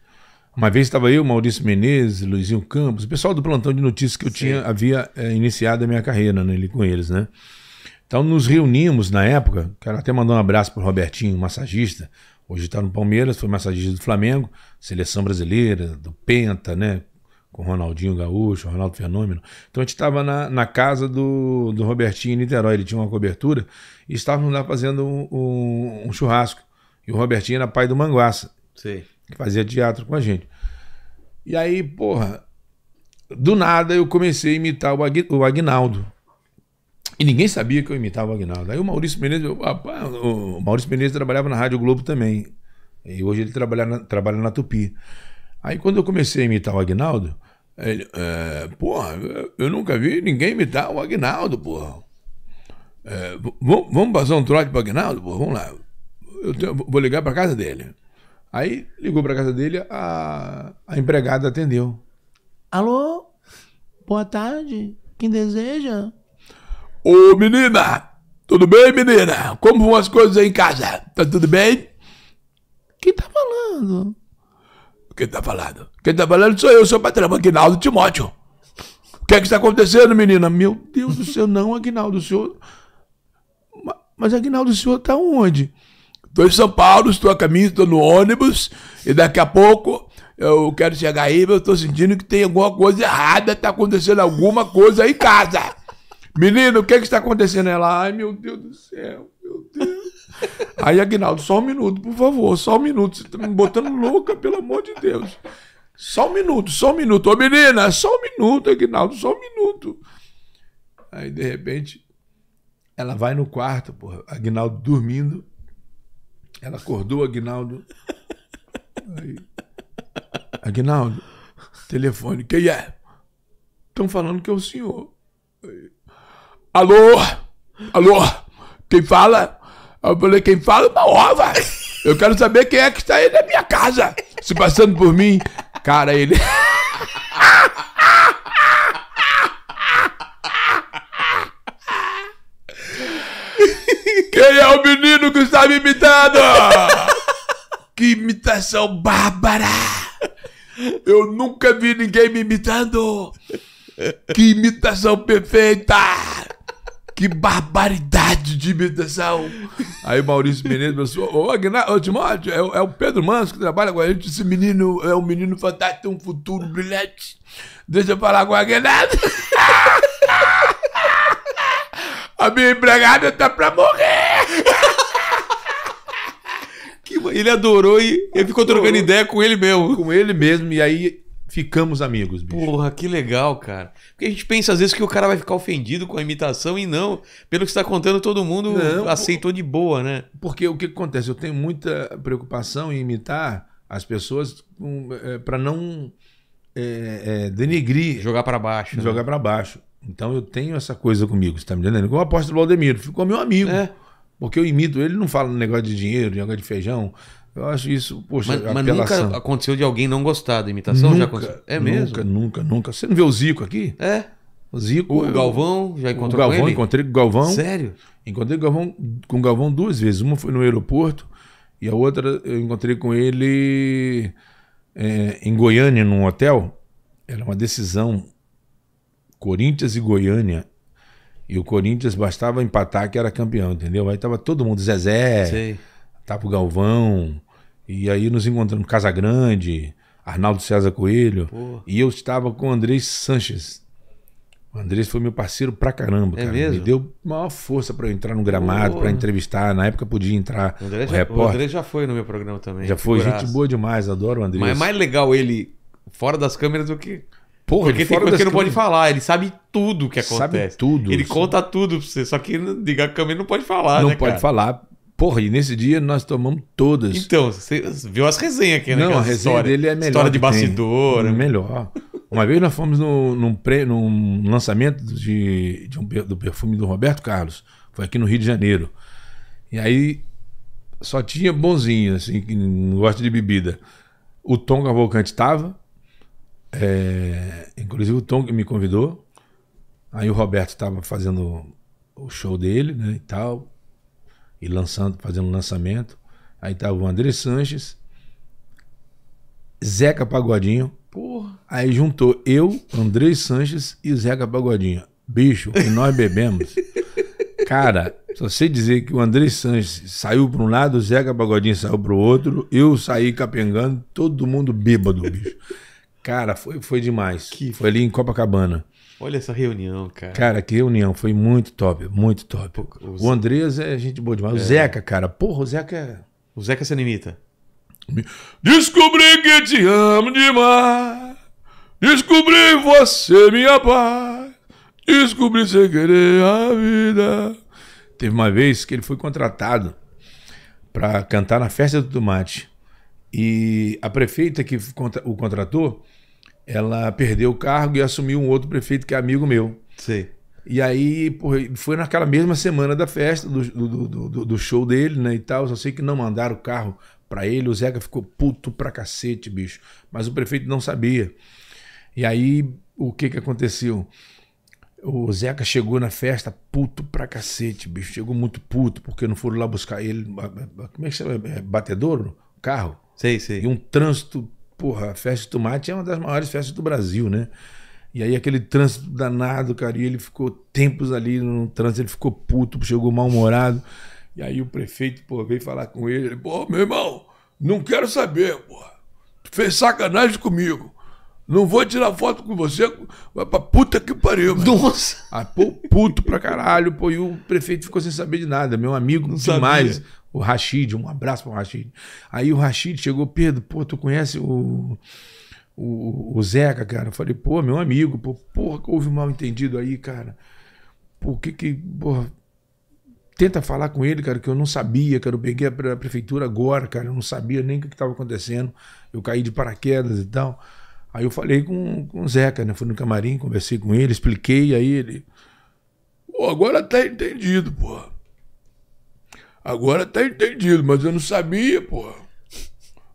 Uma vez estava eu, Maurício Menezes, Luizinho Campos, o pessoal do plantão de notícias que eu Sim. tinha havia é, iniciado a minha carreira né, com eles, né? Então nos reunimos na época, quero até mandar um abraço para Robertinho, massagista, hoje está no Palmeiras, foi massagista do Flamengo, seleção brasileira, do Penta, né? com Ronaldinho Gaúcho, Ronaldo Fenômeno. Então a gente estava na, na, casa do, do Robertinho em Niterói, ele tinha uma cobertura, e estávamos lá fazendo um, um, um churrasco. E o Robertinho era pai do Manguaça, Sim. que fazia teatro com a gente. E aí, porra, do nada eu comecei a imitar o, o Agnaldo. E ninguém sabia que eu imitava o Agnaldo. Aí o Maurício Menezes, ah, o Maurício Menezes trabalhava na Rádio Globo também. E hoje ele trabalha na, trabalha na Tupi. Aí quando eu comecei a imitar o Agnaldo, ele, é, porra, eu nunca vi ninguém imitar o Agnaldo, porra. É, vamos passar um trote pro Agnaldo, porra? Vamos lá. Eu tenho, vou ligar pra casa dele. Aí ligou pra casa dele, a, a empregada atendeu. Alô? Boa tarde. Quem deseja? Ô menina! Tudo bem, menina? Como vão as coisas aí em casa? Tá tudo bem? Quem tá falando? Quem tá falando? Quem tá falando sou eu, seu patrão, Aguinaldo Timóteo. O que é que está acontecendo, menina? Meu Deus do céu, não, Aguinaldo, o senhor. Mas, Aguinaldo, o senhor tá onde? Tô em São Paulo, estou a caminho, estou no ônibus, e daqui a pouco eu quero chegar aí, mas eu tô sentindo que tem alguma coisa errada, tá acontecendo alguma coisa aí em casa. Menino, o que é que está acontecendo? Ela, ai meu Deus do céu, meu Deus. Aí, Agnaldo, só um minuto, por favor, só um minuto. Você tá me botando louca, pelo amor de Deus. Só um minuto, só um minuto. Ô, menina, só um minuto, Agnaldo, só um minuto. Aí, de repente, ela vai no quarto, porra, Agnaldo dormindo. Ela acordou, Agnaldo. Aí, Agnaldo, telefone, quem é? Estão falando que é o senhor. Aí, alô? Alô? Quem fala? Aí eu falei, quem fala é uma ova. Eu quero saber quem é que está aí na minha casa, se passando por mim. Cara, ele. Quem é o menino que está me imitando? que imitação bárbara! Eu nunca vi ninguém me imitando! Que imitação perfeita! Que barbaridade de imitação! Aí Maurício Menezes pensou: Ô Aguinaldo, ô Timóteo, é, é, o Pedro Manso que trabalha com a gente. Esse menino é um menino fantástico, tem um futuro brilhante. Deixa eu falar com o Agnaldo. A minha empregada tá pra morrer! ele adorou e ele ficou trocando ideia com ele mesmo. Com ele mesmo, e aí Ficamos amigos, bicho. Porra, que legal, cara. Porque a gente pensa às vezes que o cara vai ficar ofendido com a imitação e não. Pelo que está contando, todo mundo não, aceitou por... de boa, né? Porque o que acontece? Eu tenho muita preocupação em imitar as pessoas eh, para não é, é, Jogar para baixo. Né? Jogar para baixo. Então eu tenho essa coisa comigo, você tá me entendendo? Como o apóstolo Valdemiro, ficou meu amigo. É. Porque eu imito ele, não fala no negócio de dinheiro, negócio de feijão, eu acho isso, poxa, Mas, mas nunca aconteceu de alguém não gostar da imitação? Nunca, Já aconteceu? É mesmo? Nunca, nunca, nunca. Você não vê o Zico aqui? É. O Zico. O é Galvão, já encontrou o Galvão, com ele? encontrei com o Galvão. Sério? Encontrei com o Galvão, com o Galvão duas vezes. Uma foi no aeroporto e a outra eu encontrei com ele é, em Goiânia, num hotel. Era uma decisão Corinthians e Goiânia. E o Corinthians bastava empatar que era campeão, entendeu? Aí tava todo mundo, Zezé, Sei. Tapo tá Galvão, e aí nos encontramos Casa Grande, Arnaldo César Coelho, e eu estava com o Andrés Sanches. O Andrés foi meu parceiro pra caramba, é cara. Mesmo? Me deu maior força para eu entrar no gramado, para entrevistar. Na época podia entrar o, o já, repórter. O Andrés já foi no meu programa também. Já foi, gente boa demais, adoro o Andrés. Mas é mais legal ele fora das câmeras do que... Porra, Porque tem coisa que não pode falar, ele sabe tudo o que acontece. Sabe tudo. Ele conta tudo pra você, só que diga a câmera não pode falar, Não né, pode cara? falar, Porra, e nesse dia nós tomamos todas. Então, você viu as resenhas aqui, né? Não, a resenha história, dele é melhor. História de bastidor. É melhor. Uma vez nós fomos no, num, pre, num lançamento de, de um, do perfume do Roberto Carlos. Foi aqui no Rio de Janeiro. E aí só tinha bonzinho, assim, que não gosta de bebida. O Tom Cavalcante estava. É, inclusive o Tom que me convidou. Aí o Roberto estava fazendo o show dele, né, e tal e lançando, fazendo um lançamento. Aí tava tá o André Sanches, Zeca Pagodinho. Porra. Aí juntou eu, André Sanches e Zeca Pagodinho. Bicho, e nós bebemos. Cara, só sei dizer que o André Sanches saiu para um lado, o Zeca Pagodinho saiu para o outro, eu saí capengando, todo mundo bêbado, bicho. Cara, foi, foi demais. Que... Foi ali em Copacabana. Olha essa reunião, cara. Cara, que reunião. Foi muito top, muito top. O, o Andreas é gente boa demais. É. O Zeca, cara. Porra, o Zeca é... O Zeca se animita. Descobri que te amo demais. Descobri você, minha paz. Descobri sem querer a vida. Teve uma vez que ele foi contratado para cantar na festa do tomate. E a prefeita que o contratou ela perdeu o cargo e assumiu um outro prefeito que é amigo meu. Sim. E aí, porra, foi naquela mesma semana da festa, do, do, do, do, show dele, né? E tal. Só sei que não mandaram o carro para ele. O Zeca ficou puto pra cacete, bicho. Mas o prefeito não sabia. E aí, o que que aconteceu? O Zeca chegou na festa puto pra cacete, bicho. Chegou muito puto, porque não foram lá buscar ele. Como é que chama? É, é Batedouro? Carro? Sei, sei. E um trânsito porra, a festa de tomate é uma das maiores festas do Brasil, né? E aí aquele trânsito danado, cara, e ele ficou tempos ali no trânsito, ele ficou puto, chegou mal-humorado. E aí o prefeito, pô, veio falar com ele, pô, meu irmão, não quero saber, pô. Tu fez sacanagem comigo. Não vou tirar foto com você, vai pra puta que pariu, mano. Nossa! Aí, ah, pô, puto pra caralho, pô, e o prefeito ficou sem saber de nada, meu amigo não demais. Sabia. O Rashid, um abraço para o Rashid. Aí o Rashid chegou, Pedro, pô, tu conhece o, o, o Zeca, cara? Eu falei, pô, meu amigo, pô, porra, houve um mal entendido aí, cara. Por que que, porra, tenta falar com ele, cara, que eu não sabia, cara, eu peguei a prefeitura agora, cara, eu não sabia nem o que estava acontecendo, eu caí de paraquedas e tal. Aí eu falei com, com o Zeca, né, fui no camarim, conversei com ele, expliquei, aí ele... Pô, agora tá entendido, pô. Agora tá entendido, mas eu não sabia, pô.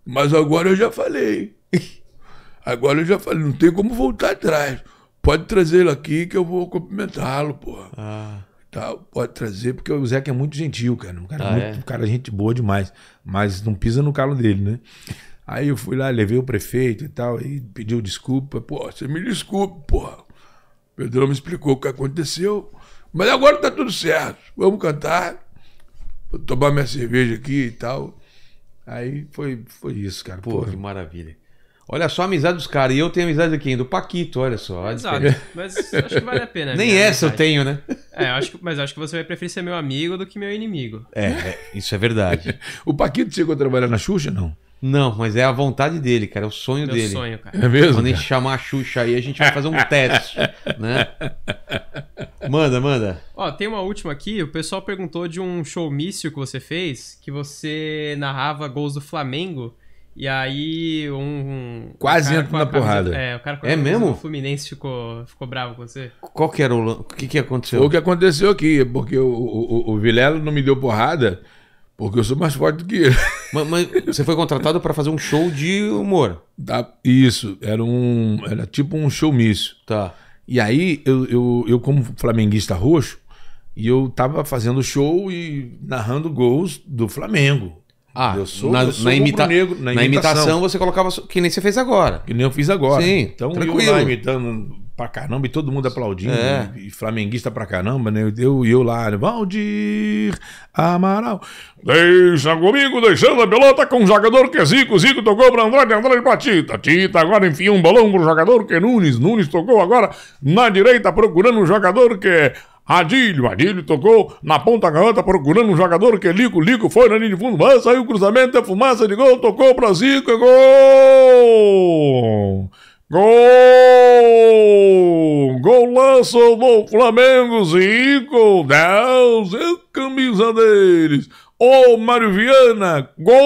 Mas agora eu já falei. Agora eu já falei, não tem como voltar atrás. Pode trazer ele aqui que eu vou cumprimentá-lo, pô. Ah. Tá, pode trazer, porque o Zeca é muito gentil, cara. Um cara, ah, muito, é? um cara gente boa demais. Mas não pisa no calo dele, né? Aí eu fui lá, levei o prefeito e tal, e pediu desculpa. Pô, você me desculpe, porra. O Pedrão me explicou o que aconteceu. Mas agora tá tudo certo. Vamos cantar. Vou tomar minha cerveja aqui e tal. Aí foi, foi isso, cara. Pô, Porra. que maravilha. Olha só a amizade dos caras. E eu tenho amizade aqui do Paquito, olha só. Exato, mas acho que vale a pena. Nem essa amizade. eu tenho, né? É, acho que, mas acho que você vai preferir ser meu amigo do que meu inimigo. É, é isso é verdade. o Paquito chegou a trabalhar na Xuxa, não? Não, mas é a vontade dele, cara. É o sonho Meu é dele. sonho, cara. É mesmo? Quando a gente chamar a Xuxa aí, a gente vai fazer um teste, né? Manda, manda. Ó, tem uma última aqui. O pessoal perguntou de um showmício que você fez, que você narrava gols do Flamengo. E aí um... um Quase um entra na porrada. é, o cara com a é mesmo? O Fluminense ficou, ficou bravo com você. Qual que era o... O que que aconteceu? O que aconteceu aqui, porque o, o, o Vilelo não me deu porrada... Porque eu sou mais forte do que ele. Mas, mas você foi contratado para fazer um show de humor? isso, era um. Era tipo um showmício. Tá. E aí, eu, eu, eu como flamenguista roxo, e eu tava fazendo show e narrando gols do Flamengo. Ah, eu sou, na, eu sou na, imita... negro, na, na imitação. imitação. você colocava. Que nem você fez agora. Que nem eu fiz agora. Sim. Então tranquilo. eu lá imitando pra caramba e todo mundo aplaudindo. É. E, e flamenguista pra caramba, né? E eu, lá, Valdir Amaral. Deixa comigo, deixando a pelota com o jogador que é Zico. Zico tocou pra Andrade, Andrade pra Tita. Tita agora enfiou um balão pro jogador que é Nunes. Nunes tocou agora na direita procurando um jogador que é... Adilho, Adilho tocou na ponta garota procurando um jogador que é Lico, Lico foi na linha de fundo, mas saiu o cruzamento, é fumaça de gol, tocou pra Zico, é gol! Gol! gol lançou do Flamengo, Zico! Deus, e camisa deles! Ô, oh, Mário Viana! Gol!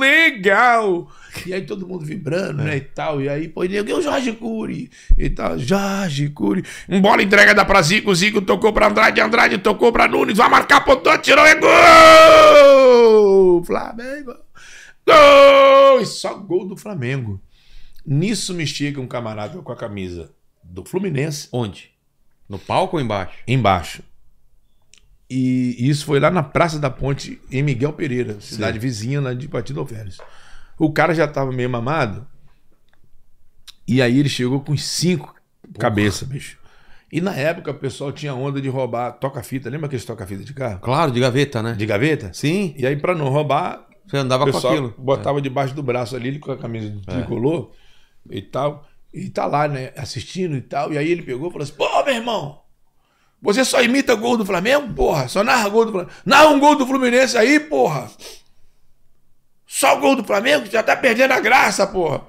Legal! E aí todo mundo vibrando, né, é. e tal. E aí, pô, ninguém o Jorge Cury. E tal, Jorge Cury. Um bola entrega da pra Zico, Zico tocou pra Andrade, Andrade tocou pra Nunes, vai marcar, pontou, tirou, é gol! Flamengo! Gol! E só gol do Flamengo. Nisso me chega um camarada com a camisa do Fluminense. Onde? No palco ou embaixo? Embaixo. E isso foi lá na Praça da Ponte, em Miguel Pereira, cidade Sim. vizinha lá né, de Partido Alferes. O cara já tava meio mamado. E aí ele chegou com cinco cabeças, bicho. E na época o pessoal tinha onda de roubar toca-fita. Lembra aqueles toca-fita de carro? Claro, de gaveta, né? De gaveta? Sim. E aí, para não roubar, você andava com aquilo. Botava é. debaixo do braço ali, ele com a camisa de é. tricolor e tal. E tá lá, né, assistindo e tal. E aí ele pegou e falou assim: pô, meu irmão, você só imita gol do Flamengo, porra? Só narra gol do Flamengo. Narra um gol do Fluminense aí, porra. Só o gol do Flamengo já tá perdendo a graça, porra.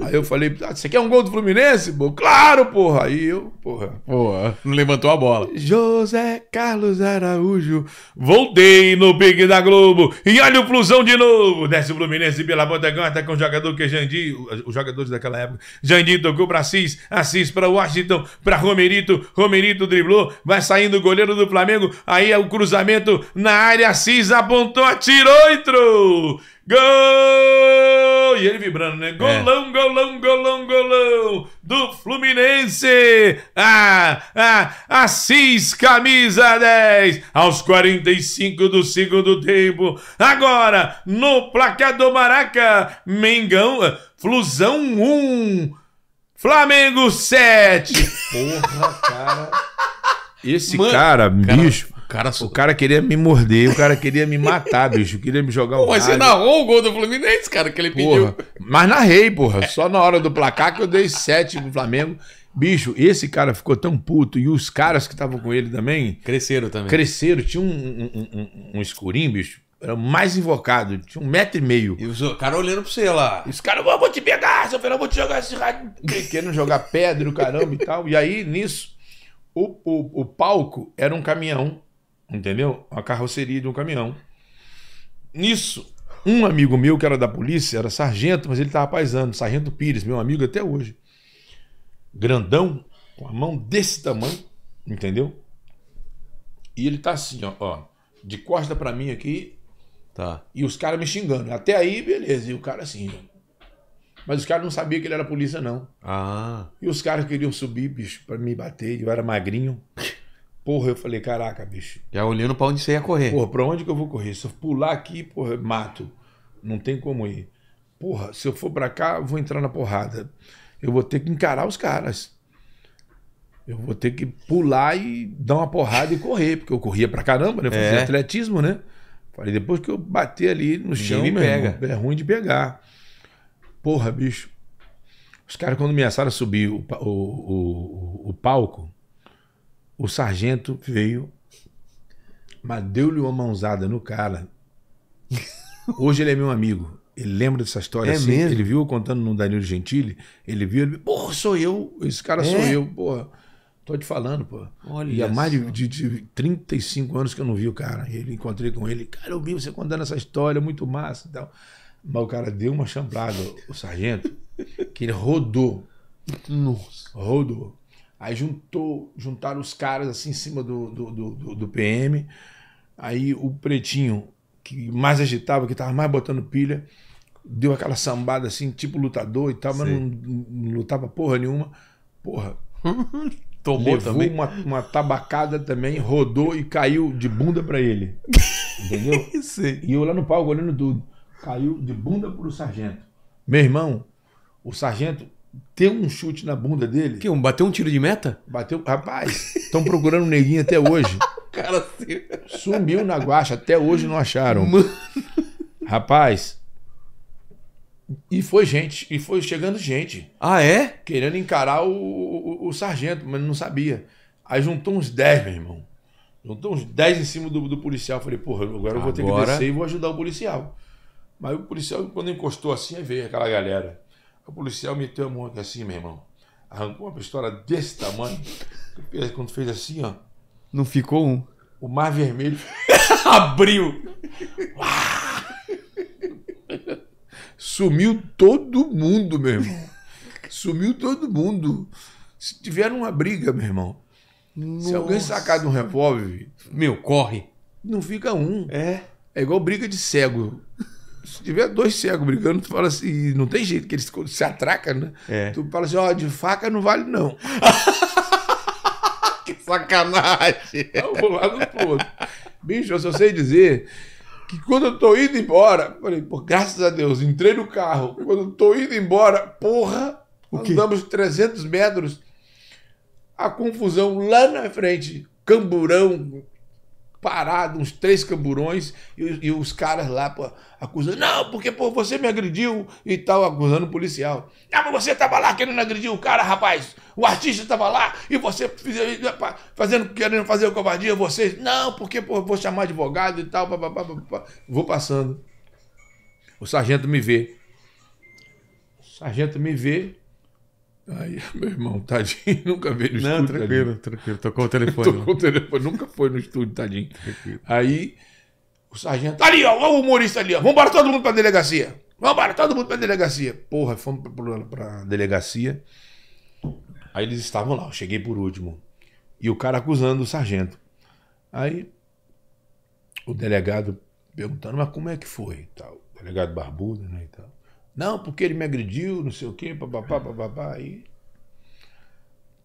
Aí eu falei, ah, você quer um gol do Fluminense? Pô, claro, porra. Aí eu, porra. Porra, não levantou a bola. José Carlos Araújo, voltei no Big da Globo. E olha o Flusão de novo. Desce o Fluminense pela ponta até com o jogador que é Jandir, os jogadores daquela época. Jandir tocou pra Assis, Assis pra Washington, pra Romerito. Romerito driblou, vai saindo o goleiro do Flamengo. Aí é o cruzamento na área, Assis apontou, atirou e entrou. Gol! E ele vibrando, né? É. Golão, é. golão, golão, golão do Fluminense! Ah, ah, Assis, camisa 10, aos 45 do segundo tempo. Agora, no placar do Maraca, Mengão, eh, Flusão 1, Flamengo 7. Porra, cara. Esse Mano, cara, bicho cara, o cara queria me morder, o cara queria me matar, bicho. Queria me jogar um. Mas você narrou o gol do Fluminense, cara, que ele porra. pediu. Mas narrei, porra. Só na hora do placar que eu dei sete pro Flamengo. Bicho, esse cara ficou tão puto e os caras que estavam com ele também. Cresceram também. Cresceram. Tinha um, um, um, um escurinho, bicho. Era mais invocado. Tinha um metro e meio. E o cara olhando pra você lá. E os caras, eu vou te pegar, seu filho, eu vou te jogar esse rádio. Querendo jogar pedra, no caramba e tal. E aí, nisso, o, o, o palco era um caminhão Entendeu? A carroceria de um caminhão. Nisso, um amigo meu que era da polícia, era sargento, mas ele estava paisando, sargento Pires, meu amigo até hoje. Grandão, com a mão desse tamanho, entendeu? E ele tá assim, ó, ó de costa para mim aqui. Tá. E os caras me xingando. Até aí, beleza. E o cara assim. Né? Mas os caras não sabiam que ele era polícia, não. Ah. E os caras queriam subir, bicho, pra me bater. Eu era magrinho. Porra, eu falei, caraca, bicho. Já olhando pra onde você ia correr. Porra, pra onde que eu vou correr? Se eu pular aqui, porra, mato. Não tem como ir. Porra, se eu for pra cá, eu vou entrar na porrada. Eu vou ter que encarar os caras. Eu vou ter que pular e dar uma porrada e correr, porque eu corria pra caramba, né? Fazia é. atletismo, né? Falei, depois que eu bater ali no chão, me pega. Irmão, é ruim de pegar. Porra, bicho. Os caras, quando me ameaçaram subir o, o, o, o palco, o sargento veio, mas deu-lhe uma mãozada no cara. Hoje ele é meu amigo. Ele lembra dessa história é assim. Mesmo? Ele viu contando no Danilo Gentili. Ele viu, ele, porra, sou eu. Esse cara é? sou eu, porra. Tô te falando, pô. Olha e há mais de, de, de 35 anos que eu não vi o cara. Ele encontrei com ele, cara, eu vi você contando essa história, muito massa e tal. Mas o cara deu uma chambrada, o sargento, que ele rodou. Nossa. Rodou. Aí juntou, juntaram os caras assim em cima do, do, do, do PM. Aí o pretinho, que mais agitava, que tava mais botando pilha, deu aquela sambada assim, tipo lutador e tal, mas não, não, lutava porra nenhuma. Porra. Tomou levou também. Uma, uma tabacada também, rodou e caiu de bunda para ele. Entendeu? Sim. E eu lá no palco olhando tudo. Caiu de bunda pro sargento. Meu irmão, o sargento ter um chute na bunda dele. Que? Um, bateu um tiro de meta? Bateu. Rapaz, estão procurando o neguinho até hoje. Cara, Sumiu na guacha, até hoje não acharam. Mano. Rapaz. E foi gente, e foi chegando gente. Ah, é? Querendo encarar o, o, o sargento, mas não sabia. Aí juntou uns 10, meu irmão. Juntou uns 10 em cima do, do policial. Falei, porra, agora, agora eu vou ter que descer e vou ajudar o policial. Mas o policial, quando encostou assim, é veio aquela galera. O policial meteu a mão aqui assim, meu irmão. Arrancou uma pistola desse tamanho. Quando fez assim, ó. Não ficou um. O mar vermelho abriu. Sumiu todo mundo, meu irmão. Sumiu todo mundo. Se tiver uma briga, meu irmão. Nossa. Se alguém sacar de um revólver, meu, corre. Não fica um. É. É igual briga de cego se tiver dois cegos brigando, tu fala assim, não tem jeito que eles se atracam, né? É. Tu fala assim, ó, de faca não vale não. que sacanagem! Dá é um lado pro Bicho, eu só sei dizer que quando eu tô indo embora, falei, pô, graças a Deus, entrei no carro. Quando eu tô indo embora, porra, andamos 300 metros, a confusão lá na frente, camburão, parado, uns três camburões, e, e os caras lá pô, acusando, não, porque pô, você me agrediu e tal, acusando o policial. Ah, mas você estava lá querendo agredir o cara, rapaz. O artista estava lá e você fazendo, querendo fazer covardia, vocês. Não, porque pô, vou chamar advogado e tal, vou passando. O sargento me vê. O sargento me vê, Aí, meu irmão, tadinho, nunca veio no Não, estúdio. Tranquilo, tadinho. tranquilo, tocou o telefone. tocou né? o telefone, nunca foi no estúdio, tadinho. Tranquilo. Aí o sargento, ali, ó, o humorista ali, ó, vambora todo mundo pra delegacia. Vambora todo mundo pra delegacia. Porra, fomos pra, pra, pra delegacia. Aí eles estavam lá, eu cheguei por último. E o cara acusando o sargento. Aí o delegado perguntando, mas como é que foi? Tal. O delegado barbudo, né? E tal. Não, porque ele me agrediu, não sei o quê, papapá, papapá. Aí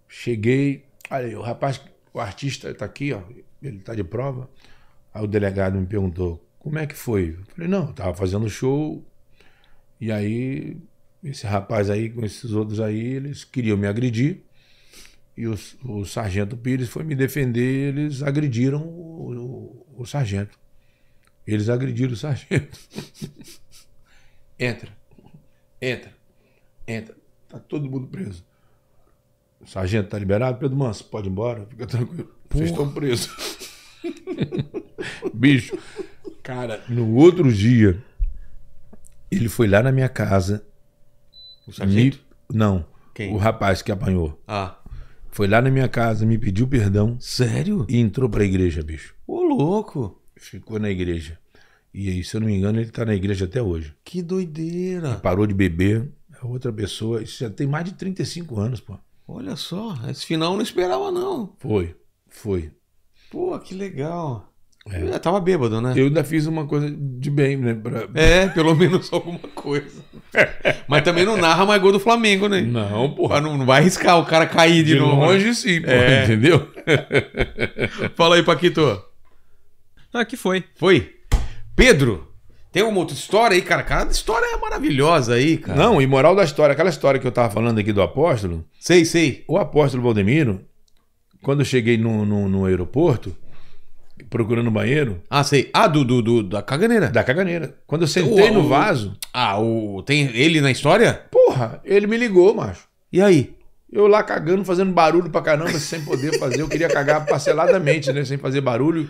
cheguei, olha aí o rapaz, o artista está aqui, ó, ele está de prova. Aí o delegado me perguntou, como é que foi? Eu falei, não, estava fazendo show, e aí esse rapaz aí, com esses outros aí, eles queriam me agredir. E o, o sargento Pires foi me defender, eles agrediram o, o, o sargento. Eles agrediram o sargento. Entra. Entra. Entra. Tá todo mundo preso. O sargento tá liberado. Pedro Manso, pode ir embora, fica tranquilo. Porra. Vocês estão presos. Bicho. Cara, no outro dia, ele foi lá na minha casa. O sargento? Me... Não. Quem? O rapaz que apanhou. Ah. Foi lá na minha casa, me pediu perdão. Sério? E entrou pra igreja, bicho. Ô, louco. Ficou na igreja. E aí, se eu não me engano, ele está na igreja até hoje. Que doideira! E parou de beber, é outra pessoa. Isso já tem mais de 35 anos, pô. Olha só, esse final eu não esperava, não. Foi, foi. Pô, que legal. É. Eu tava bêbado, né? Eu ainda fiz uma coisa de bem, né? Pra... É, pelo menos alguma coisa. mas também não narra mais gol do Flamengo, né? Não, porra. Não, não vai arriscar o cara cair de, de né? longe, sim, porra, é. entendeu? Fala aí, Paquito. Ah, que foi. Foi? Pedro, tem uma outra história aí, cara? Cada história é maravilhosa aí, cara. Não, e moral da história, aquela história que eu tava falando aqui do apóstolo. Sei, sei. O apóstolo Valdemiro, quando eu cheguei no, no, no aeroporto, procurando banheiro. Ah, sei. Ah, do, do, do da caganeira. Da caganeira. Quando eu sentei o, no vaso. O, ah, o, tem ele na história? Porra, ele me ligou, macho. E aí? Eu lá cagando, fazendo barulho pra caramba, sem poder fazer. Eu queria cagar parceladamente, né? Sem fazer barulho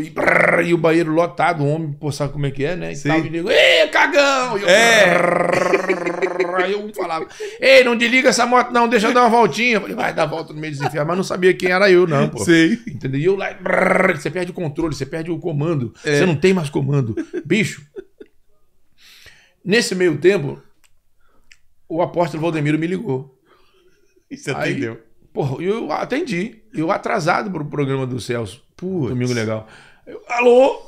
e, brrr, e, o banheiro lotado, o homem, pô, sabe como é que é, né? E Sim. tal, e digo, cagão! E eu, é. Brrr, aí eu falava, ei, não desliga essa moto, não, deixa eu dar uma voltinha. Eu falei, vai dar volta no meio do inferno, mas não sabia quem era eu, não, pô. Sim. Entendeu? E eu lá, brrr, você perde o controle, você perde o comando, é. você não tem mais comando. Bicho, nesse meio tempo, o apóstolo Valdemiro me ligou. E você aí, atendeu. Porra, eu atendi. Eu atrasado pro programa do Celso. Putz. Domingo legal. Eu, Alô?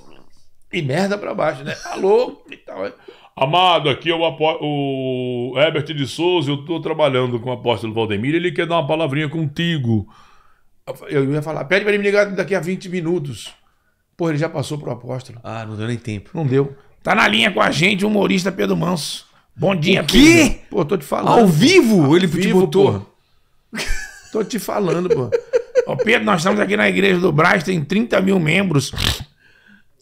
E merda pra baixo, né? Alô? E tal. Amado, aqui é o, apo... o Herbert de Souza. Eu tô trabalhando com o apóstolo Valdemir, Ele quer dar uma palavrinha contigo. Eu ia falar, pede pra ele me ligar daqui a 20 minutos. Porra, ele já passou pro apóstolo. Ah, não deu nem tempo. Não deu. Tá na linha com a gente, o humorista Pedro Manso. Bom dia, o quê? Pedro. Pô, tô te falando. Ao vivo? Ao ele vivo, te botou. Tô te falando, pô. Ô, Pedro, nós estamos aqui na igreja do Braz, tem 30 mil membros.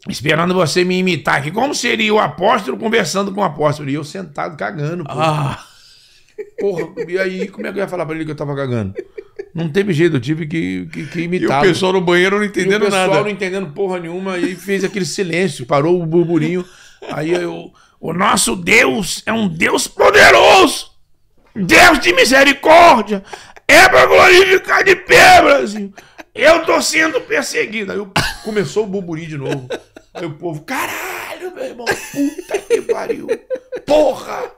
Esperando você me imitar aqui. Como seria o apóstolo conversando com o apóstolo? E eu sentado cagando, pô. Ah. Porra, e aí como é que eu ia falar pra ele que eu tava cagando? Não teve jeito, eu tive que, que, que imitar. E o pessoal no banheiro não entendendo nada. o pessoal nada. não entendendo porra nenhuma e fez aquele silêncio, parou o burburinho. Aí eu... O nosso Deus é um Deus poderoso! Deus de misericórdia, é pra glorificar de pé, Brasil! Eu tô sendo perseguido. Aí começou o burburi de novo. Aí o povo, caralho, meu irmão, puta que pariu! Porra!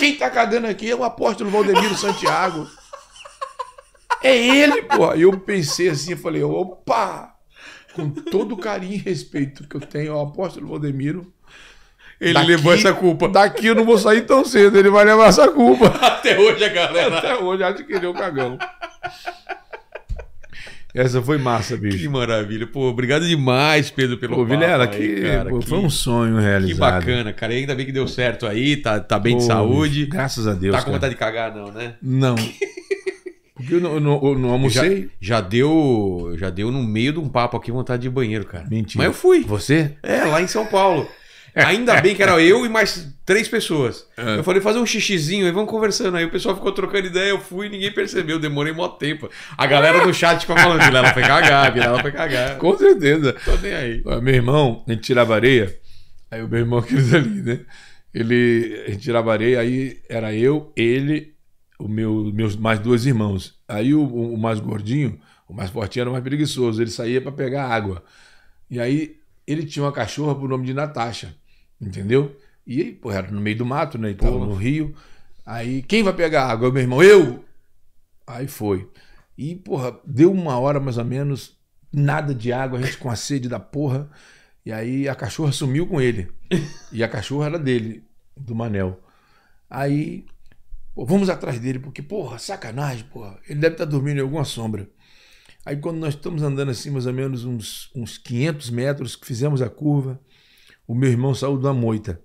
Quem tá cagando aqui é o apóstolo Valdemiro Santiago. É ele, porra! E eu pensei assim, falei, opa! Com todo o carinho e respeito que eu tenho ao apóstolo Valdemiro, ele daqui, levou essa culpa. Daqui eu não vou sair tão cedo, ele vai levar essa culpa. Até hoje a galera. Até hoje adquiriu o cagão. Essa foi massa, bicho. Que maravilha. Pô, obrigado demais, Pedro, pelo pô, Vilela, aí, que, cara, pô, que, foi um sonho realizado. Que bacana, cara. E ainda bem que deu certo aí, tá, tá bem pô, de saúde. Graças a Deus. Tá com vontade de cagar, não, né? Não. Porque eu não, eu não, eu não almocei. Já, já, deu já deu no meio de um papo aqui vontade de banheiro, cara. Mentira. Mas eu fui. Você? É, lá em São Paulo. Ainda bem que era eu e mais três pessoas. É. Eu falei, fazer um xixizinho, aí vamos conversando. Aí o pessoal ficou trocando ideia, eu fui e ninguém percebeu. Demorei mó tempo. A galera do chat ficou falando, Vilela foi cagar, Vilela foi cagar. Com certeza. Tô nem aí. Meu irmão, a gente tirava areia. Aí o meu irmão, aqueles ali, né? Ele, a gente tirava areia, aí era eu, ele, o meu, meus mais dois irmãos. Aí o, o mais gordinho, o mais fortinho era o mais preguiçoso. Ele saía para pegar água. E aí ele tinha uma cachorra por nome de Natasha. Entendeu? E aí, pô, era no meio do mato, né? Então, no rio. Aí, quem vai pegar água? Eu, meu irmão, eu! Aí foi. E, porra, deu uma hora mais ou menos, nada de água, a gente com a sede da porra. E aí a cachorra sumiu com ele. E a cachorra era dele, do Manel. Aí, pô, vamos atrás dele, porque, porra, sacanagem, porra. Ele deve estar tá dormindo em alguma sombra. Aí, quando nós estamos andando assim, mais ou menos uns, uns 500 metros, fizemos a curva, o meu irmão saiu da moita.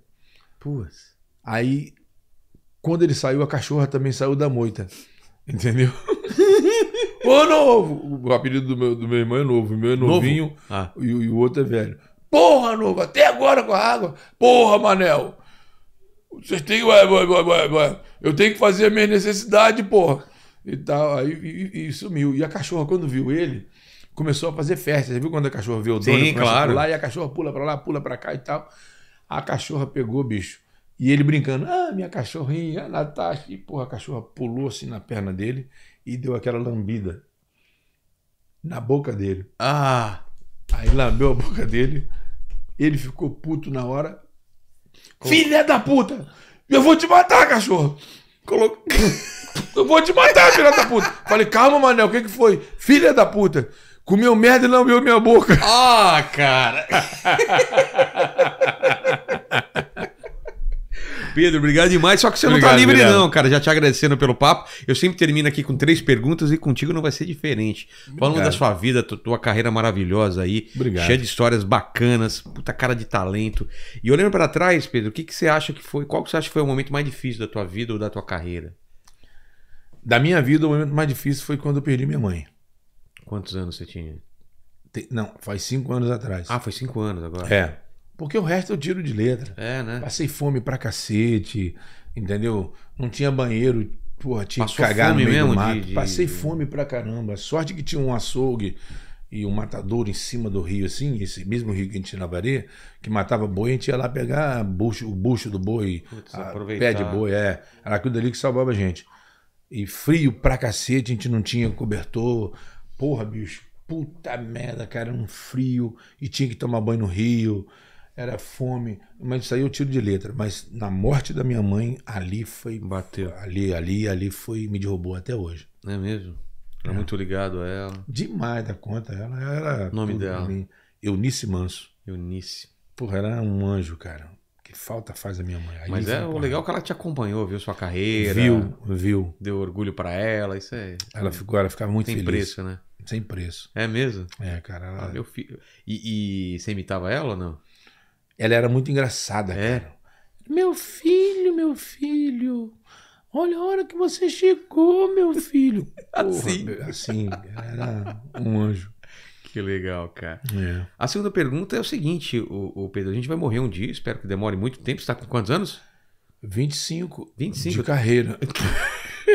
Puas. Aí, quando ele saiu, a cachorra também saiu da moita. Entendeu? Pô, novo! O apelido do meu, do meu irmão é novo. O meu é novinho novo? Ah. E, e, o outro é velho. Porra, novo! Até agora com a água! Porra, Manel! Vocês têm. Ué, ué, ué, ué, Eu tenho que fazer a minha necessidade, porra! E tal. Aí e, e sumiu. E a cachorra, quando viu ele, começou a fazer festa. Você viu quando a cachorra vê o dono? Sim, claro. Lá e a cachorra pula para lá, pula para cá e tal. A cachorra pegou, o bicho. E ele brincando, ah, minha cachorrinha, a Natasha. E, porra, a cachorra pulou assim na perna dele e deu aquela lambida na boca dele. Ah! Aí lambeu a boca dele. Ele ficou puto na hora. Filha da puta! Eu vou te matar, cachorro! Colocou. Eu vou te matar, filha da puta. Falei, calma, Manel, o que, que foi? Filha da puta. Comeu merda e não viu minha boca. Ah, oh, cara. Pedro, obrigado demais. Só que você obrigado, não tá livre, obrigado. não, cara. Já te agradecendo pelo papo. Eu sempre termino aqui com três perguntas e contigo não vai ser diferente. Obrigado. Falando da sua vida, tua carreira maravilhosa aí. Obrigado. Cheia de histórias bacanas, puta cara de talento. E olhando para trás, Pedro, o que, que você acha que foi? Qual que você acha que foi o momento mais difícil da tua vida ou da tua carreira? Da minha vida, o momento mais difícil foi quando eu perdi minha mãe. Quantos anos você tinha? Tem, não, faz cinco anos atrás. Ah, foi cinco anos agora. É. Porque o resto eu tiro de letra. É, né? Passei fome pra cacete, entendeu? Não tinha banheiro, porra, tinha Passou que cagar no meio mesmo do mato. De, de... Passei fome pra caramba. Sorte que tinha um açougue e um matador em cima do rio, assim, esse mesmo rio que a gente navaria, que matava boi, a gente ia lá pegar bucho, o bucho do boi, Putz, a, pé de boi, é. Era aquilo dali que salvava a gente. E frio pra cacete, a gente não tinha cobertor. Porra, bicho, puta merda, cara, era um frio e tinha que tomar banho no rio, era fome. Mas isso aí eu é tiro de letra. Mas na morte da minha mãe, ali foi. Bateu. Ali, ali, ali foi. Me derrubou até hoje. É mesmo? Era é. muito ligado a ela. Demais da conta. Ela era. nome dela? Eunice Manso. Eunice. Porra, era um anjo, cara. Que falta faz a minha mãe. Aí Mas é o legal que ela te acompanhou, viu sua carreira. Viu, viu. Deu orgulho para ela, isso é. Ela ficou, ela ficava muito Tem feliz. Tem preço, né? Sem preço. É mesmo? É, cara. Ela... Ah, meu filho. E, e você imitava ela ou não? Ela era muito engraçada, é? cara. Meu filho, meu filho. Olha a hora que você chegou, meu filho. assim. Porra, assim, era um anjo. Que legal, cara. É. A segunda pergunta é o seguinte, o, o, Pedro. A gente vai morrer um dia, espero que demore muito tempo. Você está com quantos anos? 25. 25. De carreira.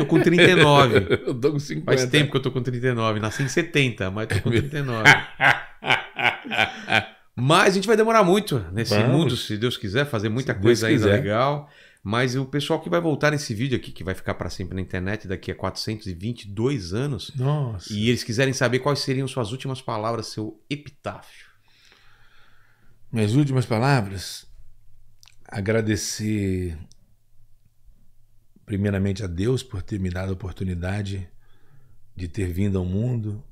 Tô com 39. eu tô com 50. Faz tempo que eu tô com 39. Nasci em 70, mas tô com 39. É mas a gente vai demorar muito nesse Vamos. mundo, se Deus quiser, fazer muita se coisa ainda legal. Mas o pessoal que vai voltar nesse vídeo aqui, que vai ficar para sempre na internet daqui a 422 anos, Nossa. e eles quiserem saber quais seriam suas últimas palavras, seu epitáfio. Minhas últimas palavras? Agradecer primeiramente a Deus por ter me dado a oportunidade de ter vindo ao mundo,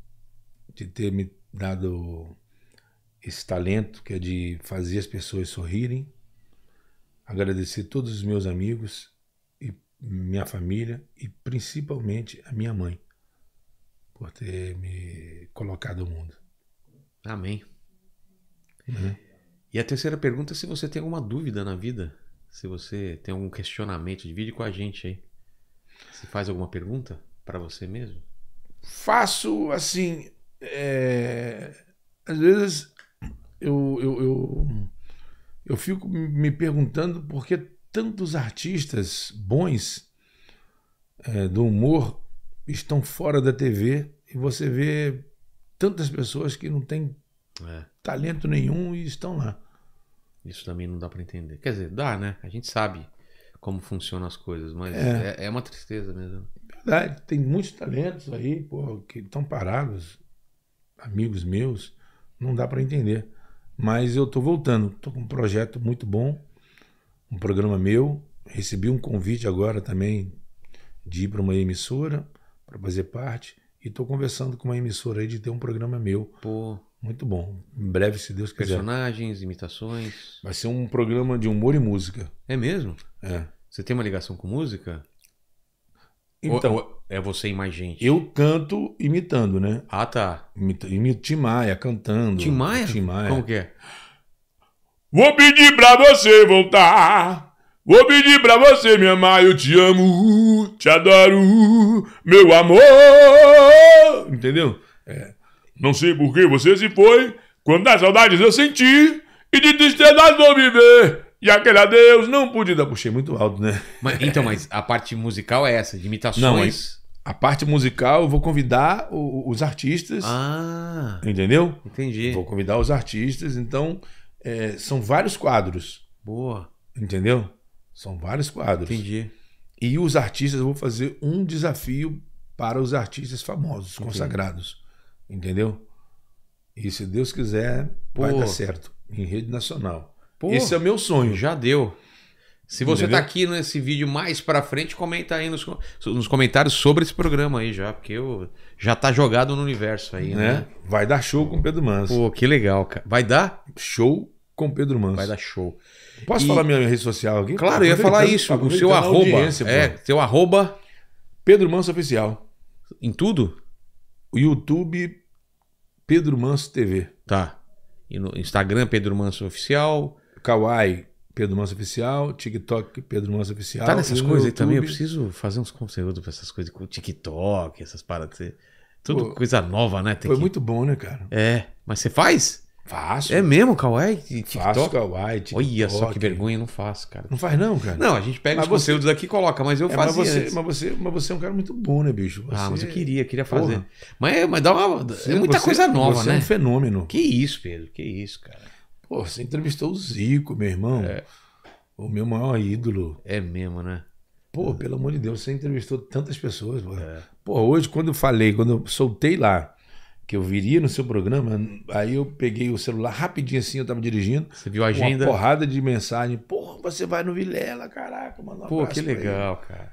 de ter me dado esse talento que é de fazer as pessoas sorrirem. Agradecer todos os meus amigos e minha família e principalmente a minha mãe por ter me colocado ao mundo. Amém. Uhum. E a terceira pergunta é se você tem alguma dúvida na vida. Se você tem algum questionamento, divide com a gente aí. Se faz alguma pergunta para você mesmo? Faço assim. É... Às vezes eu, eu, eu, eu fico me perguntando por que tantos artistas bons é, do humor estão fora da TV e você vê tantas pessoas que não têm é. talento nenhum e estão lá. Isso também não dá para entender. Quer dizer, dá, né? A gente sabe como funcionam as coisas, mas é, é, é uma tristeza mesmo. Verdade, tem muitos talentos aí, pô, que estão parados, amigos meus, não dá para entender. Mas eu tô voltando, tô com um projeto muito bom, um programa meu, recebi um convite agora também de ir para uma emissora para fazer parte e tô conversando com uma emissora aí de ter um programa meu. Pô muito bom. Em breve, se Deus quiser. Personagens, imitações. Vai ser um programa de humor e música. É mesmo? É. Você tem uma ligação com música? Então. Ou é você e mais gente? Eu canto imitando, né? Ah, tá. Imito, imito Tim Maia cantando. Tim Maia? Tim Maia. Como que é? Vou pedir pra você voltar. Vou pedir pra você me amar. Eu te amo, te adoro, meu amor. Entendeu? É. Não sei por que você se foi, quando as saudades eu senti, e de tristeza vou viver. E aquele adeus não pude dar. Puxei muito alto, né? Mas, então, mas a parte musical é essa, de imitações. Não, mas a parte musical eu vou convidar o, os artistas. Ah. Entendeu? Entendi. Vou convidar os artistas, então é, são vários quadros. Boa. Entendeu? São vários quadros. Entendi. E os artistas, eu vou fazer um desafio para os artistas famosos, Entendi. consagrados. Entendeu? E se Deus quiser, Pô. vai dar certo. Em rede nacional. Pô, Esse é o meu sonho. Já deu. Se você tá Entendeu? tá aqui nesse vídeo mais pra frente, comenta aí nos, nos comentários sobre esse programa aí já, porque eu, já tá jogado no universo aí, né? né? Vai dar show com Pedro Manso. Pô, que legal, cara. Vai dar? Show com Pedro Manso. Vai dar show. Posso e... falar minha rede social aqui? Claro, eu ia falar tá isso. o seu tá arroba. É, seu arroba. Pedro Manso Oficial. Em tudo? YouTube, Pedro Manso TV. Tá. E no Instagram, Pedro Manso Oficial. Kawaii, Pedro Manso Oficial. TikTok, Pedro Manso Oficial. Tá nessas coisas aí também. Eu preciso fazer uns conteúdos para essas coisas, com TikTok, essas paradas. Tudo Pô, coisa nova, né? Tem foi que... muito bom, né, cara? É. Mas você faz? Faço. É mesmo, Kawaii? TikTok? Faço Kawaii, TikTok. Olha só que vergonha, não faço, cara. Não faz não, cara? Não, a gente pega mas os você... conteúdos daqui e coloca, mas eu é, faço mas você, mas você, mas, você, é um cara muito bom, né, bicho? Você... Ah, mas eu queria, queria fazer. Mas, é, mas dá uma... É você, é muita coisa nova, né? é um fenômeno. Que isso, Pedro, que isso, cara. Pô, você entrevistou o Zico, meu irmão. É. O meu maior ídolo. É mesmo, né? Pô, pelo amor de Deus, você entrevistou tantas pessoas. é. pô hoje, quando eu falei, quando eu soltei lá que eu viria no seu programa, aí eu peguei o celular rapidinho assim, eu tava dirigindo. Você viu a agenda? Uma porrada de mensagem. Porra, você vai no Vilela, caraca, mano. Pô, que legal, cara.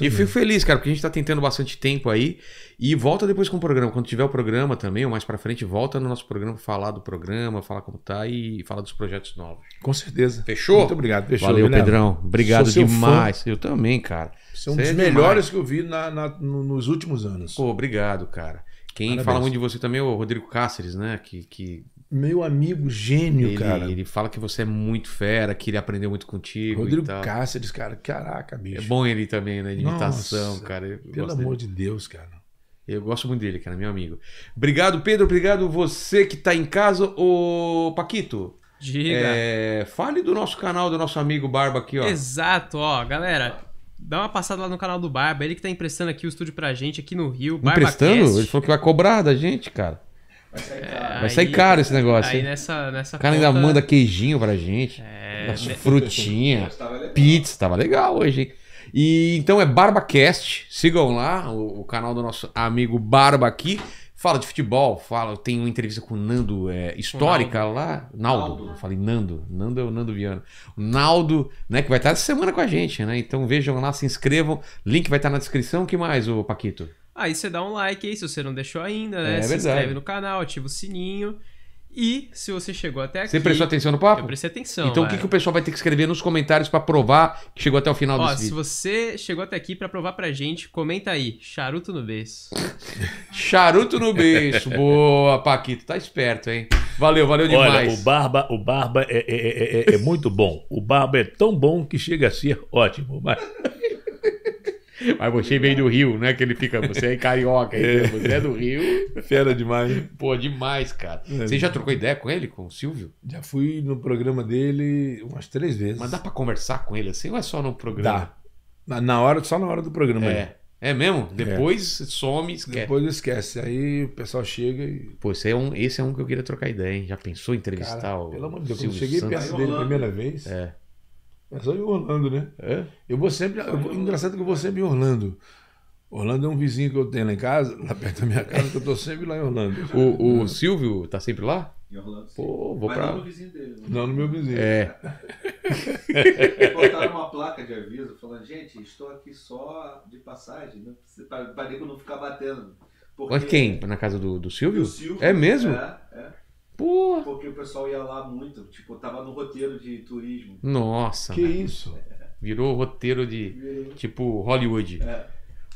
E fico feliz, cara, porque a gente tá tentando bastante tempo aí. E volta depois com o programa. Quando tiver o programa também, ou mais pra frente, volta no nosso programa falar do programa, falar como tá e falar dos projetos novos. Com certeza. Fechou? Muito obrigado, fechou. Valeu, Pedrão. Obrigado demais. Fã. Eu também, cara. Você é um dos é melhores demais. que eu vi na, na, nos últimos anos. Pô, obrigado, cara. Quem Parabéns. fala muito de você também é o Rodrigo Cáceres, né? Que, que... Meu amigo gênio, ele, cara. Ele fala que você é muito fera, que ele aprendeu muito contigo. Rodrigo Cáceres, cara. Caraca, bicho. É bom ele também, né? De imitação, Nossa, cara. Eu pelo amor dele. de Deus, cara. Eu gosto muito dele, cara, meu amigo. Obrigado, Pedro. Obrigado você que está em casa. Ô, Paquito. Diga. É, fale do nosso canal, do nosso amigo Barba aqui, ó. Exato, ó, galera. Dá uma passada lá no canal do Barba, ele que tá emprestando aqui o estúdio pra gente aqui no Rio. Emprestando? Ele falou que vai cobrar da gente, cara. Vai sair caro. É, sair caro esse negócio. Aí nessa, nessa. O cara conta... ainda manda queijinho pra gente. É, né? Frutinha. pizza, tava legal hoje, hein? E então é BarbaCast. Sigam lá o, o canal do nosso amigo Barba aqui fala de futebol, fala, tem uma entrevista com o Nando é, histórica Naldo. lá. Naldo, Naldo. falei Nando, Nando é o Nando Viana. O Naldo, né, que vai estar essa semana com a gente, né? Então vejam lá, se inscrevam. Link vai estar na descrição. O que mais, ô Paquito? Aí ah, você dá um like aí se você não deixou ainda, né? É, se verdade. inscreve no canal, ativa o sininho. E se você chegou até aqui. Você prestou atenção no papo? Eu prestei atenção. Então cara. o que, é. que o pessoal vai ter que escrever nos comentários para provar que chegou até o final Ó, desse se vídeo? Se você chegou até aqui para provar pra gente, comenta aí. Charuto no beijo. Charuto no beijo. Boa, Paquito. Tá esperto, hein? Valeu, valeu demais. Olha, o Barba, o barba é, é, é, é, é muito bom. O Barba é tão bom que chega a ser ótimo. Mas... Mas você veio do Rio, né? Que ele fica. Você é carioca, é. você é do Rio. Fera demais. Pô, demais, cara. É. Você já trocou ideia com ele, com o Silvio? Já fui no programa dele umas três vezes. Mas dá pra conversar com ele assim ou é só no programa? Dá. Na, na hora, só na hora do programa. É. Aí. É mesmo? É. Depois é. some esquece. Depois esquece. Aí o pessoal chega e. Pô, esse é um, esse é um que eu queria trocar ideia, hein? Já pensou em entrevistar Cara, o. Pelo amor de Deus, eu cheguei Santos. perto dele a primeira vez. É. É só em Orlando, né? É? Eu vou sempre. Eu vou, engraçado que eu vou sempre em Orlando. Orlando é um vizinho que eu tenho lá em casa, lá perto da minha casa, que eu tô sempre lá em Orlando. O, o Silvio tá sempre lá? Em Orlando. Sim. Pô, vou Mas pra... não no vizinho dele. Não, né? não no meu vizinho. É. Botaram uma placa de aviso falando: gente, estou aqui só de passagem, né? para nego não ficar batendo. Porque... Mas quem? Na casa do, do Silvio? do Silvio? É mesmo? É, é. Porra. Porque o pessoal ia lá muito. Tipo, tava no roteiro de turismo. Nossa. Que isso? Virou roteiro de. Tipo, Hollywood. É.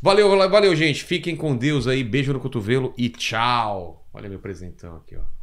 Valeu, valeu, gente. Fiquem com Deus aí. Beijo no cotovelo e tchau. Olha meu presentão aqui, ó.